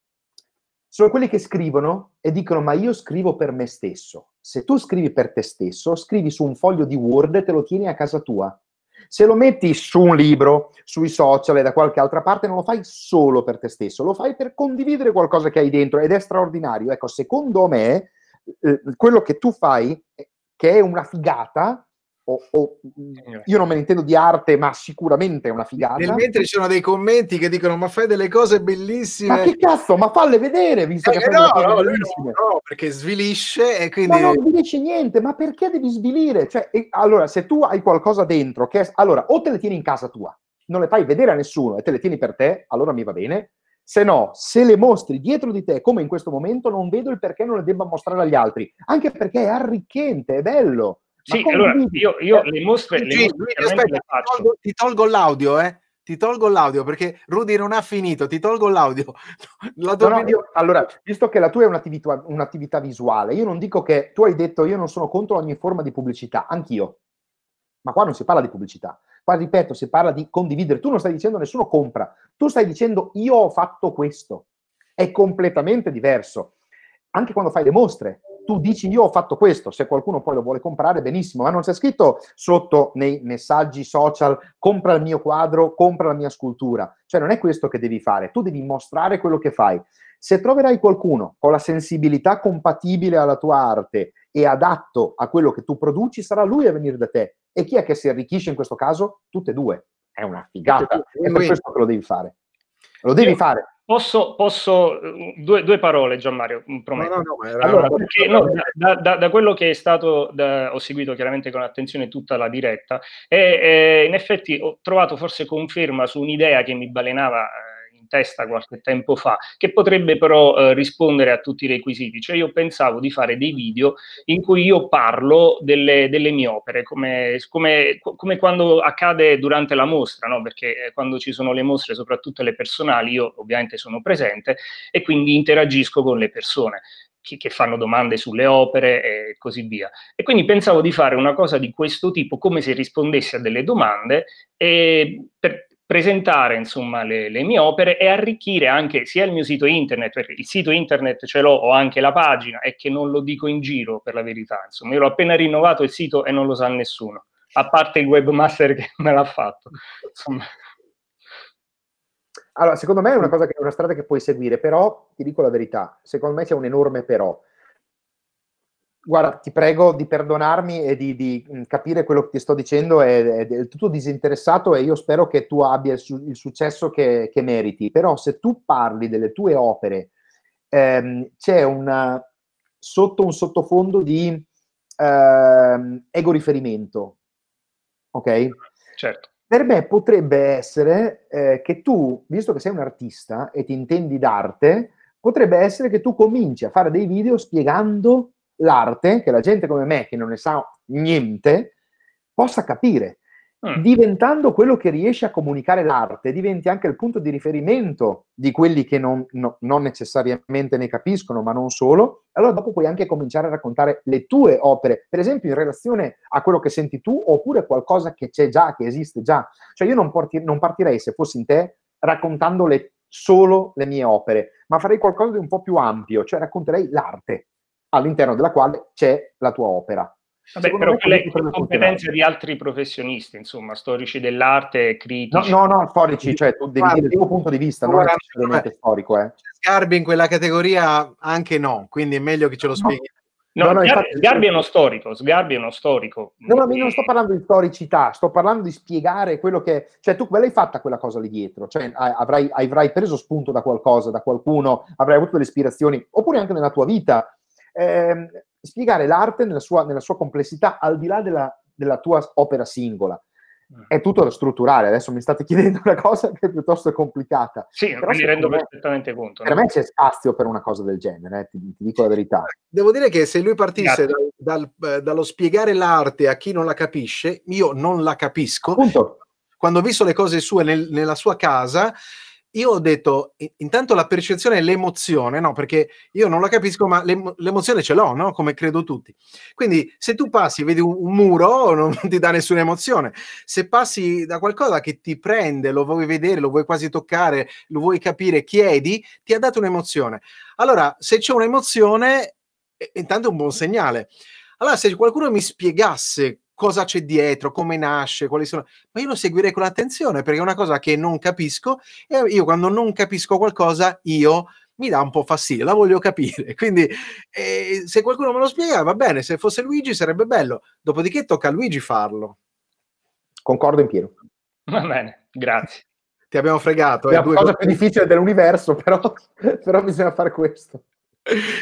sono quelli che scrivono e dicono ma io scrivo per me stesso. Se tu scrivi per te stesso, scrivi su un foglio di Word e te lo tieni a casa tua. Se lo metti su un libro, sui social e da qualche altra parte, non lo fai solo per te stesso, lo fai per condividere qualcosa che hai dentro ed è straordinario. Ecco, secondo me, eh, quello che tu fai che è una figata, o, o, io non me ne intendo di arte, ma sicuramente è una figata. Nel mentre ci sono dei commenti che dicono: Ma fai delle cose bellissime. Ma che cazzo, ma falle vedere visto eh, che eh no, no, no, perché svilisce e quindi. Ma non svilisce niente, ma perché devi svilire? Cioè, e, allora, se tu hai qualcosa dentro, che è, allora o te le tieni in casa tua, non le fai vedere a nessuno e te le tieni per te, allora mi va bene. Se no, se le mostri dietro di te, come in questo momento, non vedo il perché non le debba mostrare agli altri, anche perché è arricchente, è bello. Ma sì, allora io, io eh, le mostre, sì, le sì, aspetta, le ti, tolgo, ti tolgo l'audio, eh ti tolgo l'audio perché Rudy non ha finito, ti tolgo l'audio. La no, no, io, allora, visto che la tua è un'attività, un'attività, visuale, io non dico che tu hai detto io non sono contro ogni forma di pubblicità, anch'io. Ma qua non si parla di pubblicità. Qua, ripeto, si parla di condividere. Tu non stai dicendo nessuno compra, tu stai dicendo io ho fatto questo. È completamente diverso. Anche quando fai le mostre, tu dici io ho fatto questo, se qualcuno poi lo vuole comprare benissimo, ma non c'è scritto sotto nei messaggi social compra il mio quadro, compra la mia scultura, cioè non è questo che devi fare, tu devi mostrare quello che fai. Se troverai qualcuno con la sensibilità compatibile alla tua arte e adatto a quello che tu produci, sarà lui a venire da te. E chi è che si arricchisce in questo caso? Tutte e due è una figata. E cioè, per questo che lo devi fare. Lo devi Io fare. Posso, posso eh, due, due, parole Gianmario, mm, prometto. No, no, no, allora, perché, da, da, da, quello che è stato, da, ho seguito chiaramente con attenzione tutta la diretta, e, e in effetti ho trovato forse conferma su un'idea che mi balenava eh, in testa qualche tempo fa, che potrebbe però eh, rispondere a tutti i requisiti. Cioè io pensavo di fare dei video in cui io parlo delle, delle mie opere, come, come, come, quando accade durante la mostra, no? perché eh, quando ci sono le mostre, soprattutto le personali, io ovviamente sono presente e quindi interagisco con le persone che fanno domande sulle opere e così via. E quindi pensavo di fare una cosa di questo tipo, come se rispondessi a delle domande, e per, presentare insomma, le, le, mie opere e arricchire anche sia il mio sito internet, perché il sito internet ce l'ho, ho anche la pagina, e che non lo dico in giro per la verità, insomma, io l'ho appena rinnovato il sito e non lo sa nessuno, a parte il webmaster che me l'ha fatto. Insomma. Allora, secondo me è una, cosa che, una strada che puoi seguire, però ti dico la verità, secondo me c'è un enorme però, Guarda, ti prego di perdonarmi e di, di capire quello che ti sto dicendo, è, è, del tutto disinteressato e io spero che tu abbia il, su, il successo che, che, meriti. Però se tu parli delle tue opere, ehm, c'è una, sotto un sottofondo di ehm, ego riferimento, ok? Certo. Per me potrebbe essere eh, che tu, visto che sei un artista e ti intendi d'arte, potrebbe essere che tu cominci a fare dei video spiegando l'arte, che la gente come me, che non ne sa niente, possa capire. Mm. Diventando quello che riesce a comunicare l'arte, diventi anche il punto di riferimento di quelli che non, no, non necessariamente ne capiscono, ma non solo. Allora dopo puoi anche cominciare a raccontare le tue opere, per esempio in relazione a quello che senti tu, oppure qualcosa che c'è già, che esiste già. Cioè io non, porti, non partirei, se fossi in te, raccontando solo le mie opere, ma farei qualcosa di un po' più ampio, cioè racconterei l'arte all'interno della quale c'è la tua opera. Vabbè, però quelle competenze di altri professionisti, insomma, storici dell'arte, critici. No, no, no storici, cioè tu devi dire il tuo punto di vista, non è necessariamente eh, storico. Eh. Sgarbi in quella categoria anche no, quindi è meglio che ce lo spieghi. No, no, no Sgarbi, infatti... Sgarbi, è uno storico, Sgarbi è uno storico. No, no, non sto parlando di storicità, sto parlando di spiegare quello che... Cioè tu l'hai fatta quella cosa lì dietro, cioè avrai, avrai preso spunto da qualcosa, da qualcuno, avrai avuto delle ispirazioni, oppure anche nella tua vita eh, spiegare l'arte nella sua, nella sua, complessità, al di là della, della tua opera singola mm. è tutto da strutturare. Adesso mi state chiedendo una cosa che è piuttosto complicata. Sì, Però mi rendo perfettamente conto. Per no? me c'è spazio per una cosa del genere, eh, ti, ti, dico la verità. Devo dire che se lui partisse dal, dal, eh, dallo spiegare l'arte a chi non la capisce, io non la capisco. Punto. Quando ho visto le cose sue nel, nella sua casa, io ho detto intanto la percezione e l'emozione, no? Perché io non la capisco, ma l'em- l'emozione ce l'ho, no? Come credo tutti. Quindi se tu passi, e vedi un, un, muro, non ti dà nessuna emozione. Se passi da qualcosa che ti prende, lo vuoi vedere, lo vuoi quasi toccare, lo vuoi capire, chiedi, ti ha dato un'emozione. Allora, se c'è un'emozione, eh, intanto è un buon segnale. Allora, se qualcuno mi spiegasse cosa c'è dietro, come nasce, quali sono. Ma io lo seguirei con attenzione perché è una cosa che non capisco e io quando non capisco qualcosa, io mi dà un po' fastidio, la voglio capire. Quindi eh, se qualcuno me lo spiega va bene, se fosse Luigi sarebbe bello. Dopodiché tocca a Luigi farlo. Concordo in pieno. Va bene, grazie. Ti abbiamo fregato. È eh, la cosa più difficile dell'universo, però, però bisogna fare questo.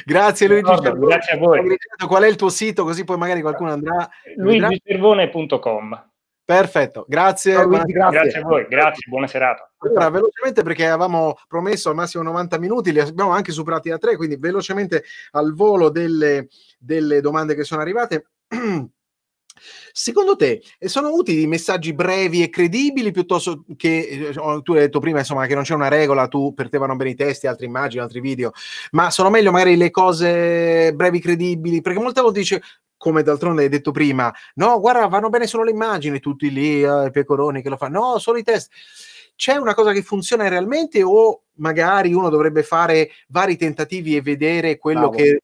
Grazie Luigi Ricordo, Cervone. Grazie a voi. Qual è il tuo sito? Così poi magari qualcuno andrà. luigicervone.com Perfetto, grazie. Ciao, Luigi, grazie. grazie a voi, grazie, buona serata. Allora, velocemente perché avevamo promesso al massimo 90 minuti, li abbiamo anche superati da tre, quindi velocemente al volo delle, delle domande che sono arrivate. Secondo te eh, sono utili i messaggi brevi e credibili piuttosto che, eh, tu hai detto prima insomma che non c'è una regola, tu per te vanno bene i testi, altre immagini, altri video, ma sono meglio magari le cose brevi, credibili, perché molte volte dice come d'altronde hai detto prima, no, guarda, vanno bene solo le immagini, tutti lì, eh, pecoroni che lo fanno, no, solo i test. C'è una cosa che funziona realmente o magari uno dovrebbe fare vari tentativi e vedere quello Bravo. che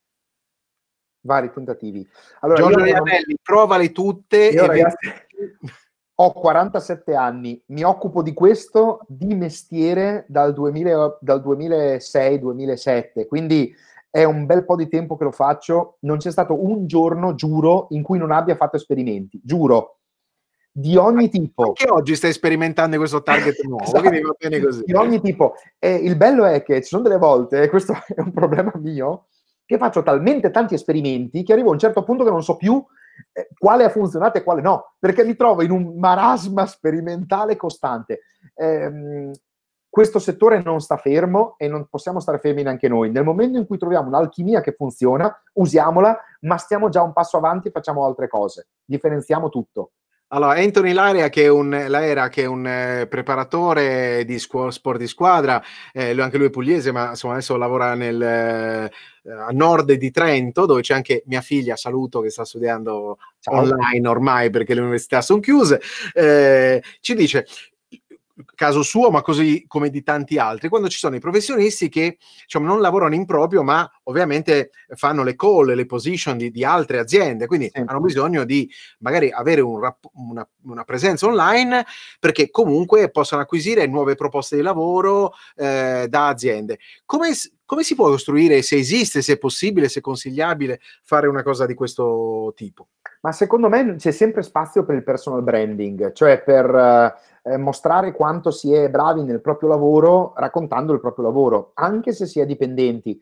vari tentativi. Allora, Giorgio Rianelli, provale tutte. Io, ragazzi, ho 47 anni, mi occupo di questo di mestiere dal, dal 2006-2007, quindi è un bel po' di tempo che lo faccio. Non c'è stato un giorno, giuro, in cui non abbia fatto esperimenti, giuro. Di ogni tipo. Perché oggi stai sperimentando questo target nuovo? esatto. Di ogni tipo. E il bello è che ci sono delle volte, e questo è un problema mio, che faccio talmente tanti esperimenti che arrivo a un certo punto che non so più eh, quale ha funzionato e quale no, perché mi trovo in un marasma sperimentale costante. Eh, questo settore non sta fermo e non possiamo stare fermi neanche noi. Nel momento in cui troviamo un'alchimia che funziona, usiamola, ma stiamo già un passo avanti e facciamo altre cose. Differenziamo tutto. Allora, Anthony Laria, che è un, Laera, che è un eh, preparatore di scu- sport di squadra, eh, anche lui è pugliese, ma insomma, adesso lavora nel, eh, a nord di Trento, dove c'è anche mia figlia, saluto, che sta studiando Ciao. online ormai perché le università sono chiuse. Eh, ci dice: caso suo, ma così come di tanti altri, quando ci sono i professionisti che diciamo, non lavorano in proprio, ma ovviamente fanno le call, le position di, di altre aziende, quindi sì. hanno bisogno di magari avere un rap- una, una, presenza online perché comunque possono acquisire nuove proposte di lavoro eh, da aziende. Come, come si può costruire, se esiste, se è possibile, se è consigliabile, fare una cosa di questo tipo? ma secondo me c'è sempre spazio per il personal branding, cioè per eh, eh, mostrare quanto si è bravi nel proprio lavoro, raccontando il proprio lavoro, anche se si è dipendenti.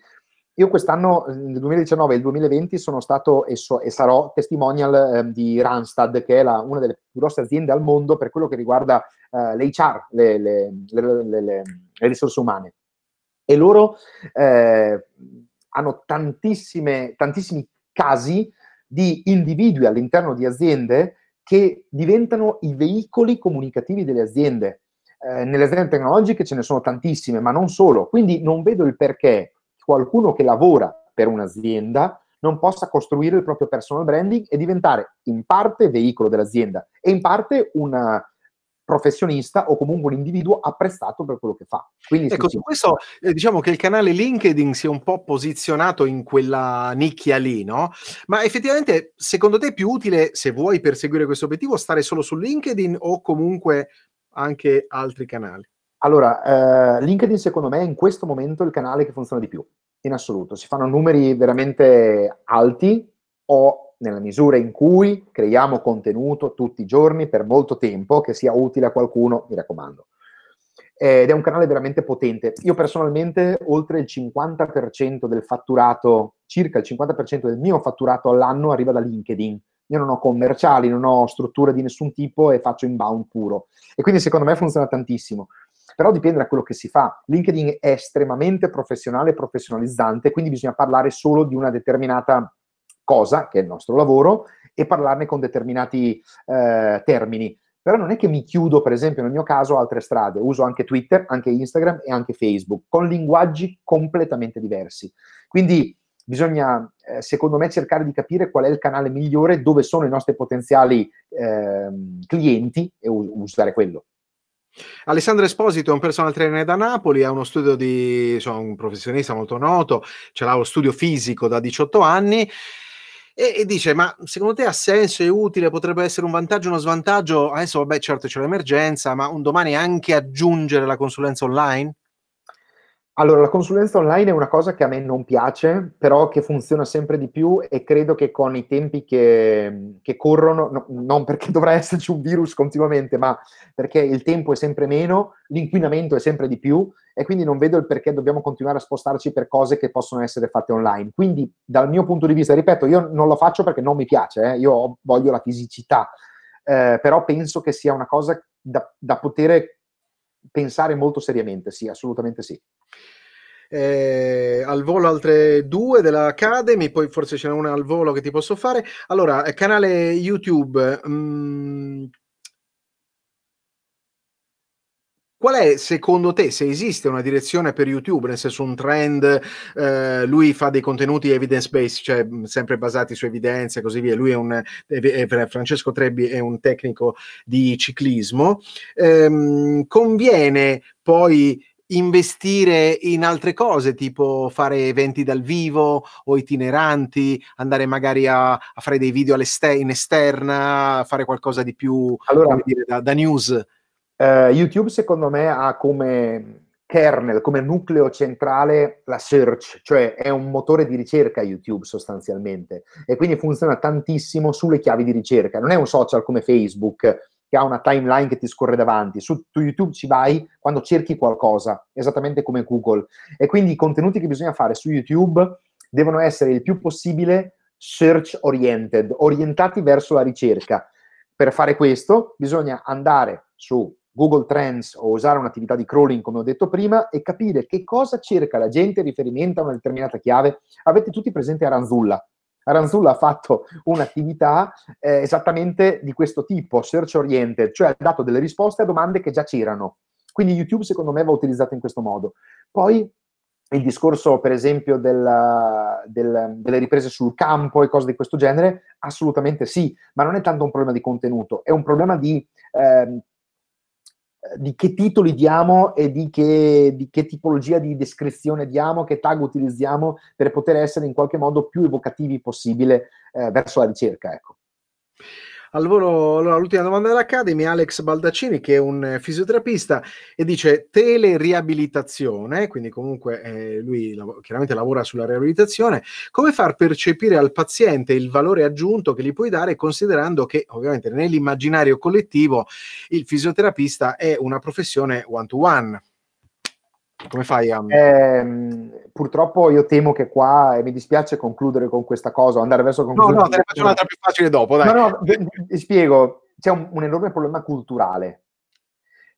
Io quest'anno, nel 2019 e il 2020, sono stato e, so, e sarò testimonial eh, di Randstad, che è la, una delle più grosse aziende al mondo per quello che riguarda eh, l'HR, le, le, le, le, risorse umane. E loro eh, hanno tantissimi casi di individui all'interno di aziende che diventano i veicoli comunicativi delle aziende. Eh, nelle aziende tecnologiche ce ne sono tantissime, ma non solo. Quindi non vedo il perché qualcuno che lavora per un'azienda non possa costruire il proprio personal branding e diventare in parte veicolo dell'azienda e in parte una, professionista o comunque un individuo apprezzato per quello che fa. Quindi, ecco, su questo eh, diciamo che il canale LinkedIn si è un po' posizionato in quella nicchia lì, no? Ma effettivamente, secondo te è più utile, se vuoi perseguire questo obiettivo, stare solo su LinkedIn o comunque anche altri canali? Allora, eh, LinkedIn secondo me è in questo momento il canale che funziona di più, in assoluto. Si fanno numeri veramente alti, ho nella misura in cui creiamo contenuto tutti i giorni per molto tempo che sia utile a qualcuno, mi raccomando. Ed è un canale veramente potente. Io personalmente oltre il 50% del fatturato, circa il 50% del mio fatturato all'anno arriva da LinkedIn. Io non ho commerciali, non ho strutture di nessun tipo e faccio inbound puro. E quindi secondo me funziona tantissimo. Però dipende da quello che si fa. LinkedIn è estremamente professionale e professionalizzante, quindi bisogna parlare solo di una determinata cosa, che è il nostro lavoro, e parlarne con determinati eh, termini. Però non è che mi chiudo, per esempio, nel mio caso, altre strade. Uso anche Twitter, anche Instagram e anche Facebook, con linguaggi completamente diversi. Quindi bisogna, eh, secondo me, cercare di capire qual è il canale migliore, dove sono i nostri potenziali eh, clienti e usare quello. Alessandro Esposito è un personal trainer da Napoli, è uno studio di, insomma, un professionista molto noto, ce l'ha lo studio fisico da 18 anni e, e, dice ma secondo te ha senso, è utile, potrebbe essere un vantaggio, o uno svantaggio? Adesso vabbè certo c'è l'emergenza, ma un domani anche aggiungere la consulenza online? Allora, la consulenza online è una cosa che a me non piace, però che funziona sempre di più e credo che con i tempi che, che corrono, no, non perché dovrà esserci un virus continuamente, ma perché il tempo è sempre meno, l'inquinamento è sempre di più e quindi non vedo il perché dobbiamo continuare a spostarci per cose che possono essere fatte online. Quindi dal mio punto di vista, ripeto, io non lo faccio perché non mi piace, eh, io voglio la fisicità, eh, però penso che sia una cosa da, da poter pensare molto seriamente, sì, assolutamente sì. Eh, al volo altre due dell'Academy, poi forse ce n'è una al volo che ti posso fare. Allora, eh, canale YouTube, mh, mm, Qual è secondo te, se esiste una direzione per YouTube, nel senso un trend, eh, lui fa dei contenuti evidence-based, cioè sempre basati su evidenze e così via, lui è un, è, è, Francesco Trebbi è un tecnico di ciclismo, ehm, conviene poi investire in altre cose, tipo fare eventi dal vivo o itineranti, andare magari a, a fare dei video in esterna, fare qualcosa di più allora, dire, da, da news? eh, YouTube secondo me ha come kernel, come nucleo centrale la search, cioè è un motore di ricerca YouTube sostanzialmente e quindi funziona tantissimo sulle chiavi di ricerca. Non è un social come Facebook che ha una timeline che ti scorre davanti. Su YouTube ci vai quando cerchi qualcosa, esattamente come Google. E quindi i contenuti che bisogna fare su YouTube devono essere il più possibile search oriented, orientati verso la ricerca. Per fare questo bisogna andare su Google Trends o usare un'attività di crawling, come ho detto prima, e capire che cosa cerca la gente in riferimento a una determinata chiave. Avete tutti presente Aranzulla. Aranzulla ha fatto un'attività eh, esattamente di questo tipo, search oriented, cioè ha dato delle risposte a domande che già c'erano. Quindi YouTube secondo me va utilizzato in questo modo. Poi il discorso, per esempio, della, del, delle riprese sul campo e cose di questo genere? Assolutamente sì, ma non è tanto un problema di contenuto, è un problema di eh, eh, di che titoli diamo e di che, di che, tipologia di descrizione diamo, che tag utilizziamo per poter essere in qualche modo più evocativi possibile eh, verso la ricerca. Ecco. Allora, l'ultima domanda dell'Academy, Alex Baldaccini, che è un eh, fisioterapista, e dice teleriabilitazione, quindi comunque eh, lui lav- chiaramente lavora sulla riabilitazione, come far percepire al paziente il valore aggiunto che gli puoi dare considerando che ovviamente nell'immaginario collettivo il fisioterapista è una professione one-to-one? Come fai a... Eh, purtroppo io temo che qua, e mi dispiace concludere con questa cosa, andare verso conclusione. No, no, te ne faccio un'altra più facile dopo, dai. No, no, vi spiego, c'è un, un enorme problema culturale.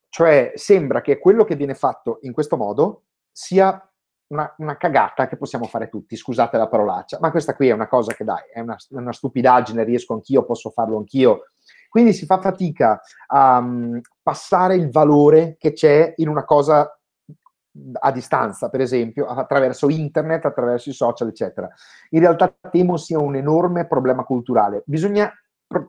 Cioè, sembra che quello che viene fatto in questo modo sia una, una, cagata che possiamo fare tutti, scusate la parolaccia, ma questa qui è una cosa che dai, è una, una stupidaggine, riesco anch'io, posso farlo anch'io. Quindi si fa fatica a um, passare il valore che c'è in una cosa a distanza, per esempio, attraverso internet, attraverso i social, eccetera. In realtà temo sia un enorme problema culturale. Bisogna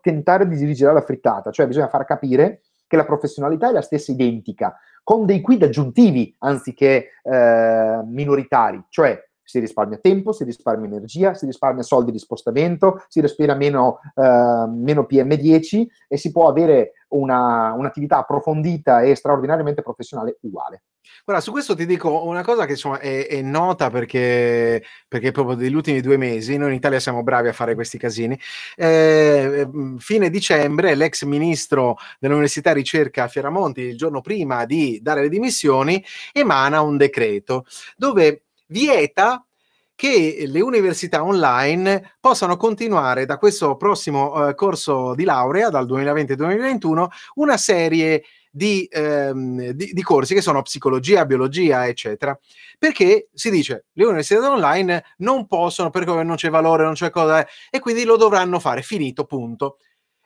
tentare di dirigere la frittata, cioè bisogna far capire che la professionalità è la stessa identica, con dei quid aggiuntivi anziché eh, minoritari, cioè si risparmia tempo, si risparmia energia, si risparmia soldi di spostamento, si respira meno, eh, meno PM10 e si può avere una, un'attività approfondita e straordinariamente professionale uguale. Guarda, su questo ti dico una cosa che insomma, è, è, nota perché, perché, proprio degli ultimi due mesi noi in Italia siamo bravi a fare questi casini. Eh, ehm, fine dicembre l'ex ministro dell'Università e Ricerca Fieramonti, il giorno prima di dare le dimissioni, emana un decreto dove vieta che le università online possano continuare da questo prossimo eh, corso di laurea, dal 2020-2021, una serie di, ehm, di, di, corsi che sono psicologia, biologia, eccetera. Perché si dice le università online non possono, perché non c'è valore, non c'è cosa, eh, e quindi lo dovranno fare, finito, punto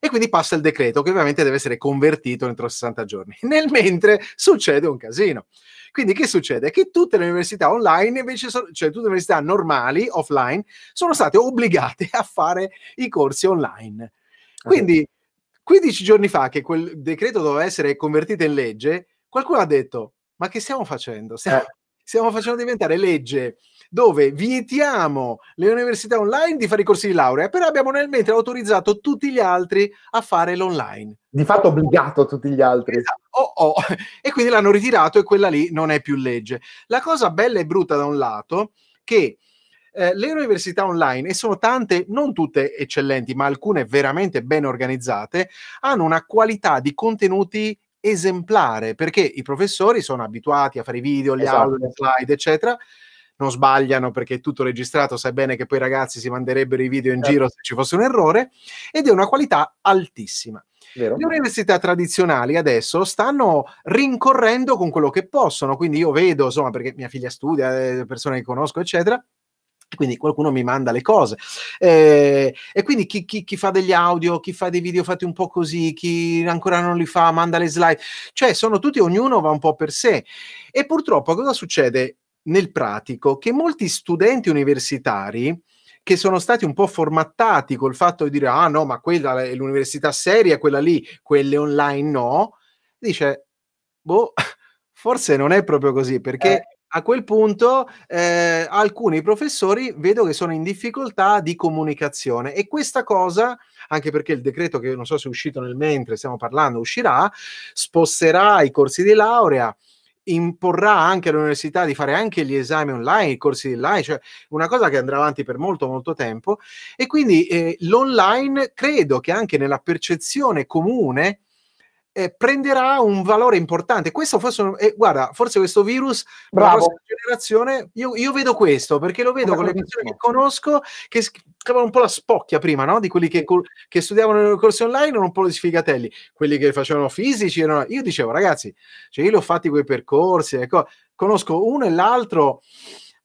e quindi passa il decreto che ovviamente deve essere convertito entro 60 giorni. Nel mentre succede un casino. Quindi che succede? Che tutte le università online, invece, cioè tutte le università normali, offline, sono state obbligate a fare i corsi online. Ah, quindi, 15 giorni fa che quel decreto doveva essere convertito in legge, qualcuno ha detto, ma che stiamo facendo? Stiamo, eh. stiamo facendo diventare legge dove vietiamo le università online di fare i corsi di laurea, però abbiamo nel mentre autorizzato tutti gli altri a fare l'online. Di fatto obbligato tutti gli altri. Oh, oh. E quindi l'hanno ritirato e quella lì non è più legge. La cosa bella e brutta da un lato che eh, le università online, e sono tante, non tutte eccellenti, ma alcune veramente ben organizzate, hanno una qualità di contenuti esemplare perché i professori sono abituati a fare i video, le esatto. aule, le esatto. slide, eccetera non sbagliano perché è tutto registrato, sai bene che poi i ragazzi si manderebbero i video in certo. giro se ci fosse un errore, ed è una qualità altissima. Vero. Le università tradizionali adesso stanno rincorrendo con quello che possono, quindi io vedo, insomma, perché mia figlia studia, eh, persone che conosco, eccetera, quindi qualcuno mi manda le cose. Eh, e quindi chi, chi, chi, fa degli audio, chi fa dei video fatti un po' così, chi ancora non li fa, manda le slide. Cioè, sono tutti, ognuno va un po' per sé. E purtroppo cosa succede? nel pratico che molti studenti universitari che sono stati un po' formattati col fatto di dire ah no, ma quella è l'università seria, quella lì, quelle online no, dice boh, forse non è proprio così perché eh. a quel punto eh, alcuni professori vedo che sono in difficoltà di comunicazione e questa cosa, anche perché il decreto che non so se è uscito nel mentre stiamo parlando uscirà, sposterà i corsi di laurea imporrà anche all'università di fare anche gli esami online, i corsi online, cioè una cosa che andrà avanti per molto molto tempo e quindi eh, l'online credo che anche nella percezione comune eh, prenderà un valore importante. Questo forse, eh, guarda, forse questo virus, Bravo. la prossima generazione, io, io, vedo questo perché lo vedo Bravo. con le persone che conosco che avevano un po' la spocchia prima, no? Di quelli che, che studiavano i corsi online erano un po' di sfigatelli, quelli che facevano fisici. Erano... Io dicevo, ragazzi, cioè io li ho fatti quei percorsi, ecco, conosco uno e l'altro.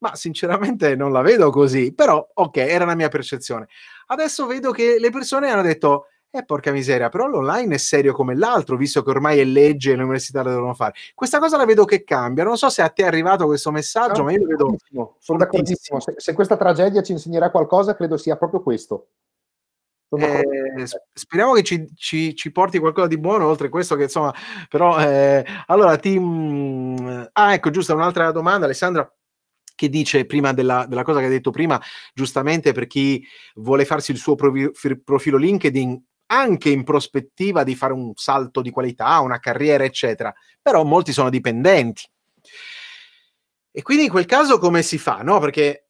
Ma sinceramente non la vedo così, però ok, era la mia percezione. Adesso vedo che le persone hanno detto eh, porca miseria, però l'online è serio come l'altro, visto che ormai è legge e le università lo devono fare. Questa cosa la vedo che cambia. Non so se a te è arrivato questo messaggio, no, ma io lo vedo. Sono d'accordissimo. Se, se, questa tragedia ci insegnerà qualcosa, credo sia proprio questo. Eh, speriamo che ci, ci, ci, porti qualcosa di buono oltre questo che insomma però eh, allora ti mm, ah ecco giusto un'altra domanda Alessandra che dice prima della, della cosa che hai detto prima giustamente per chi vuole farsi il suo profilo LinkedIn anche in prospettiva di fare un salto di qualità, una carriera, eccetera, però molti sono dipendenti. E quindi in quel caso come si fa? No, perché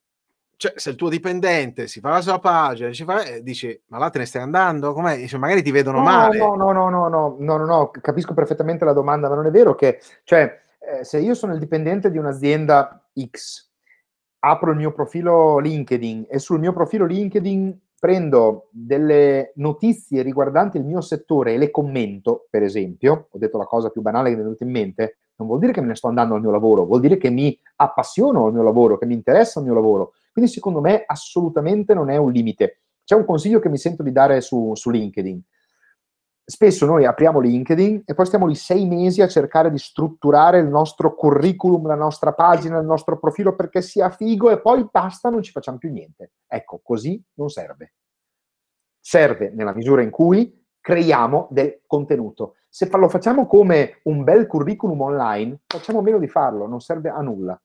cioè, se il tuo dipendente si fa la sua pagina, fa, eh, dici, ma là te ne stai andando? Com'è? Dice, magari ti vedono no, male. No, no, no, no, no, no, no, no, capisco perfettamente la domanda, ma non è vero che, cioè, eh, se io sono il dipendente di un'azienda X, apro il mio profilo LinkedIn e sul mio profilo LinkedIn prendo delle notizie riguardanti il mio settore e le commento, per esempio, ho detto la cosa più banale che mi è venuta in mente, non vuol dire che me ne sto andando al mio lavoro, vuol dire che mi appassiono al mio lavoro, che mi interessa il mio lavoro. Quindi secondo me assolutamente non è un limite. C'è un consiglio che mi sento di dare su, su LinkedIn spesso noi apriamo LinkedIn e poi stiamo lì sei mesi a cercare di strutturare il nostro curriculum, la nostra pagina, il nostro profilo perché sia figo e poi basta, non ci facciamo più niente. Ecco, così non serve. Serve nella misura in cui creiamo del contenuto. Se lo facciamo come un bel curriculum online, facciamo meno di farlo, non serve a nulla.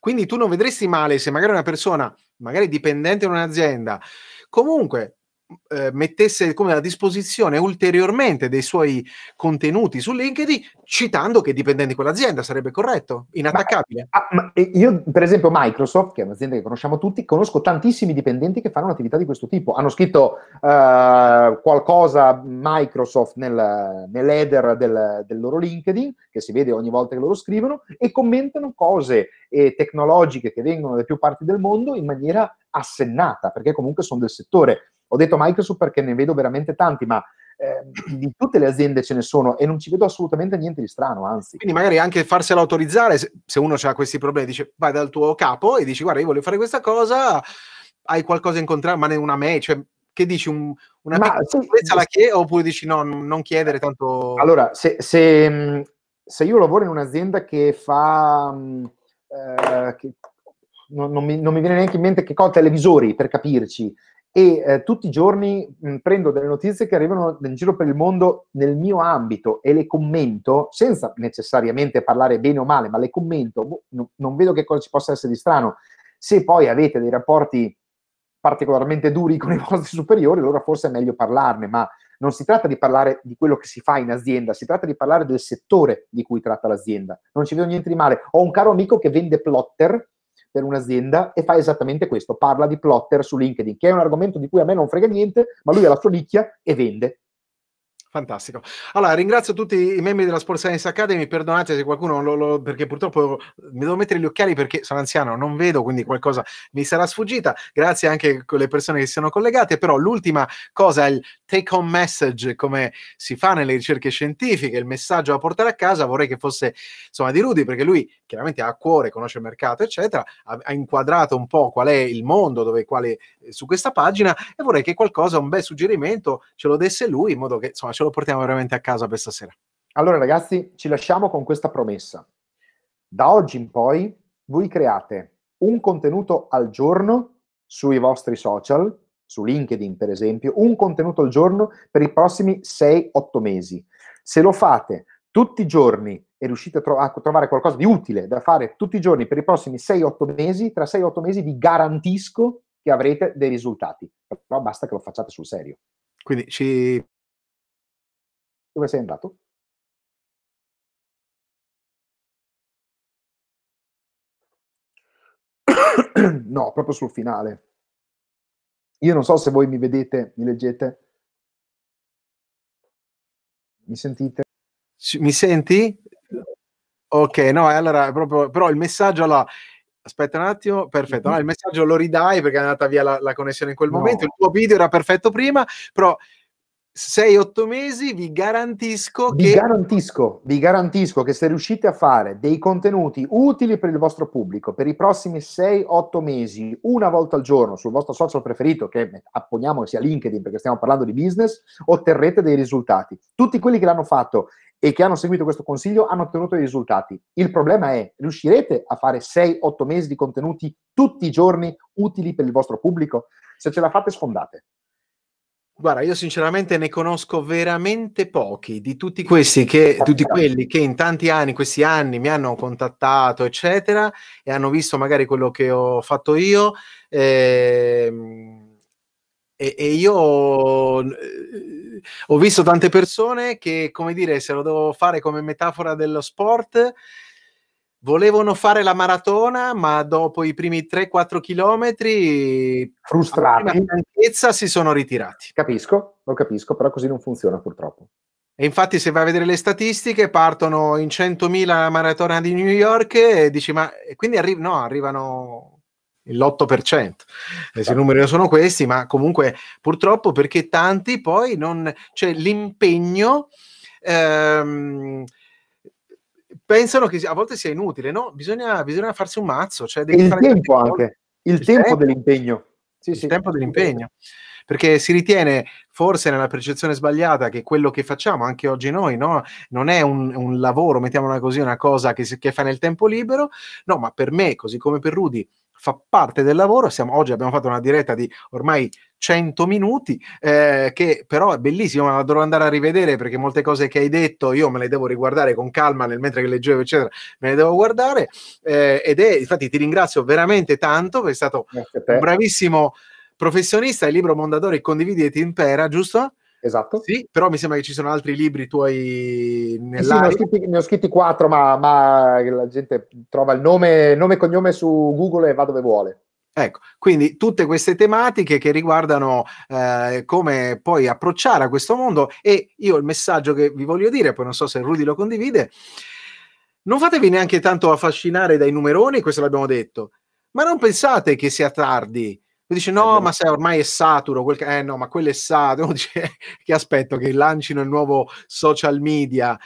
Quindi tu non vedresti male se magari una persona, magari dipendente in un'azienda, comunque eh, mettesse come a disposizione ulteriormente dei suoi contenuti su LinkedIn citando che è dipendente di quell'azienda, sarebbe corretto, inattaccabile. Ma, ah, ma io, per esempio, Microsoft, che è un'azienda che conosciamo tutti, conosco tantissimi dipendenti che fanno un'attività di questo tipo. Hanno scritto uh, qualcosa Microsoft nel, nell'header del, del, loro LinkedIn, che si vede ogni volta che loro scrivono, e commentano cose eh, tecnologiche che vengono da più parti del mondo in maniera assennata, perché comunque sono del settore ho detto Microsoft perché ne vedo veramente tanti, ma eh, di tutte le aziende ce ne sono e non ci vedo assolutamente niente di strano, anzi. Quindi magari anche farsela autorizzare, se uno ha questi problemi, dice vai dal tuo capo e dici guarda io voglio fare questa cosa, hai qualcosa in contrario, ma ne una me, cioè che dici un, una ma, piccola la chiede oppure dici no, non chiedere tanto... Allora, se, se, mm, se io lavoro in un'azienda che fa... Mm, eh, che, non, non, mi, non, mi, viene neanche in mente che cosa, televisori per capirci, e eh, tutti i giorni mh, prendo delle notizie che arrivano in giro per il mondo nel mio ambito e le commento senza necessariamente parlare bene o male, ma le commento, boh, no, non vedo che cosa ci possa essere di strano. Se poi avete dei rapporti particolarmente duri con i vostri superiori, allora forse è meglio parlarne, ma non si tratta di parlare di quello che si fa in azienda, si tratta di parlare del settore di cui tratta l'azienda. Non ci vedo niente di male. Ho un caro amico che vende plotter per un'azienda e fa esattamente questo, parla di plotter su LinkedIn, che è un argomento di cui a me non frega niente, ma lui ha la sua nicchia e vende. Fantastico. Allora, ringrazio tutti i membri della Sports Science Academy. Perdonate se qualcuno lo, lo, perché purtroppo mi devo mettere gli occhiali perché sono anziano, non vedo, quindi qualcosa mi sarà sfuggita. Grazie anche alle persone che si sono collegate. Però l'ultima cosa, il take home message come si fa nelle ricerche scientifiche, il messaggio da portare a casa, vorrei che fosse insomma di Rudy perché lui chiaramente ha a cuore, conosce il mercato eccetera, ha, ha inquadrato un po' qual è il mondo dove, quale, eh, su questa pagina e vorrei che qualcosa, un bel suggerimento ce lo desse lui in modo che insomma ce lo portiamo veramente a casa per stasera. Allora ragazzi ci lasciamo con questa promessa. Da oggi in poi voi create un contenuto al giorno sui vostri social su LinkedIn per esempio, un contenuto al giorno per i prossimi 6-8 mesi. Se lo fate tutti i giorni e riuscite a, tro- a, trovare qualcosa di utile da fare tutti i giorni per i prossimi 6-8 mesi, tra 6-8 mesi vi garantisco che avrete dei risultati. Però basta che lo facciate sul serio. Quindi ci... Dove sei andato? no, proprio sul finale. Io non so se voi mi vedete, mi leggete. Mi sentite? Mi senti? Ok, no, allora proprio, però il messaggio là, aspetta un attimo, perfetto, no, mhm. il messaggio lo ridai perché è andata via la, la connessione in quel no. momento, il tuo video era perfetto prima, però 6-8 mesi vi garantisco vi che... Garantisco, vi garantisco che se riuscite a fare dei contenuti utili per il vostro pubblico per i prossimi 6-8 mesi, una volta al giorno sul vostro social preferito, che apponiamo sia LinkedIn perché stiamo parlando di business, otterrete dei risultati. Tutti quelli che l'hanno fatto e che hanno seguito questo consiglio hanno ottenuto dei risultati. Il problema è, riuscirete a fare 6-8 mesi di contenuti tutti i giorni utili per il vostro pubblico? Se ce la fate sfondate. Guarda, io sinceramente ne conosco veramente pochi di tutti questi che, tutti certo. quelli che in tanti anni, questi anni mi hanno contattato, eccetera, e hanno visto magari quello che ho fatto io. Eh, e, e, io eh, ho visto tante persone che, come dire, se lo devo fare come metafora dello sport, volevano fare la maratona, ma dopo i primi 3-4 chilometri, frustrati, stanchezza, si sono ritirati. Capisco, lo capisco, però così non funziona purtroppo. E infatti, se vai a vedere le statistiche, partono in 100.000 la maratona di New York e dici, ma e quindi arri- no, arrivano l'8%. Esatto. I numeri sono questi, ma comunque purtroppo perché tanti poi non... cioè l'impegno... Ehm, pensano che a volte sia inutile, no? Bisogna, bisogna farsi un mazzo. Cioè devi il fare tempo anche, il, il tempo, tempo, dell'impegno. Sì, sì, il tempo dell'impegno. Perché si ritiene, forse nella percezione sbagliata, che quello che facciamo anche oggi noi, no? Non è un, un lavoro, mettiamola così, una cosa che, si, che fa nel tempo libero. No, ma per me, così come per Rudy, fa parte del lavoro. Siamo, oggi abbiamo fatto una diretta di ormai 100 minuti, eh, che però è bellissima, la dovrò andare a rivedere perché molte cose che hai detto io me le devo riguardare con calma nel mentre che leggevo, eccetera, me le devo guardare. Eh, ed è, infatti, ti ringrazio veramente tanto, perché è stato un bravissimo professionista. Il libro Mondadori condividi e ti impera, giusto? Esatto. Sì, però mi sembra che ci sono altri libri tuoi nell'area. Sì, ne ho scritti, ne ho scritti quattro, ma, ma, la gente trova il nome, nome e cognome su Google e va dove vuole. Ecco, quindi tutte queste tematiche che riguardano eh, come poi approcciare a questo mondo e io il messaggio che vi voglio dire, poi non so se Rudy lo condivide, non fatevi neanche tanto affascinare dai numeroni, questo l'abbiamo detto, ma non pensate che sia tardi lui dice: No, ma sai, ormai è saturo. Quel... Eh no, ma quello è saturo. Dice, che aspetto che lancino il nuovo social media.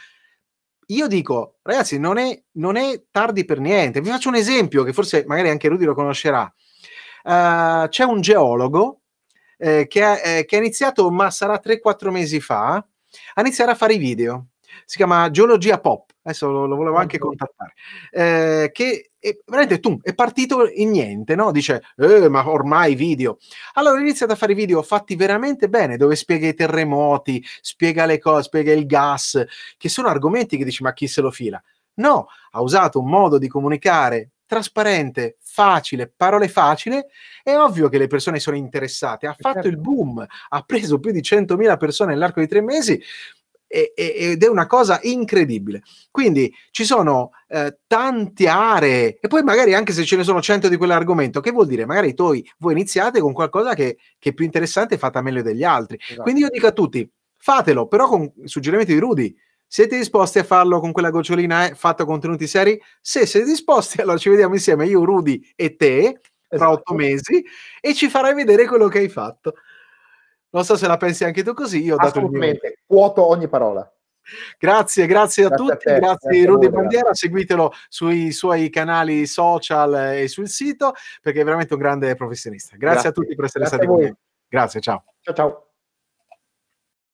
Io dico, ragazzi, non è, non è tardi per niente. Vi faccio un esempio che forse magari anche Rudy lo conoscerà. Uh, c'è un geologo eh, che, ha, eh, che ha iniziato, ma sarà 3-4 mesi fa, a iniziare a fare i video. Si chiama Geologia Pop. Adesso lo, lo volevo anche contattare. Eh, che e veramente tu è partito in niente, no? Dice, eh, ma ormai video. Allora inizia a fare video fatti veramente bene, dove spiega i terremoti, spiega le cose, spiega il gas, che sono argomenti che dici, ma chi se lo fila? No, ha usato un modo di comunicare trasparente, facile, parole facile, è ovvio che le persone sono interessate. Ha fatto certo. il boom, ha preso più di 100.000 persone nell'arco di tre mesi e, ed è una cosa incredibile. Quindi ci sono eh, tante aree e poi magari anche se ce ne sono 100 di quell'argomento, che vuol dire? Magari toi, voi iniziate con qualcosa che, che è più interessante e fatta meglio degli altri. Esatto. Quindi io dico a tutti, fatelo, però con suggerimenti di Rudy. Siete disposti a farlo con quella gocciolina eh, fatta contenuti seri? Se siete disposti, allora ci vediamo insieme, io, Rudy e te, tra esatto. otto mesi, e ci farai vedere quello che hai fatto. Non so se la pensi anche tu così. Io ho dato quoto ogni parola. Grazie, grazie a grazie tutti, a te, grazie, a Rudy Bandiera, seguitelo sui suoi canali social e sul sito perché è veramente un grande professionista. Grazie, grazie. a tutti per essere grazie stati qui. Grazie, ciao. Ciao ciao.